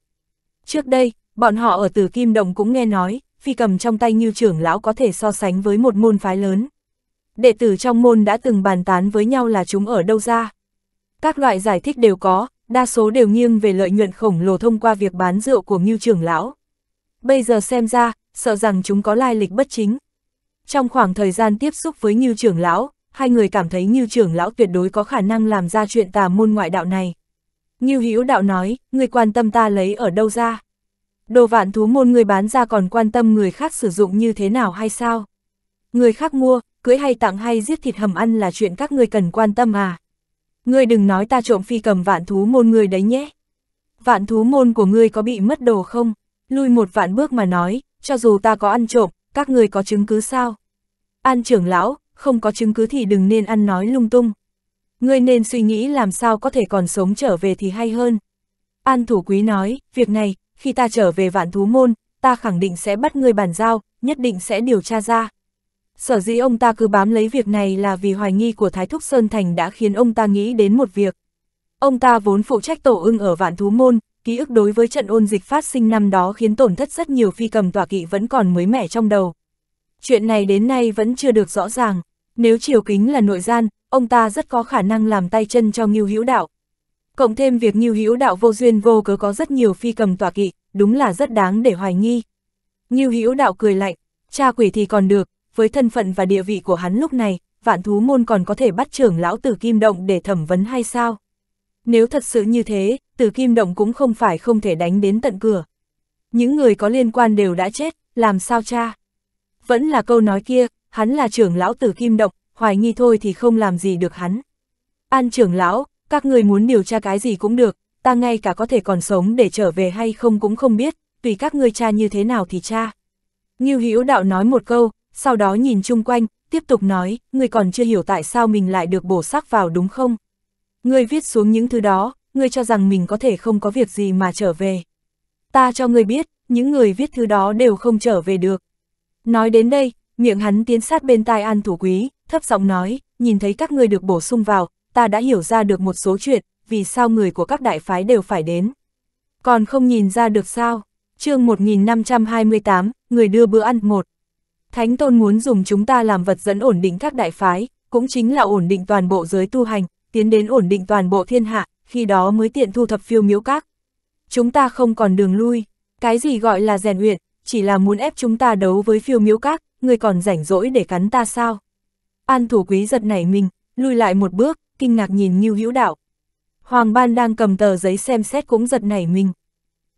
Trước đây, bọn họ ở Tử Kim Động cũng nghe nói, phi cầm trong tay như trưởng lão có thể so sánh với một môn phái lớn. Đệ tử trong môn đã từng bàn tán với nhau là chúng ở đâu ra. Các loại giải thích đều có, đa số đều nghiêng về lợi nhuận khổng lồ thông qua việc bán rượu của Ngưu trưởng lão. Bây giờ xem ra, sợ rằng chúng có lai lịch bất chính. Trong khoảng thời gian tiếp xúc với Ngưu trưởng lão, hai người cảm thấy Ngưu trưởng lão tuyệt đối có khả năng làm ra chuyện tà môn ngoại đạo này. Ngưu Hữu Đạo nói, người quan tâm ta lấy ở đâu ra? Đồ vạn thú môn người bán ra còn quan tâm người khác sử dụng như thế nào hay sao? Người khác mua, cưới hay tặng hay giết thịt hầm ăn là chuyện các ngươi cần quan tâm à? Ngươi đừng nói ta trộm phi cầm vạn thú môn người đấy nhé. Vạn thú môn của ngươi có bị mất đồ không? Lui một vạn bước mà nói, cho dù ta có ăn trộm, các ngươi có chứng cứ sao? An trưởng lão, không có chứng cứ thì đừng nên ăn nói lung tung ngươi nên suy nghĩ làm sao có thể còn sống trở về thì hay hơn. An thủ quý nói, việc này, khi ta trở về vạn thú môn, ta khẳng định sẽ bắt ngươi bàn giao, nhất định sẽ điều tra ra. Sở dĩ ông ta cứ bám lấy việc này là vì hoài nghi của Thái Thúc Sơn Thành đã khiến ông ta nghĩ đến một việc. Ông ta vốn phụ trách tổ ưng ở vạn thú môn, ký ức đối với trận ôn dịch phát sinh năm đó khiến tổn thất rất nhiều phi cầm tỏa kỵ vẫn còn mới mẻ trong đầu. Chuyện này đến nay vẫn chưa được rõ ràng. Nếu triều kính là nội gian, ông ta rất có khả năng làm tay chân cho Ngưu Hữu Đạo. Cộng thêm việc Ngưu Hữu Đạo vô duyên vô cớ có rất nhiều phi cầm tọa kỵ, đúng là rất đáng để hoài nghi. Ngưu Hữu Đạo cười lạnh, cha quỷ thì còn được, với thân phận và địa vị của hắn lúc này, vạn thú môn còn có thể bắt trưởng lão Tử Kim Động để thẩm vấn hay sao? Nếu thật sự như thế, Tử Kim Động cũng không phải không thể đánh đến tận cửa. Những người có liên quan đều đã chết, làm sao cha? Vẫn là câu nói kia, hắn là trưởng lão Tử Kim Động, hoài nghi thôi thì không làm gì được hắn. An trưởng lão, các người muốn điều tra cái gì cũng được, ta ngay cả có thể còn sống để trở về hay không cũng không biết, tùy các ngươi cha như thế nào thì cha. Ngưu Hữu Đạo nói một câu, sau đó nhìn chung quanh, tiếp tục nói, người còn chưa hiểu tại sao mình lại được bổ sắc vào đúng không? Người viết xuống những thứ đó, người cho rằng mình có thể không có việc gì mà trở về. Ta cho người biết, những người viết thứ đó đều không trở về được. Nói đến đây, Miệng hắn tiến sát bên tai An Thủ Quý, thấp giọng nói, nhìn thấy các ngươi được bổ sung vào, ta đã hiểu ra được một số chuyện, vì sao người của các đại phái đều phải đến. Còn không nhìn ra được sao? chương 1528, người đưa bữa ăn một. Thánh Tôn muốn dùng chúng ta làm vật dẫn ổn định các đại phái, cũng chính là ổn định toàn bộ giới tu hành, tiến đến ổn định toàn bộ thiên hạ, khi đó mới tiện thu thập phiêu miếu các. Chúng ta không còn đường lui, cái gì gọi là rèn luyện, chỉ là muốn ép chúng ta đấu với phiêu miếu các, Người còn rảnh rỗi để cắn ta sao? An thủ quý giật nảy mình, lùi lại một bước, kinh ngạc nhìn Ngưu Hữu Đạo. Hoàng Ban đang cầm tờ giấy xem xét cũng giật nảy mình.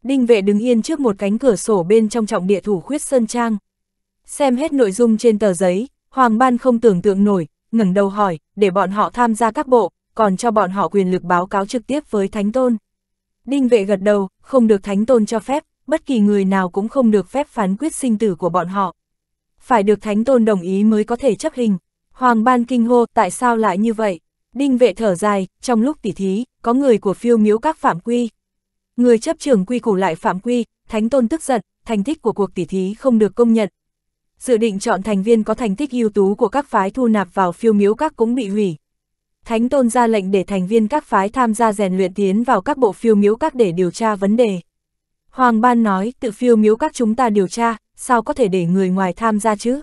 Đinh vệ đứng yên trước một cánh cửa sổ bên trong trọng địa thủ khuyết Sơn Trang. Xem hết nội dung trên tờ giấy, Hoàng Ban không tưởng tượng nổi, ngẩng đầu hỏi, để bọn họ tham gia các bộ, còn cho bọn họ quyền lực báo cáo trực tiếp với Thánh Tôn. Đinh vệ gật đầu, không được Thánh Tôn cho phép, bất kỳ người nào cũng không được phép phán quyết sinh tử của bọn họ phải được thánh tôn đồng ý mới có thể chấp hình. Hoàng ban kinh hô, tại sao lại như vậy? Đinh vệ thở dài, trong lúc tỉ thí, có người của phiêu miếu các phạm quy. Người chấp trưởng quy củ lại phạm quy, thánh tôn tức giận, thành tích của cuộc tỉ thí không được công nhận. Dự định chọn thành viên có thành tích ưu tú của các phái thu nạp vào phiêu miếu các cũng bị hủy. Thánh tôn ra lệnh để thành viên các phái tham gia rèn luyện tiến vào các bộ phiêu miếu các để điều tra vấn đề. Hoàng ban nói, tự phiêu miếu các chúng ta điều tra, sao có thể để người ngoài tham gia chứ?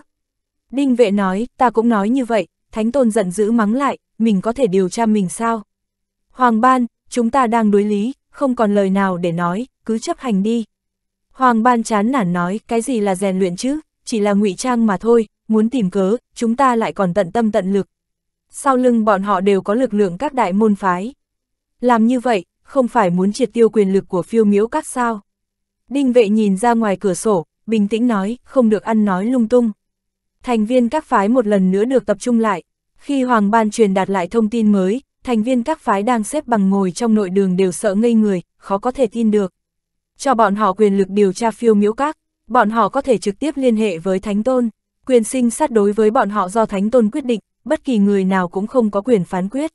Đinh vệ nói, ta cũng nói như vậy, Thánh Tôn giận dữ mắng lại, mình có thể điều tra mình sao? Hoàng Ban, chúng ta đang đối lý, không còn lời nào để nói, cứ chấp hành đi. Hoàng Ban chán nản nói, cái gì là rèn luyện chứ, chỉ là ngụy trang mà thôi, muốn tìm cớ, chúng ta lại còn tận tâm tận lực. Sau lưng bọn họ đều có lực lượng các đại môn phái. Làm như vậy, không phải muốn triệt tiêu quyền lực của phiêu miếu các sao. Đinh vệ nhìn ra ngoài cửa sổ, bình tĩnh nói, không được ăn nói lung tung. Thành viên các phái một lần nữa được tập trung lại, khi Hoàng Ban truyền đạt lại thông tin mới, thành viên các phái đang xếp bằng ngồi trong nội đường đều sợ ngây người, khó có thể tin được. Cho bọn họ quyền lực điều tra phiêu miễu các, bọn họ có thể trực tiếp liên hệ với Thánh Tôn, quyền sinh sát đối với bọn họ do Thánh Tôn quyết định, bất kỳ người nào cũng không có quyền phán quyết.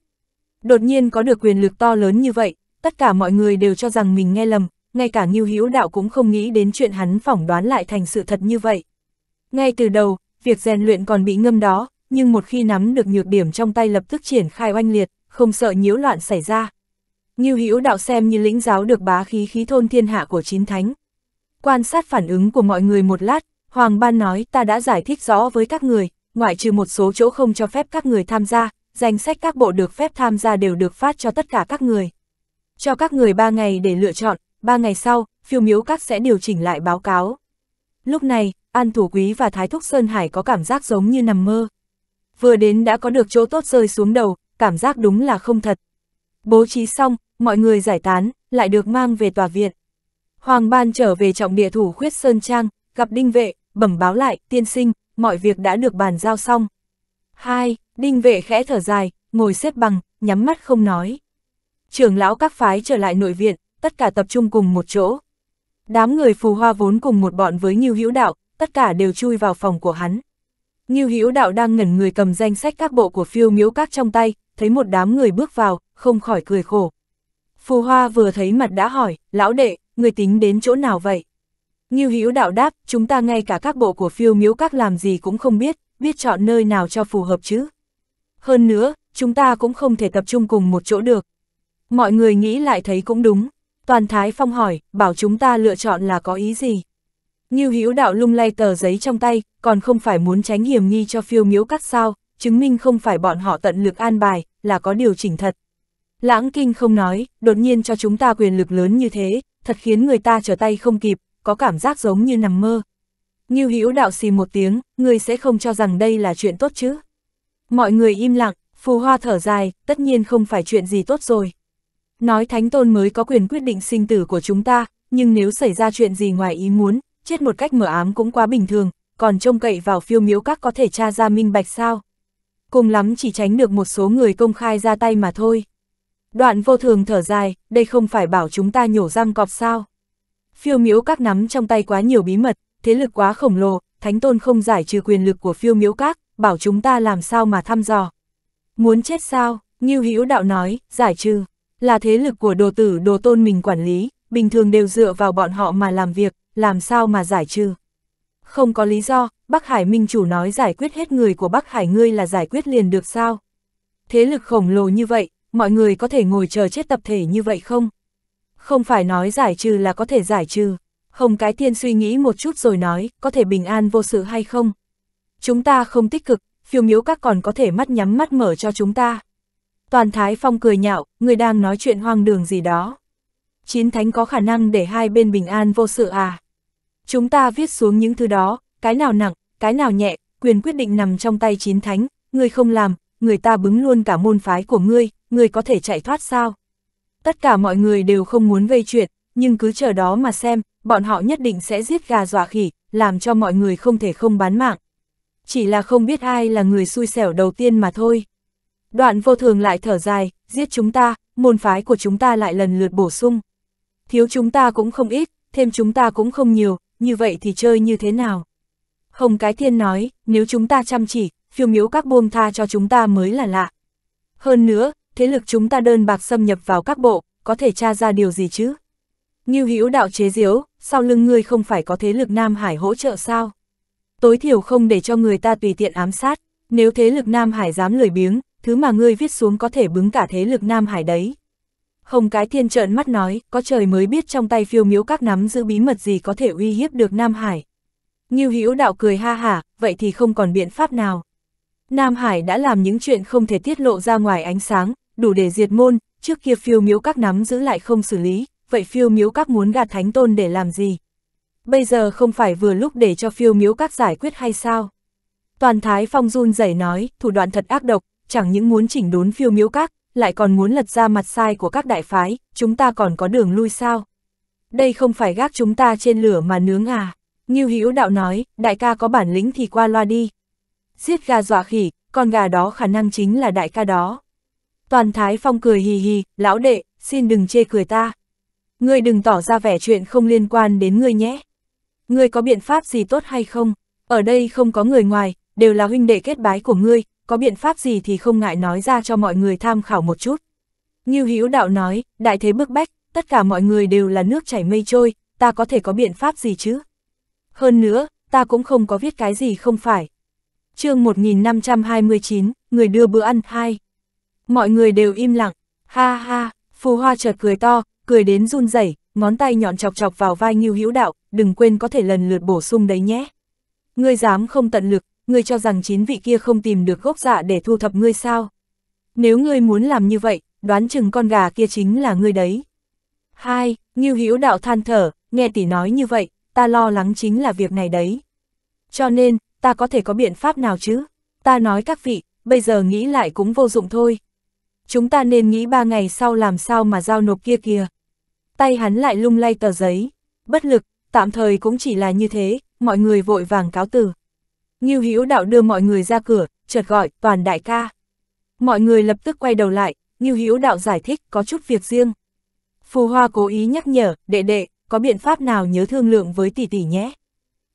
Đột nhiên có được quyền lực to lớn như vậy, tất cả mọi người đều cho rằng mình nghe lầm, ngay cả Ngưu Hữu Đạo cũng không nghĩ đến chuyện hắn phỏng đoán lại thành sự thật như vậy. Ngay từ đầu, việc rèn luyện còn bị ngâm đó, nhưng một khi nắm được nhược điểm trong tay lập tức triển khai oanh liệt, không sợ nhiễu loạn xảy ra. Ngưu Hữu Đạo xem như lĩnh giáo được bá khí khí thôn thiên hạ của chín thánh. Quan sát phản ứng của mọi người một lát, Hoàng Ban nói ta đã giải thích rõ với các người, ngoại trừ một số chỗ không cho phép các người tham gia, danh sách các bộ được phép tham gia đều được phát cho tất cả các người. Cho các người ba ngày để lựa chọn, ba ngày sau, phiêu miếu các sẽ điều chỉnh lại báo cáo. Lúc này, An Thủ Quý và Thái Thúc Sơn Hải có cảm giác giống như nằm mơ. Vừa đến đã có được chỗ tốt rơi xuống đầu, cảm giác đúng là không thật. Bố trí xong, mọi người giải tán, lại được mang về tòa viện. Hoàng Ban trở về trọng địa thủ khuyết Sơn Trang, gặp Đinh Vệ, bẩm báo lại, tiên sinh, mọi việc đã được bàn giao xong. Hai, Đinh Vệ khẽ thở dài, ngồi xếp bằng, nhắm mắt không nói. Trưởng lão các phái trở lại nội viện, tất cả tập trung cùng một chỗ. Đám người phù hoa vốn cùng một bọn với Nhiêu Hữu Đạo, tất cả đều chui vào phòng của hắn. Nhiêu Hữu Đạo đang ngẩn người cầm danh sách các bộ của phiêu miếu các trong tay, thấy một đám người bước vào, không khỏi cười khổ. Phù hoa vừa thấy mặt đã hỏi, lão đệ, người tính đến chỗ nào vậy? Nhiêu Hữu Đạo đáp, chúng ta ngay cả các bộ của phiêu miếu các làm gì cũng không biết, biết chọn nơi nào cho phù hợp chứ. Hơn nữa, chúng ta cũng không thể tập trung cùng một chỗ được. Mọi người nghĩ lại thấy cũng đúng, Toàn Thái Phong hỏi, bảo chúng ta lựa chọn là có ý gì? Như hữu đạo lung lay tờ giấy trong tay, còn không phải muốn tránh hiểm nghi cho phiêu miếu cắt sao, chứng minh không phải bọn họ tận lực an bài, là có điều chỉnh thật. Lãng kinh không nói, đột nhiên cho chúng ta quyền lực lớn như thế, thật khiến người ta trở tay không kịp, có cảm giác giống như nằm mơ. Như hữu đạo xì một tiếng, người sẽ không cho rằng đây là chuyện tốt chứ. Mọi người im lặng, phù hoa thở dài, tất nhiên không phải chuyện gì tốt rồi nói thánh tôn mới có quyền quyết định sinh tử của chúng ta, nhưng nếu xảy ra chuyện gì ngoài ý muốn, chết một cách mở ám cũng quá bình thường, còn trông cậy vào phiêu miếu các có thể tra ra minh bạch sao. Cùng lắm chỉ tránh được một số người công khai ra tay mà thôi. Đoạn vô thường thở dài, đây không phải bảo chúng ta nhổ răng cọp sao. Phiêu miếu các nắm trong tay quá nhiều bí mật, thế lực quá khổng lồ, thánh tôn không giải trừ quyền lực của phiêu miếu các, bảo chúng ta làm sao mà thăm dò. Muốn chết sao, như Hữu Đạo nói, giải trừ. Là thế lực của đồ tử đồ tôn mình quản lý, bình thường đều dựa vào bọn họ mà làm việc, làm sao mà giải trừ. Không có lý do, Bắc Hải Minh Chủ nói giải quyết hết người của Bắc Hải ngươi là giải quyết liền được sao? Thế lực khổng lồ như vậy, mọi người có thể ngồi chờ chết tập thể như vậy không? Không phải nói giải trừ là có thể giải trừ. Hồng Cái Tiên suy nghĩ một chút rồi nói, có thể bình an vô sự hay không? Chúng ta không tích cực, phiêu miếu các còn có thể mắt nhắm mắt mở cho chúng ta. Toàn Thái Phong cười nhạo, người đang nói chuyện hoang đường gì đó. Chín thánh có khả năng để hai bên bình an vô sự à? Chúng ta viết xuống những thứ đó, cái nào nặng, cái nào nhẹ, quyền quyết định nằm trong tay chín thánh, người không làm, người ta bứng luôn cả môn phái của ngươi, người có thể chạy thoát sao? Tất cả mọi người đều không muốn gây chuyện, nhưng cứ chờ đó mà xem, bọn họ nhất định sẽ giết gà dọa khỉ, làm cho mọi người không thể không bán mạng. Chỉ là không biết ai là người xui xẻo đầu tiên mà thôi. Đoạn vô thường lại thở dài, giết chúng ta, môn phái của chúng ta lại lần lượt bổ sung. Thiếu chúng ta cũng không ít, thêm chúng ta cũng không nhiều, như vậy thì chơi như thế nào? Hồng Cái Thiên nói, nếu chúng ta chăm chỉ, phiêu miếu các buông tha cho chúng ta mới là lạ. Hơn nữa, thế lực chúng ta đơn bạc xâm nhập vào các bộ, có thể tra ra điều gì chứ? như Hữu đạo chế diếu, sau lưng ngươi không phải có thế lực Nam Hải hỗ trợ sao? Tối thiểu không để cho người ta tùy tiện ám sát, nếu thế lực Nam Hải dám lười biếng, thứ mà ngươi viết xuống có thể bứng cả thế lực Nam Hải đấy. Hồng Cái Thiên trợn mắt nói, có trời mới biết trong tay phiêu miếu các nắm giữ bí mật gì có thể uy hiếp được Nam Hải. Như Hữu đạo cười ha hả, vậy thì không còn biện pháp nào. Nam Hải đã làm những chuyện không thể tiết lộ ra ngoài ánh sáng, đủ để diệt môn, trước kia phiêu miếu các nắm giữ lại không xử lý, vậy phiêu miếu các muốn gạt thánh tôn để làm gì? Bây giờ không phải vừa lúc để cho phiêu miếu các giải quyết hay sao? Toàn Thái Phong run rẩy nói, thủ đoạn thật ác độc, chẳng những muốn chỉnh đốn phiêu miếu các, lại còn muốn lật ra mặt sai của các đại phái, chúng ta còn có đường lui sao? Đây không phải gác chúng ta trên lửa mà nướng à? Như Hữu Đạo nói, đại ca có bản lĩnh thì qua loa đi. Giết gà dọa khỉ, con gà đó khả năng chính là đại ca đó. Toàn Thái Phong cười hì hì, lão đệ, xin đừng chê cười ta. Ngươi đừng tỏ ra vẻ chuyện không liên quan đến ngươi nhé. Ngươi có biện pháp gì tốt hay không? Ở đây không có người ngoài, đều là huynh đệ kết bái của ngươi, có biện pháp gì thì không ngại nói ra cho mọi người tham khảo một chút. Ngưu Hữu Đạo nói, đại thế bức bách, tất cả mọi người đều là nước chảy mây trôi, ta có thể có biện pháp gì chứ? Hơn nữa, ta cũng không có viết cái gì không phải. chương 1529, người đưa bữa ăn hai. Mọi người đều im lặng, ha ha, phù hoa chợt cười to, cười đến run rẩy ngón tay nhọn chọc chọc vào vai Ngưu Hữu Đạo, đừng quên có thể lần lượt bổ sung đấy nhé. Ngươi dám không tận lực, ngươi cho rằng chín vị kia không tìm được gốc dạ để thu thập ngươi sao? Nếu ngươi muốn làm như vậy, đoán chừng con gà kia chính là ngươi đấy. Hai, Ngưu Hữu Đạo than thở, nghe tỷ nói như vậy, ta lo lắng chính là việc này đấy. Cho nên, ta có thể có biện pháp nào chứ? Ta nói các vị, bây giờ nghĩ lại cũng vô dụng thôi. Chúng ta nên nghĩ ba ngày sau làm sao mà giao nộp kia kia. Tay hắn lại lung lay tờ giấy. Bất lực, tạm thời cũng chỉ là như thế, mọi người vội vàng cáo từ. Ngưu Hữu Đạo đưa mọi người ra cửa, chợt gọi, "Toàn đại ca." Mọi người lập tức quay đầu lại, Ngưu Hữu Đạo giải thích, có chút việc riêng. Phù Hoa cố ý nhắc nhở, "Đệ đệ, có biện pháp nào nhớ thương lượng với tỷ tỷ nhé."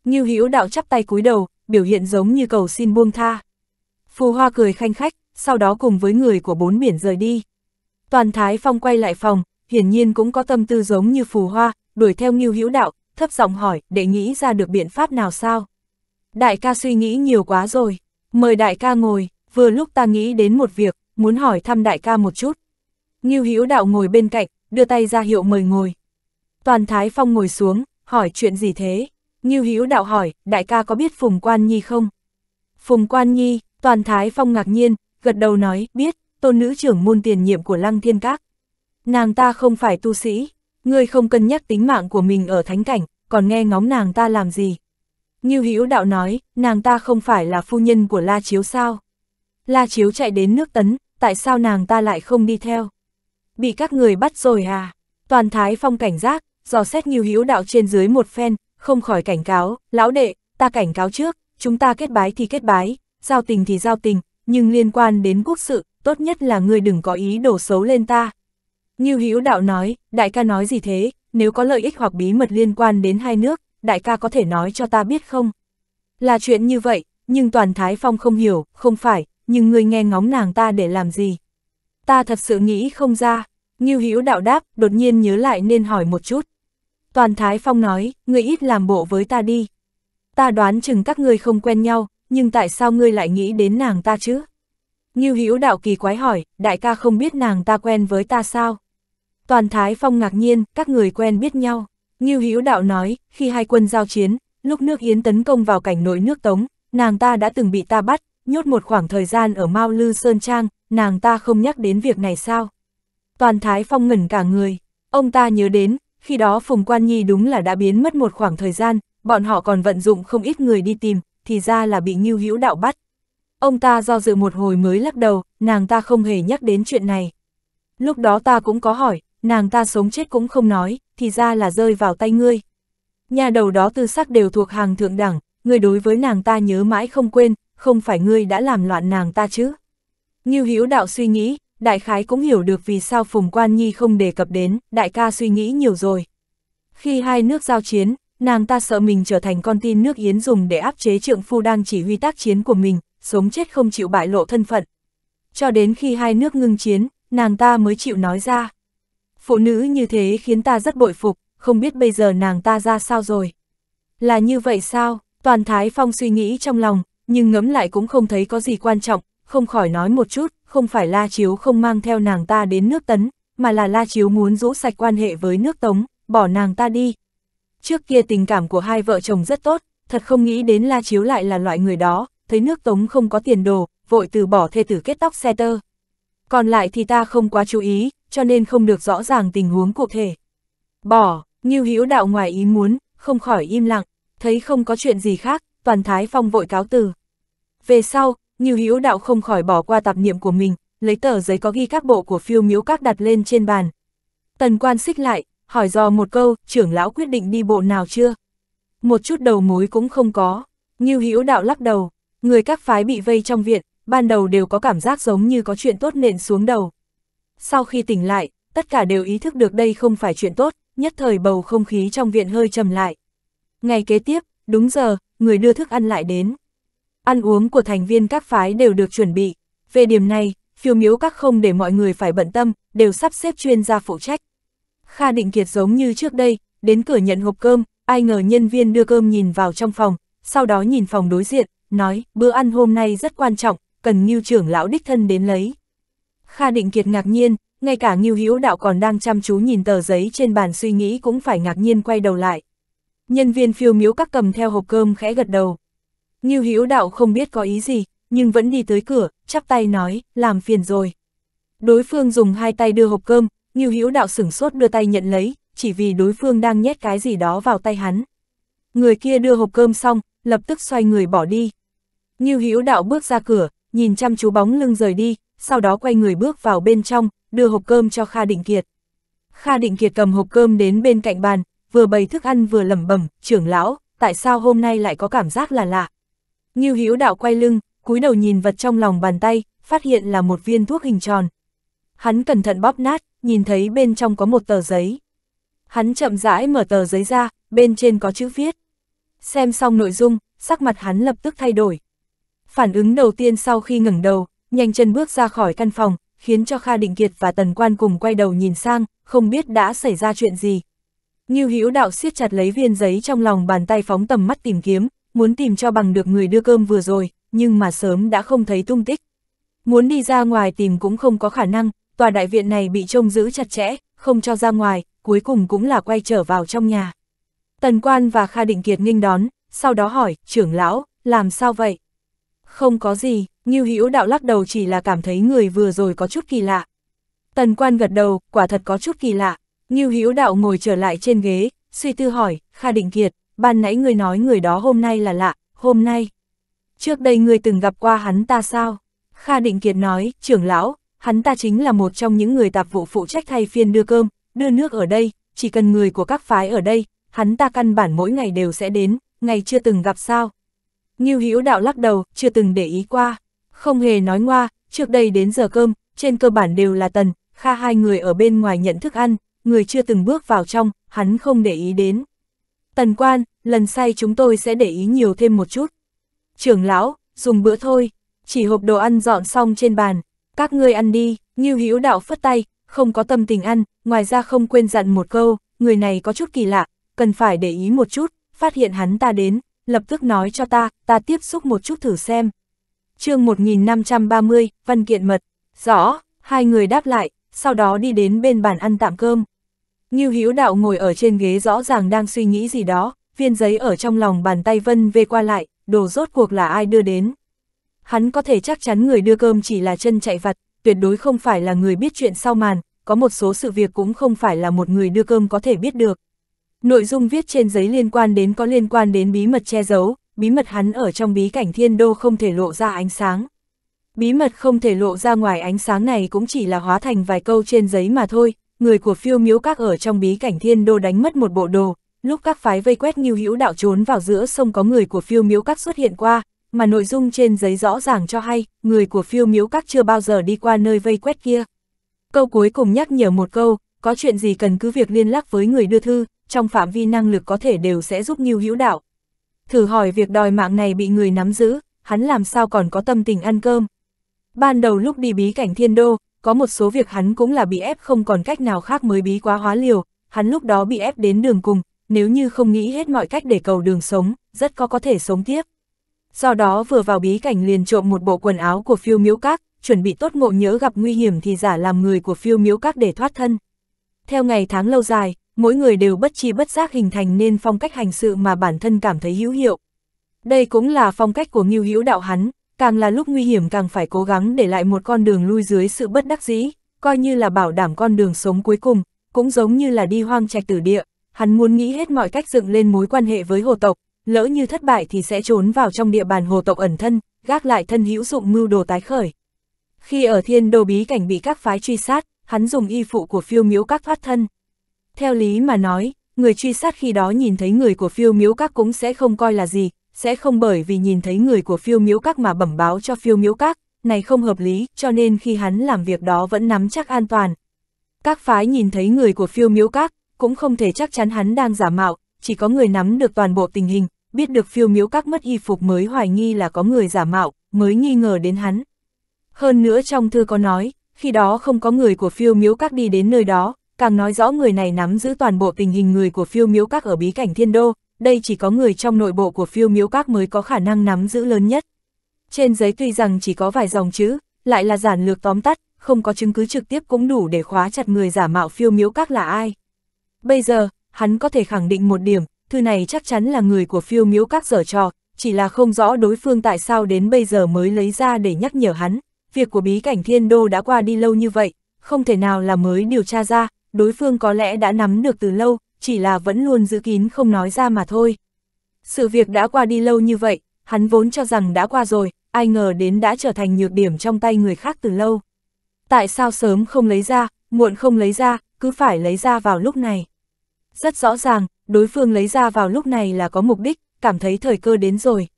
Ngưu Hữu Đạo chắp tay cúi đầu, biểu hiện giống như cầu xin buông tha. Phù Hoa cười khanh khách, sau đó cùng với người của bốn biển rời đi. Toàn Thái Phong quay lại phòng, hiển nhiên cũng có tâm tư giống như Phù Hoa, đuổi theo Ngưu Hữu Đạo, thấp giọng hỏi, "Đệ nghĩ ra được biện pháp nào sao?" đại ca suy nghĩ nhiều quá rồi, mời đại ca ngồi, vừa lúc ta nghĩ đến một việc, muốn hỏi thăm đại ca một chút. Ngưu Hữu Đạo ngồi bên cạnh, đưa tay ra hiệu mời ngồi. Toàn Thái Phong ngồi xuống, hỏi chuyện gì thế? Ngưu Hữu Đạo hỏi, đại ca có biết Phùng Quan Nhi không? Phùng Quan Nhi, Toàn Thái Phong ngạc nhiên, gật đầu nói, biết, tôn nữ trưởng môn tiền nhiệm của Lăng Thiên Các. Nàng ta không phải tu sĩ, ngươi không cân nhắc tính mạng của mình ở thánh cảnh, còn nghe ngóng nàng ta làm gì? Ngưu Hữu Đạo nói, nàng ta không phải là phu nhân của La Chiếu sao? La Chiếu chạy đến nước tấn, tại sao nàng ta lại không đi theo? Bị các người bắt rồi à? Toàn Thái Phong cảnh giác, dò xét Ngưu Hữu Đạo trên dưới một phen, không khỏi cảnh cáo, lão đệ, ta cảnh cáo trước, chúng ta kết bái thì kết bái, giao tình thì giao tình, nhưng liên quan đến quốc sự, tốt nhất là người đừng có ý đổ xấu lên ta. Ngưu Hữu Đạo nói, đại ca nói gì thế, nếu có lợi ích hoặc bí mật liên quan đến hai nước, đại ca có thể nói cho ta biết không? Là chuyện như vậy, nhưng toàn Thái Phong không hiểu, không phải, nhưng ngươi nghe ngóng nàng ta để làm gì? Ta thật sự nghĩ không ra, Ngưu Hữu đạo đáp, đột nhiên nhớ lại nên hỏi một chút. Toàn Thái Phong nói, ngươi ít làm bộ với ta đi. Ta đoán chừng các ngươi không quen nhau, nhưng tại sao ngươi lại nghĩ đến nàng ta chứ? Ngưu Hữu đạo kỳ quái hỏi, đại ca không biết nàng ta quen với ta sao? Toàn Thái Phong ngạc nhiên, các người quen biết nhau. Ngưu Hữu Đạo nói, khi hai quân giao chiến, lúc nước Yến tấn công vào cảnh nội nước Tống, nàng ta đã từng bị ta bắt, nhốt một khoảng thời gian ở Mao Lư Sơn Trang, nàng ta không nhắc đến việc này sao? Toàn Thái Phong ngẩn cả người, ông ta nhớ đến, khi đó Phùng Quan Nhi đúng là đã biến mất một khoảng thời gian, bọn họ còn vận dụng không ít người đi tìm, thì ra là bị Ngưu Hữu Đạo bắt. Ông ta do dự một hồi mới lắc đầu, nàng ta không hề nhắc đến chuyện này. Lúc đó ta cũng có hỏi, nàng ta sống chết cũng không nói, thì ra là rơi vào tay ngươi. Nhà đầu đó tư sắc đều thuộc hàng thượng đẳng, ngươi đối với nàng ta nhớ mãi không quên, không phải ngươi đã làm loạn nàng ta chứ. Như Hữu đạo suy nghĩ, đại khái cũng hiểu được vì sao Phùng Quan Nhi không đề cập đến, đại ca suy nghĩ nhiều rồi. Khi hai nước giao chiến, nàng ta sợ mình trở thành con tin nước Yến dùng để áp chế trượng phu đang chỉ huy tác chiến của mình, sống chết không chịu bại lộ thân phận. Cho đến khi hai nước ngưng chiến, nàng ta mới chịu nói ra. Phụ nữ như thế khiến ta rất bội phục, không biết bây giờ nàng ta ra sao rồi. Là như vậy sao, toàn Thái Phong suy nghĩ trong lòng, nhưng ngẫm lại cũng không thấy có gì quan trọng, không khỏi nói một chút, không phải La Chiếu không mang theo nàng ta đến nước Tấn, mà là La Chiếu muốn rũ sạch quan hệ với nước Tống, bỏ nàng ta đi. Trước kia tình cảm của hai vợ chồng rất tốt, thật không nghĩ đến La Chiếu lại là loại người đó, thấy nước Tống không có tiền đồ, vội từ bỏ thê tử kết tóc xe tơ còn lại thì ta không quá chú ý, cho nên không được rõ ràng tình huống cụ thể. Bỏ, như Hữu Đạo ngoài ý muốn, không khỏi im lặng, thấy không có chuyện gì khác, toàn Thái Phong vội cáo từ. Về sau, như Hữu Đạo không khỏi bỏ qua tạp niệm của mình, lấy tờ giấy có ghi các bộ của phiêu miếu các đặt lên trên bàn. Tần quan xích lại, hỏi dò một câu, trưởng lão quyết định đi bộ nào chưa? Một chút đầu mối cũng không có, như Hữu Đạo lắc đầu, người các phái bị vây trong viện, ban đầu đều có cảm giác giống như có chuyện tốt nện xuống đầu. Sau khi tỉnh lại, tất cả đều ý thức được đây không phải chuyện tốt, nhất thời bầu không khí trong viện hơi trầm lại. Ngày kế tiếp, đúng giờ, người đưa thức ăn lại đến. Ăn uống của thành viên các phái đều được chuẩn bị. Về điểm này, phiêu miếu các không để mọi người phải bận tâm, đều sắp xếp chuyên gia phụ trách. Kha Định Kiệt giống như trước đây, đến cửa nhận hộp cơm, ai ngờ nhân viên đưa cơm nhìn vào trong phòng, sau đó nhìn phòng đối diện, nói, bữa ăn hôm nay rất quan trọng, cần Ngưu trưởng lão đích thân đến lấy. Kha Định Kiệt ngạc nhiên, ngay cả Ngưu Hữu Đạo còn đang chăm chú nhìn tờ giấy trên bàn suy nghĩ cũng phải ngạc nhiên quay đầu lại. Nhân viên phiêu miếu các cầm theo hộp cơm khẽ gật đầu. Ngưu Hữu Đạo không biết có ý gì, nhưng vẫn đi tới cửa, chắp tay nói, làm phiền rồi. Đối phương dùng hai tay đưa hộp cơm, Ngưu Hữu Đạo sửng sốt đưa tay nhận lấy, chỉ vì đối phương đang nhét cái gì đó vào tay hắn. Người kia đưa hộp cơm xong, lập tức xoay người bỏ đi. Ngưu Hữu Đạo bước ra cửa, nhìn chăm chú bóng lưng rời đi, sau đó quay người bước vào bên trong, đưa hộp cơm cho Kha Định Kiệt. Kha Định Kiệt cầm hộp cơm đến bên cạnh bàn, vừa bày thức ăn vừa lẩm bẩm, trưởng lão, tại sao hôm nay lại có cảm giác là lạ. Như Hữu đạo quay lưng, cúi đầu nhìn vật trong lòng bàn tay, phát hiện là một viên thuốc hình tròn. Hắn cẩn thận bóp nát, nhìn thấy bên trong có một tờ giấy. Hắn chậm rãi mở tờ giấy ra, bên trên có chữ viết. Xem xong nội dung, sắc mặt hắn lập tức thay đổi. Phản ứng đầu tiên sau khi ngẩng đầu, nhanh chân bước ra khỏi căn phòng, khiến cho Kha Định Kiệt và Tần Quan cùng quay đầu nhìn sang, không biết đã xảy ra chuyện gì. Như Hữu Đạo siết chặt lấy viên giấy trong lòng bàn tay phóng tầm mắt tìm kiếm, muốn tìm cho bằng được người đưa cơm vừa rồi, nhưng mà sớm đã không thấy tung tích. Muốn đi ra ngoài tìm cũng không có khả năng, tòa đại viện này bị trông giữ chặt chẽ, không cho ra ngoài, cuối cùng cũng là quay trở vào trong nhà. Tần Quan và Kha Định Kiệt nghênh đón, sau đó hỏi, trưởng lão, làm sao vậy? Không có gì, Ngưu Hữu đạo lắc đầu chỉ là cảm thấy người vừa rồi có chút kỳ lạ. Tần quan gật đầu, quả thật có chút kỳ lạ. Ngưu Hữu đạo ngồi trở lại trên ghế, suy tư hỏi, Kha Định Kiệt, ban nãy người nói người đó hôm nay là lạ, hôm nay. Trước đây người từng gặp qua hắn ta sao? Kha Định Kiệt nói, trưởng lão, hắn ta chính là một trong những người tạp vụ phụ trách thay phiên đưa cơm, đưa nước ở đây, chỉ cần người của các phái ở đây, hắn ta căn bản mỗi ngày đều sẽ đến, ngày chưa từng gặp sao, Ngưu Hữu Đạo lắc đầu, chưa từng để ý qua. Không hề nói ngoa, trước đây đến giờ cơm, trên cơ bản đều là tần, kha hai người ở bên ngoài nhận thức ăn, người chưa từng bước vào trong, hắn không để ý đến. Tần quan, lần say chúng tôi sẽ để ý nhiều thêm một chút. Trưởng lão, dùng bữa thôi, chỉ hộp đồ ăn dọn xong trên bàn, các ngươi ăn đi, Ngưu Hữu Đạo phất tay, không có tâm tình ăn, ngoài ra không quên dặn một câu, người này có chút kỳ lạ, cần phải để ý một chút, phát hiện hắn ta đến, lập tức nói cho ta, ta tiếp xúc một chút thử xem. chương 1530, văn kiện mật, rõ, hai người đáp lại, sau đó đi đến bên bàn ăn tạm cơm. Ngưu Hữu Đạo ngồi ở trên ghế rõ ràng đang suy nghĩ gì đó, viên giấy ở trong lòng bàn tay vân về qua lại, đồ rốt cuộc là ai đưa đến. Hắn có thể chắc chắn người đưa cơm chỉ là chân chạy vặt, tuyệt đối không phải là người biết chuyện sau màn, có một số sự việc cũng không phải là một người đưa cơm có thể biết được. Nội dung viết trên giấy liên quan đến có liên quan đến bí mật che giấu, bí mật hắn ở trong bí cảnh thiên đô không thể lộ ra ánh sáng. Bí mật không thể lộ ra ngoài ánh sáng này cũng chỉ là hóa thành vài câu trên giấy mà thôi, người của phiêu miếu các ở trong bí cảnh thiên đô đánh mất một bộ đồ, lúc các phái vây quét nghiêu hữu đạo trốn vào giữa sông có người của phiêu miếu các xuất hiện qua, mà nội dung trên giấy rõ ràng cho hay, người của phiêu miếu các chưa bao giờ đi qua nơi vây quét kia. Câu cuối cùng nhắc nhở một câu, có chuyện gì cần cứ việc liên lạc với người đưa thư, trong phạm vi năng lực có thể đều sẽ giúp Ngưu Hữu Đạo. Thử hỏi việc đòi mạng này bị người nắm giữ, hắn làm sao còn có tâm tình ăn cơm. Ban đầu lúc đi bí cảnh thiên đô, có một số việc hắn cũng là bị ép không còn cách nào khác mới bí quá hóa liều, hắn lúc đó bị ép đến đường cùng, nếu như không nghĩ hết mọi cách để cầu đường sống, rất có có thể sống tiếp. Do đó vừa vào bí cảnh liền trộm một bộ quần áo của phiêu miếu các, chuẩn bị tốt ngộ nhớ gặp nguy hiểm thì giả làm người của phiêu miếu các để thoát thân. Theo ngày tháng lâu dài, mỗi người đều bất chi bất giác hình thành nên phong cách hành sự mà bản thân cảm thấy hữu hiệu. Đây cũng là phong cách của Ngưu Hữu Đạo hắn, càng là lúc nguy hiểm càng phải cố gắng để lại một con đường lui dưới sự bất đắc dĩ, coi như là bảo đảm con đường sống cuối cùng, cũng giống như là đi hoang trạch tử địa, hắn muốn nghĩ hết mọi cách dựng lên mối quan hệ với hồ tộc, lỡ như thất bại thì sẽ trốn vào trong địa bàn hồ tộc ẩn thân, gác lại thân hữu dụng mưu đồ tái khởi. Khi ở thiên đồ bí cảnh bị các phái truy sát, hắn dùng y phụ của phiêu miếu các thoát thân. Theo lý mà nói, người truy sát khi đó nhìn thấy người của phiêu miếu các cũng sẽ không coi là gì, sẽ không bởi vì nhìn thấy người của phiêu miếu các mà bẩm báo cho phiêu miếu các, này không hợp lý, cho nên khi hắn làm việc đó vẫn nắm chắc an toàn. Các phái nhìn thấy người của phiêu miếu các, cũng không thể chắc chắn hắn đang giả mạo, chỉ có người nắm được toàn bộ tình hình, biết được phiêu miếu các mất y phục mới hoài nghi là có người giả mạo, mới nghi ngờ đến hắn. Hơn nữa trong thư có nói, khi đó không có người của phiêu miếu các đi đến nơi đó, càng nói rõ người này nắm giữ toàn bộ tình hình người của phiêu miếu các ở bí cảnh thiên đô, đây chỉ có người trong nội bộ của phiêu miếu các mới có khả năng nắm giữ lớn nhất. Trên giấy tuy rằng chỉ có vài dòng chữ, lại là giản lược tóm tắt, không có chứng cứ trực tiếp cũng đủ để khóa chặt người giả mạo phiêu miếu các là ai. Bây giờ, hắn có thể khẳng định một điểm, thư này chắc chắn là người của phiêu miếu các dở trò, chỉ là không rõ đối phương tại sao đến bây giờ mới lấy ra để nhắc nhở hắn, việc của bí cảnh thiên đô đã qua đi lâu như vậy, không thể nào là mới điều tra ra, đối phương có lẽ đã nắm được từ lâu, chỉ là vẫn luôn giữ kín không nói ra mà thôi. Sự việc đã qua đi lâu như vậy, hắn vốn cho rằng đã qua rồi, ai ngờ đến đã trở thành nhược điểm trong tay người khác từ lâu. Tại sao sớm không lấy ra, muộn không lấy ra, cứ phải lấy ra vào lúc này. Rất rõ ràng, đối phương lấy ra vào lúc này là có mục đích, cảm thấy thời cơ đến rồi.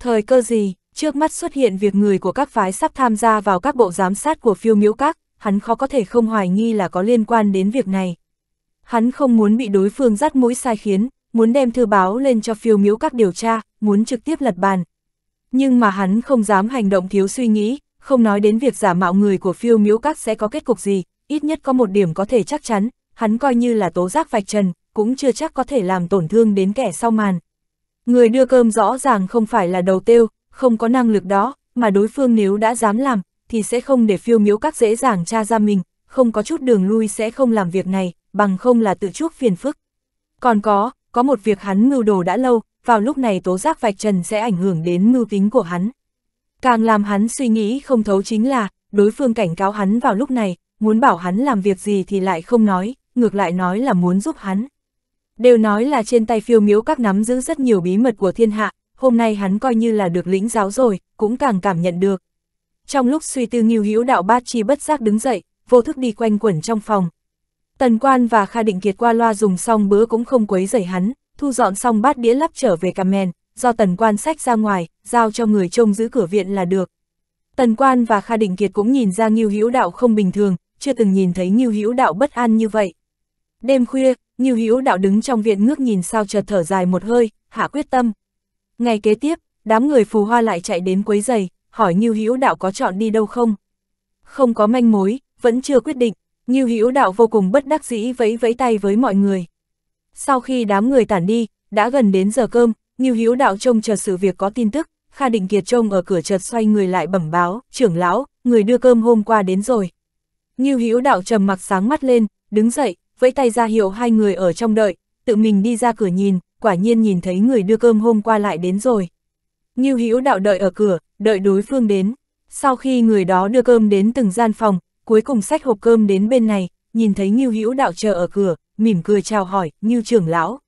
Thời cơ gì? Trước mắt xuất hiện việc người của các phái sắp tham gia vào các bộ giám sát của phiêu miễu các, hắn khó có thể không hoài nghi là có liên quan đến việc này. Hắn không muốn bị đối phương dắt mũi sai khiến, muốn đem thư báo lên cho phiêu miễu các điều tra, muốn trực tiếp lật bàn. Nhưng mà hắn không dám hành động thiếu suy nghĩ, không nói đến việc giả mạo người của phiêu miễu các sẽ có kết cục gì, ít nhất có một điểm có thể chắc chắn, hắn coi như là tố giác vạch trần, cũng chưa chắc có thể làm tổn thương đến kẻ sau màn. Người đưa cơm rõ ràng không phải là đầu tiêu, không có năng lực đó, mà đối phương nếu đã dám làm, thì sẽ không để phiêu miếu các dễ dàng tra ra mình, không có chút đường lui sẽ không làm việc này, bằng không là tự chuốc phiền phức. Còn có, có một việc hắn mưu đồ đã lâu, vào lúc này tố giác vạch trần sẽ ảnh hưởng đến mưu tính của hắn. Càng làm hắn suy nghĩ không thấu chính là, đối phương cảnh cáo hắn vào lúc này, muốn bảo hắn làm việc gì thì lại không nói, ngược lại nói là muốn giúp hắn. Đều nói là trên tay phiêu miếu các nắm giữ rất nhiều bí mật của thiên hạ, hôm nay hắn coi như là được lĩnh giáo rồi, cũng càng cảm nhận được. Trong lúc suy tư nghiêu hữu đạo bát chi bất giác đứng dậy, vô thức đi quanh quẩn trong phòng. Tần quan và Kha Định Kiệt qua loa dùng xong bữa cũng không quấy rầy hắn, thu dọn xong bát đĩa lắp trở về cà men, do tần quan sách ra ngoài, giao cho người trông giữ cửa viện là được. Tần quan và Kha Định Kiệt cũng nhìn ra nghiêu hữu đạo không bình thường, chưa từng nhìn thấy nghiêu hữu đạo bất an như vậy. Đêm khuya, nghiêu hữu đạo đứng trong viện ngước nhìn sao chợt thở dài một hơi, hạ quyết tâm. Ngày kế tiếp, đám người phù hoa lại chạy đến quấy giày, hỏi Ngưu Hữu Đạo có chọn đi đâu không. Không có manh mối, vẫn chưa quyết định, Ngưu Hữu Đạo vô cùng bất đắc dĩ vẫy vẫy tay với mọi người. Sau khi đám người tản đi, đã gần đến giờ cơm, Ngưu Hữu Đạo trông chờ sự việc có tin tức, Kha Định Kiệt trông ở cửa chợt xoay người lại bẩm báo, "Trưởng lão, người đưa cơm hôm qua đến rồi." Ngưu Hữu Đạo trầm mặc sáng mắt lên, đứng dậy, vẫy tay ra hiệu hai người ở trong đợi, tự mình đi ra cửa nhìn, quả nhiên nhìn thấy người đưa cơm hôm qua lại đến rồi. Ngưu Hữu đạo đợi ở cửa, đợi đối phương đến. Sau khi người đó đưa cơm đến từng gian phòng, cuối cùng sách hộp cơm đến bên này, nhìn thấy Ngưu Hữu đạo chờ ở cửa, mỉm cười chào hỏi, "Ngưu trưởng lão."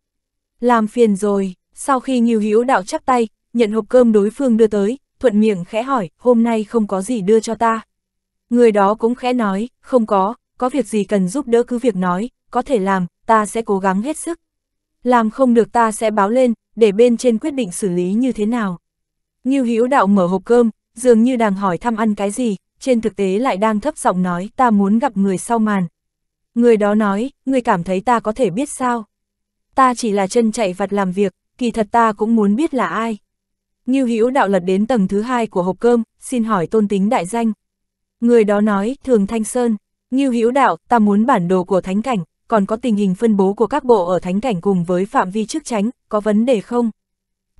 "Làm phiền rồi." Sau khi Ngưu Hữu đạo chắp tay, nhận hộp cơm đối phương đưa tới, thuận miệng khẽ hỏi, "Hôm nay không có gì đưa cho ta?" Người đó cũng khẽ nói, "Không có, có việc gì cần giúp đỡ cứ việc nói, có thể làm, ta sẽ cố gắng hết sức." làm không được ta sẽ báo lên, để bên trên quyết định xử lý như thế nào. Ngưu Hữu Đạo mở hộp cơm, dường như đang hỏi thăm ăn cái gì, trên thực tế lại đang thấp giọng nói ta muốn gặp người sau màn. Người đó nói, người cảm thấy ta có thể biết sao. Ta chỉ là chân chạy vặt làm việc, kỳ thật ta cũng muốn biết là ai. Ngưu Hữu Đạo lật đến tầng thứ hai của hộp cơm, xin hỏi tôn tính đại danh. Người đó nói, Thường Thanh Sơn, Ngưu Hữu Đạo, ta muốn bản đồ của thánh cảnh, còn có tình hình phân bố của các bộ ở thánh cảnh cùng với phạm vi chức tránh, có vấn đề không?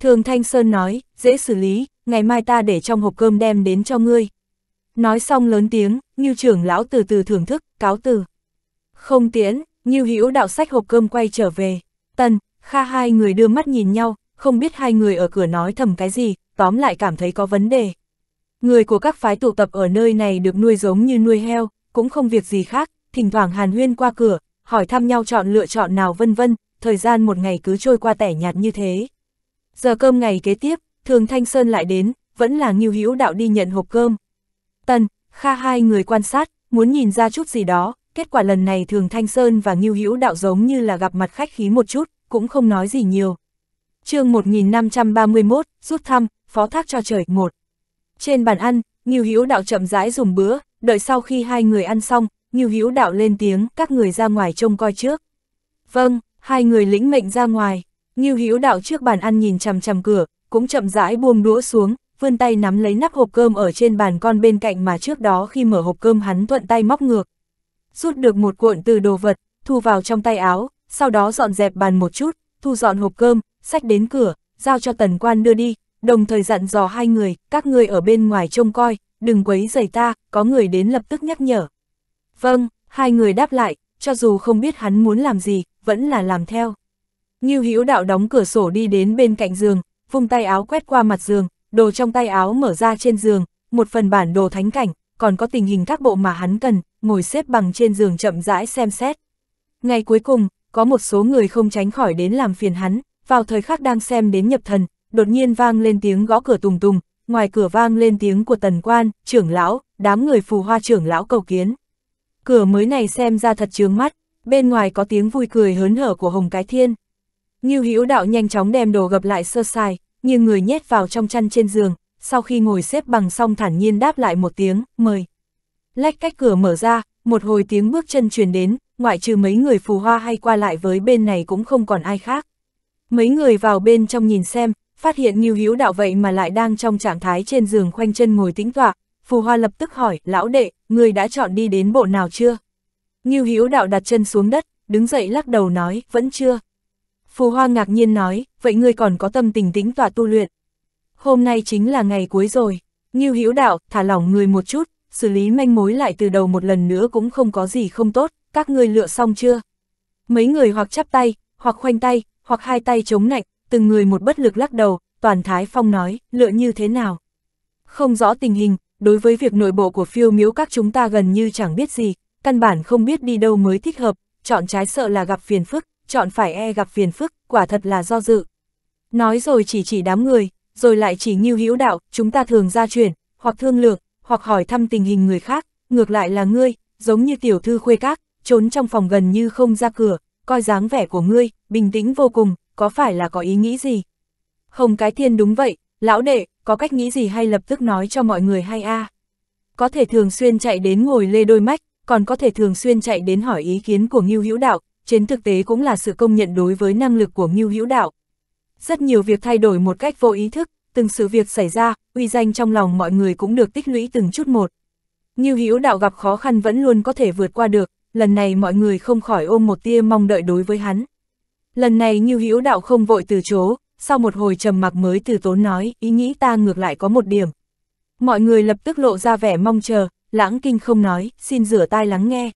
Thường Thanh Sơn nói, dễ xử lý, ngày mai ta để trong hộp cơm đem đến cho ngươi. Nói xong lớn tiếng, như trưởng lão từ từ thưởng thức, cáo từ. Không tiễn, như Hữu đạo sách hộp cơm quay trở về. Tần, Kha hai người đưa mắt nhìn nhau, không biết hai người ở cửa nói thầm cái gì, tóm lại cảm thấy có vấn đề. Người của các phái tụ tập ở nơi này được nuôi giống như nuôi heo, cũng không việc gì khác, thỉnh thoảng hàn huyên qua cửa, hỏi thăm nhau chọn lựa chọn nào vân vân, thời gian một ngày cứ trôi qua tẻ nhạt như thế. Giờ cơm ngày kế tiếp, Thường Thanh Sơn lại đến, vẫn là Ngưu Hữu Đạo đi nhận hộp cơm. Tần, Kha hai người quan sát, muốn nhìn ra chút gì đó, kết quả lần này Thường Thanh Sơn và Ngưu Hữu Đạo giống như là gặp mặt khách khí một chút, cũng không nói gì nhiều. chương 1531, rút thăm, phó thác cho trời, một. Trên bàn ăn, Ngưu Hữu Đạo chậm rãi dùng bữa, đợi sau khi hai người ăn xong, Ngưu Hữu Đạo lên tiếng, các người ra ngoài trông coi trước. Vâng, hai người lĩnh mệnh ra ngoài. Ngưu Hữu Đạo trước bàn ăn nhìn chằm chằm cửa, cũng chậm rãi buông đũa xuống, vươn tay nắm lấy nắp hộp cơm ở trên bàn con bên cạnh mà trước đó khi mở hộp cơm hắn thuận tay móc ngược. Rút được một cuộn từ đồ vật, thu vào trong tay áo, sau đó dọn dẹp bàn một chút, thu dọn hộp cơm, sách đến cửa, giao cho tần quan đưa đi, đồng thời dặn dò hai người, các người ở bên ngoài trông coi, đừng quấy rầy ta, có người đến lập tức nhắc nhở. Vâng, hai người đáp lại, cho dù không biết hắn muốn làm gì, vẫn là làm theo. Ngưu Hữu Đạo đóng cửa sổ đi đến bên cạnh giường, vung tay áo quét qua mặt giường, đồ trong tay áo mở ra trên giường, một phần bản đồ thánh cảnh, còn có tình hình các bộ mà hắn cần, ngồi xếp bằng trên giường chậm rãi xem xét. Ngày cuối cùng, có một số người không tránh khỏi đến làm phiền hắn, vào thời khắc đang xem đến nhập thần, đột nhiên vang lên tiếng gõ cửa tùng tùng, ngoài cửa vang lên tiếng của tần quan, trưởng lão, đám người phù hoa trưởng lão cầu kiến cửa mới này xem ra thật chướng mắt, bên ngoài có tiếng vui cười hớn hở của Hồng Cái Thiên. Ngưu Hữu Đạo nhanh chóng đem đồ gập lại sơ sài, nhưng người nhét vào trong chăn trên giường, sau khi ngồi xếp bằng xong thản nhiên đáp lại một tiếng, mời. Lách cách cửa mở ra, một hồi tiếng bước chân truyền đến, ngoại trừ mấy người phù hoa hay qua lại với bên này cũng không còn ai khác. Mấy người vào bên trong nhìn xem, phát hiện Ngưu Hữu Đạo vậy mà lại đang trong trạng thái trên giường khoanh chân ngồi tĩnh tọa, Phù Hoa lập tức hỏi, lão đệ, người đã chọn đi đến bộ nào chưa? Ngưu Hữu đạo đặt chân xuống đất, đứng dậy lắc đầu nói, vẫn chưa. Phù Hoa ngạc nhiên nói, vậy ngươi còn có tâm tình tĩnh tọa tu luyện. Hôm nay chính là ngày cuối rồi, Ngưu Hữu đạo, thả lỏng người một chút, xử lý manh mối lại từ đầu một lần nữa cũng không có gì không tốt, các ngươi lựa xong chưa? Mấy người hoặc chắp tay, hoặc khoanh tay, hoặc hai tay chống nạnh, từng người một bất lực lắc đầu, toàn Thái Phong nói, lựa như thế nào? Không rõ tình hình, đối với việc nội bộ của phiêu miếu các chúng ta gần như chẳng biết gì, căn bản không biết đi đâu mới thích hợp, chọn trái sợ là gặp phiền phức, chọn phải e gặp phiền phức, quả thật là do dự. Nói rồi chỉ chỉ đám người, rồi lại chỉ như hữu đạo, chúng ta thường ra chuyển, hoặc thương lượng, hoặc hỏi thăm tình hình người khác, ngược lại là ngươi, giống như tiểu thư khuê các, trốn trong phòng gần như không ra cửa, coi dáng vẻ của ngươi, bình tĩnh vô cùng, có phải là có ý nghĩ gì? Hồng Cái Thiên đúng vậy, lão đệ, có cách nghĩ gì hay lập tức nói cho mọi người hay a à? Có thể thường xuyên chạy đến ngồi lê đôi mách, còn có thể thường xuyên chạy đến hỏi ý kiến của Ngưu Hữu Đạo, trên thực tế cũng là sự công nhận đối với năng lực của Ngưu Hữu Đạo. Rất nhiều việc thay đổi một cách vô ý thức, từng sự việc xảy ra, uy danh trong lòng mọi người cũng được tích lũy từng chút một. Ngưu Hữu Đạo gặp khó khăn vẫn luôn có thể vượt qua được, lần này mọi người không khỏi ôm một tia mong đợi đối với hắn. Lần này Ngưu Hữu Đạo không vội từ chối, sau một hồi trầm mặc mới từ tốn nói, ý nghĩ ta ngược lại có một điểm. Mọi người lập tức lộ ra vẻ mong chờ, lãng kinh không nói, xin rửa tai lắng nghe.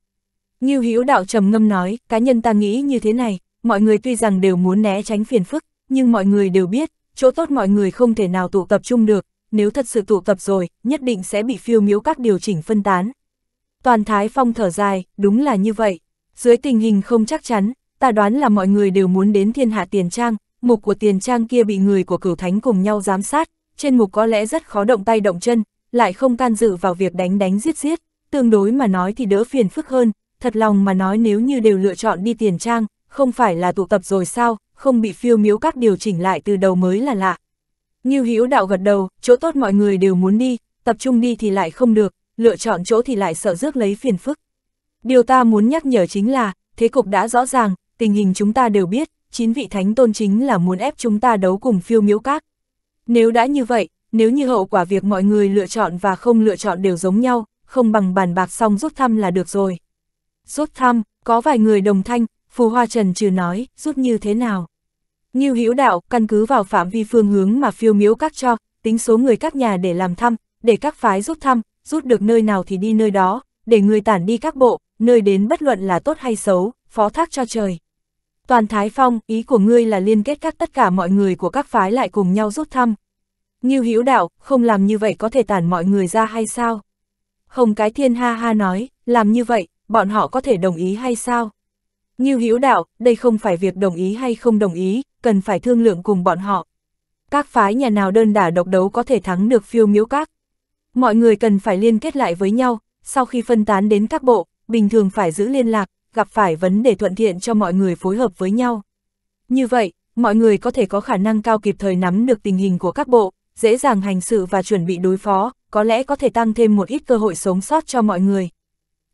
Như Hữu đạo trầm ngâm nói, cá nhân ta nghĩ như thế này, mọi người tuy rằng đều muốn né tránh phiền phức, nhưng mọi người đều biết, chỗ tốt mọi người không thể nào tụ tập trung được, nếu thật sự tụ tập rồi, nhất định sẽ bị phiêu miếu các điều chỉnh phân tán. Toàn Thái Phong thở dài, đúng là như vậy. Dưới tình hình không chắc chắn, ta đoán là mọi người đều muốn đến thiên hạ tiền trang, mục của tiền trang kia bị người của cửu thánh cùng nhau giám sát, trên mục có lẽ rất khó động tay động chân, lại không can dự vào việc đánh đánh giết giết, tương đối mà nói thì đỡ phiền phức hơn, thật lòng mà nói nếu như đều lựa chọn đi tiền trang, không phải là tụ tập rồi sao, không bị phiêu miếu các điều chỉnh lại từ đầu mới là lạ. Như hữu đạo gật đầu, chỗ tốt mọi người đều muốn đi, tập trung đi thì lại không được, lựa chọn chỗ thì lại sợ rước lấy phiền phức. Điều ta muốn nhắc nhở chính là, thế cục đã rõ ràng, tình hình chúng ta đều biết, chín vị thánh tôn chính là muốn ép chúng ta đấu cùng phiêu miếu các. Nếu đã như vậy, nếu như hậu quả việc mọi người lựa chọn và không lựa chọn đều giống nhau, không bằng bàn bạc xong rút thăm là được rồi. Rút thăm, có vài người đồng thanh, Phù Hoa Trần trừ nói, rút như thế nào? Như hữu đạo, căn cứ vào phạm vi phương hướng mà phiêu miếu các cho, tính số người các nhà để làm thăm, để các phái rút thăm, rút được nơi nào thì đi nơi đó, để người tản đi các bộ, nơi đến bất luận là tốt hay xấu, phó thác cho trời. Toàn Thái Phong, ý của ngươi là liên kết các tất cả mọi người của các phái lại cùng nhau rút thăm. Ngưu Hữu Đạo, không làm như vậy có thể tản mọi người ra hay sao? Hồng Cái Thiên ha ha nói, làm như vậy, bọn họ có thể đồng ý hay sao? Ngưu Hữu Đạo, đây không phải việc đồng ý hay không đồng ý, cần phải thương lượng cùng bọn họ. Các phái nhà nào đơn đả độc đấu có thể thắng được phiêu miếu các. Mọi người cần phải liên kết lại với nhau, sau khi phân tán đến các bộ, bình thường phải giữ liên lạc, gặp phải vấn đề thuận tiện cho mọi người phối hợp với nhau. Như vậy, mọi người có thể có khả năng cao kịp thời nắm được tình hình của các bộ, dễ dàng hành sự và chuẩn bị đối phó, có lẽ có thể tăng thêm một ít cơ hội sống sót cho mọi người.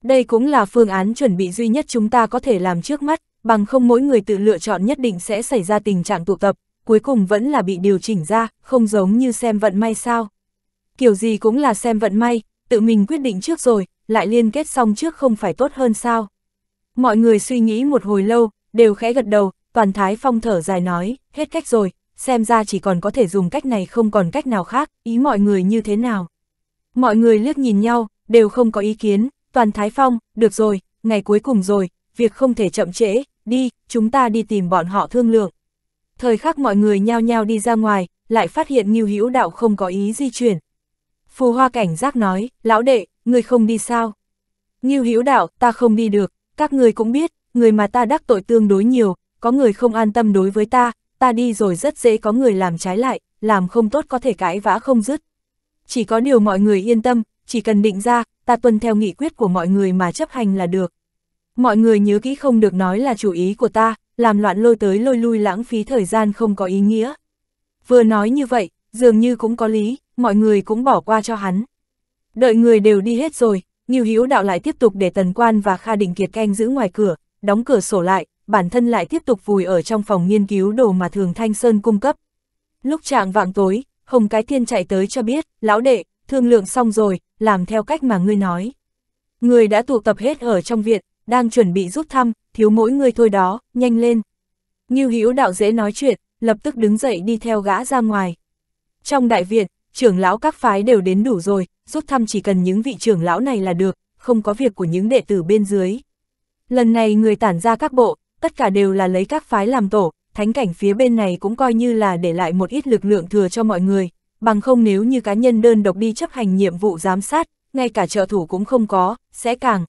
Đây cũng là phương án chuẩn bị duy nhất chúng ta có thể làm trước mắt, bằng không mỗi người tự lựa chọn nhất định sẽ xảy ra tình trạng tụ tập, cuối cùng vẫn là bị điều chỉnh ra, không giống như xem vận may sao. Kiểu gì cũng là xem vận may, tự mình quyết định trước rồi, lại liên kết xong trước không phải tốt hơn sao. Mọi người suy nghĩ một hồi lâu, đều khẽ gật đầu, toàn thái phong thở dài nói, hết cách rồi, xem ra chỉ còn có thể dùng cách này không còn cách nào khác, ý mọi người như thế nào. Mọi người liếc nhìn nhau, đều không có ý kiến, toàn thái phong, được rồi, ngày cuối cùng rồi, việc không thể chậm trễ, đi, chúng ta đi tìm bọn họ thương lượng. Thời khắc mọi người nhao nhao đi ra ngoài, lại phát hiện Ngưu Hữu Đạo không có ý di chuyển. Phù Hoa cảnh giác nói, lão đệ, người không đi sao? Ngưu Hữu Đạo, ta không đi được, các người cũng biết, người mà ta đắc tội tương đối nhiều, có người không an tâm đối với ta, ta đi rồi rất dễ có người làm trái lại, làm không tốt có thể cãi vã không dứt. Chỉ có điều mọi người yên tâm, chỉ cần định ra, ta tuân theo nghị quyết của mọi người mà chấp hành là được. Mọi người nhớ kỹ không được nói là chủ ý của ta, làm loạn lôi tới lôi lui lãng phí thời gian không có ý nghĩa. Vừa nói như vậy, dường như cũng có lý, mọi người cũng bỏ qua cho hắn. Đợi người đều đi hết rồi, Nghiêu Hiếu Đạo lại tiếp tục để Tần Quan và Kha Đình Kiệt canh giữ ngoài cửa, đóng cửa sổ lại, bản thân lại tiếp tục vùi ở trong phòng nghiên cứu đồ mà Thường Thanh Sơn cung cấp. Lúc trạng vạng tối, Hồng Cái Thiên chạy tới cho biết, lão đệ, thương lượng xong rồi, làm theo cách mà ngươi nói. Người đã tụ tập hết ở trong viện, đang chuẩn bị rút thăm, thiếu mỗi người thôi đó, nhanh lên. Nghiêu Hiếu Đạo dễ nói chuyện, lập tức đứng dậy đi theo gã ra ngoài. Trong đại viện, trưởng lão các phái đều đến đủ rồi, rút thăm chỉ cần những vị trưởng lão này là được, không có việc của những đệ tử bên dưới. Lần này người tản ra các bộ, tất cả đều là lấy các phái làm tổ, thánh cảnh phía bên này cũng coi như là để lại một ít lực lượng thừa cho mọi người, bằng không nếu như cá nhân đơn độc đi chấp hành nhiệm vụ giám sát, ngay cả trợ thủ cũng không có, sẽ càng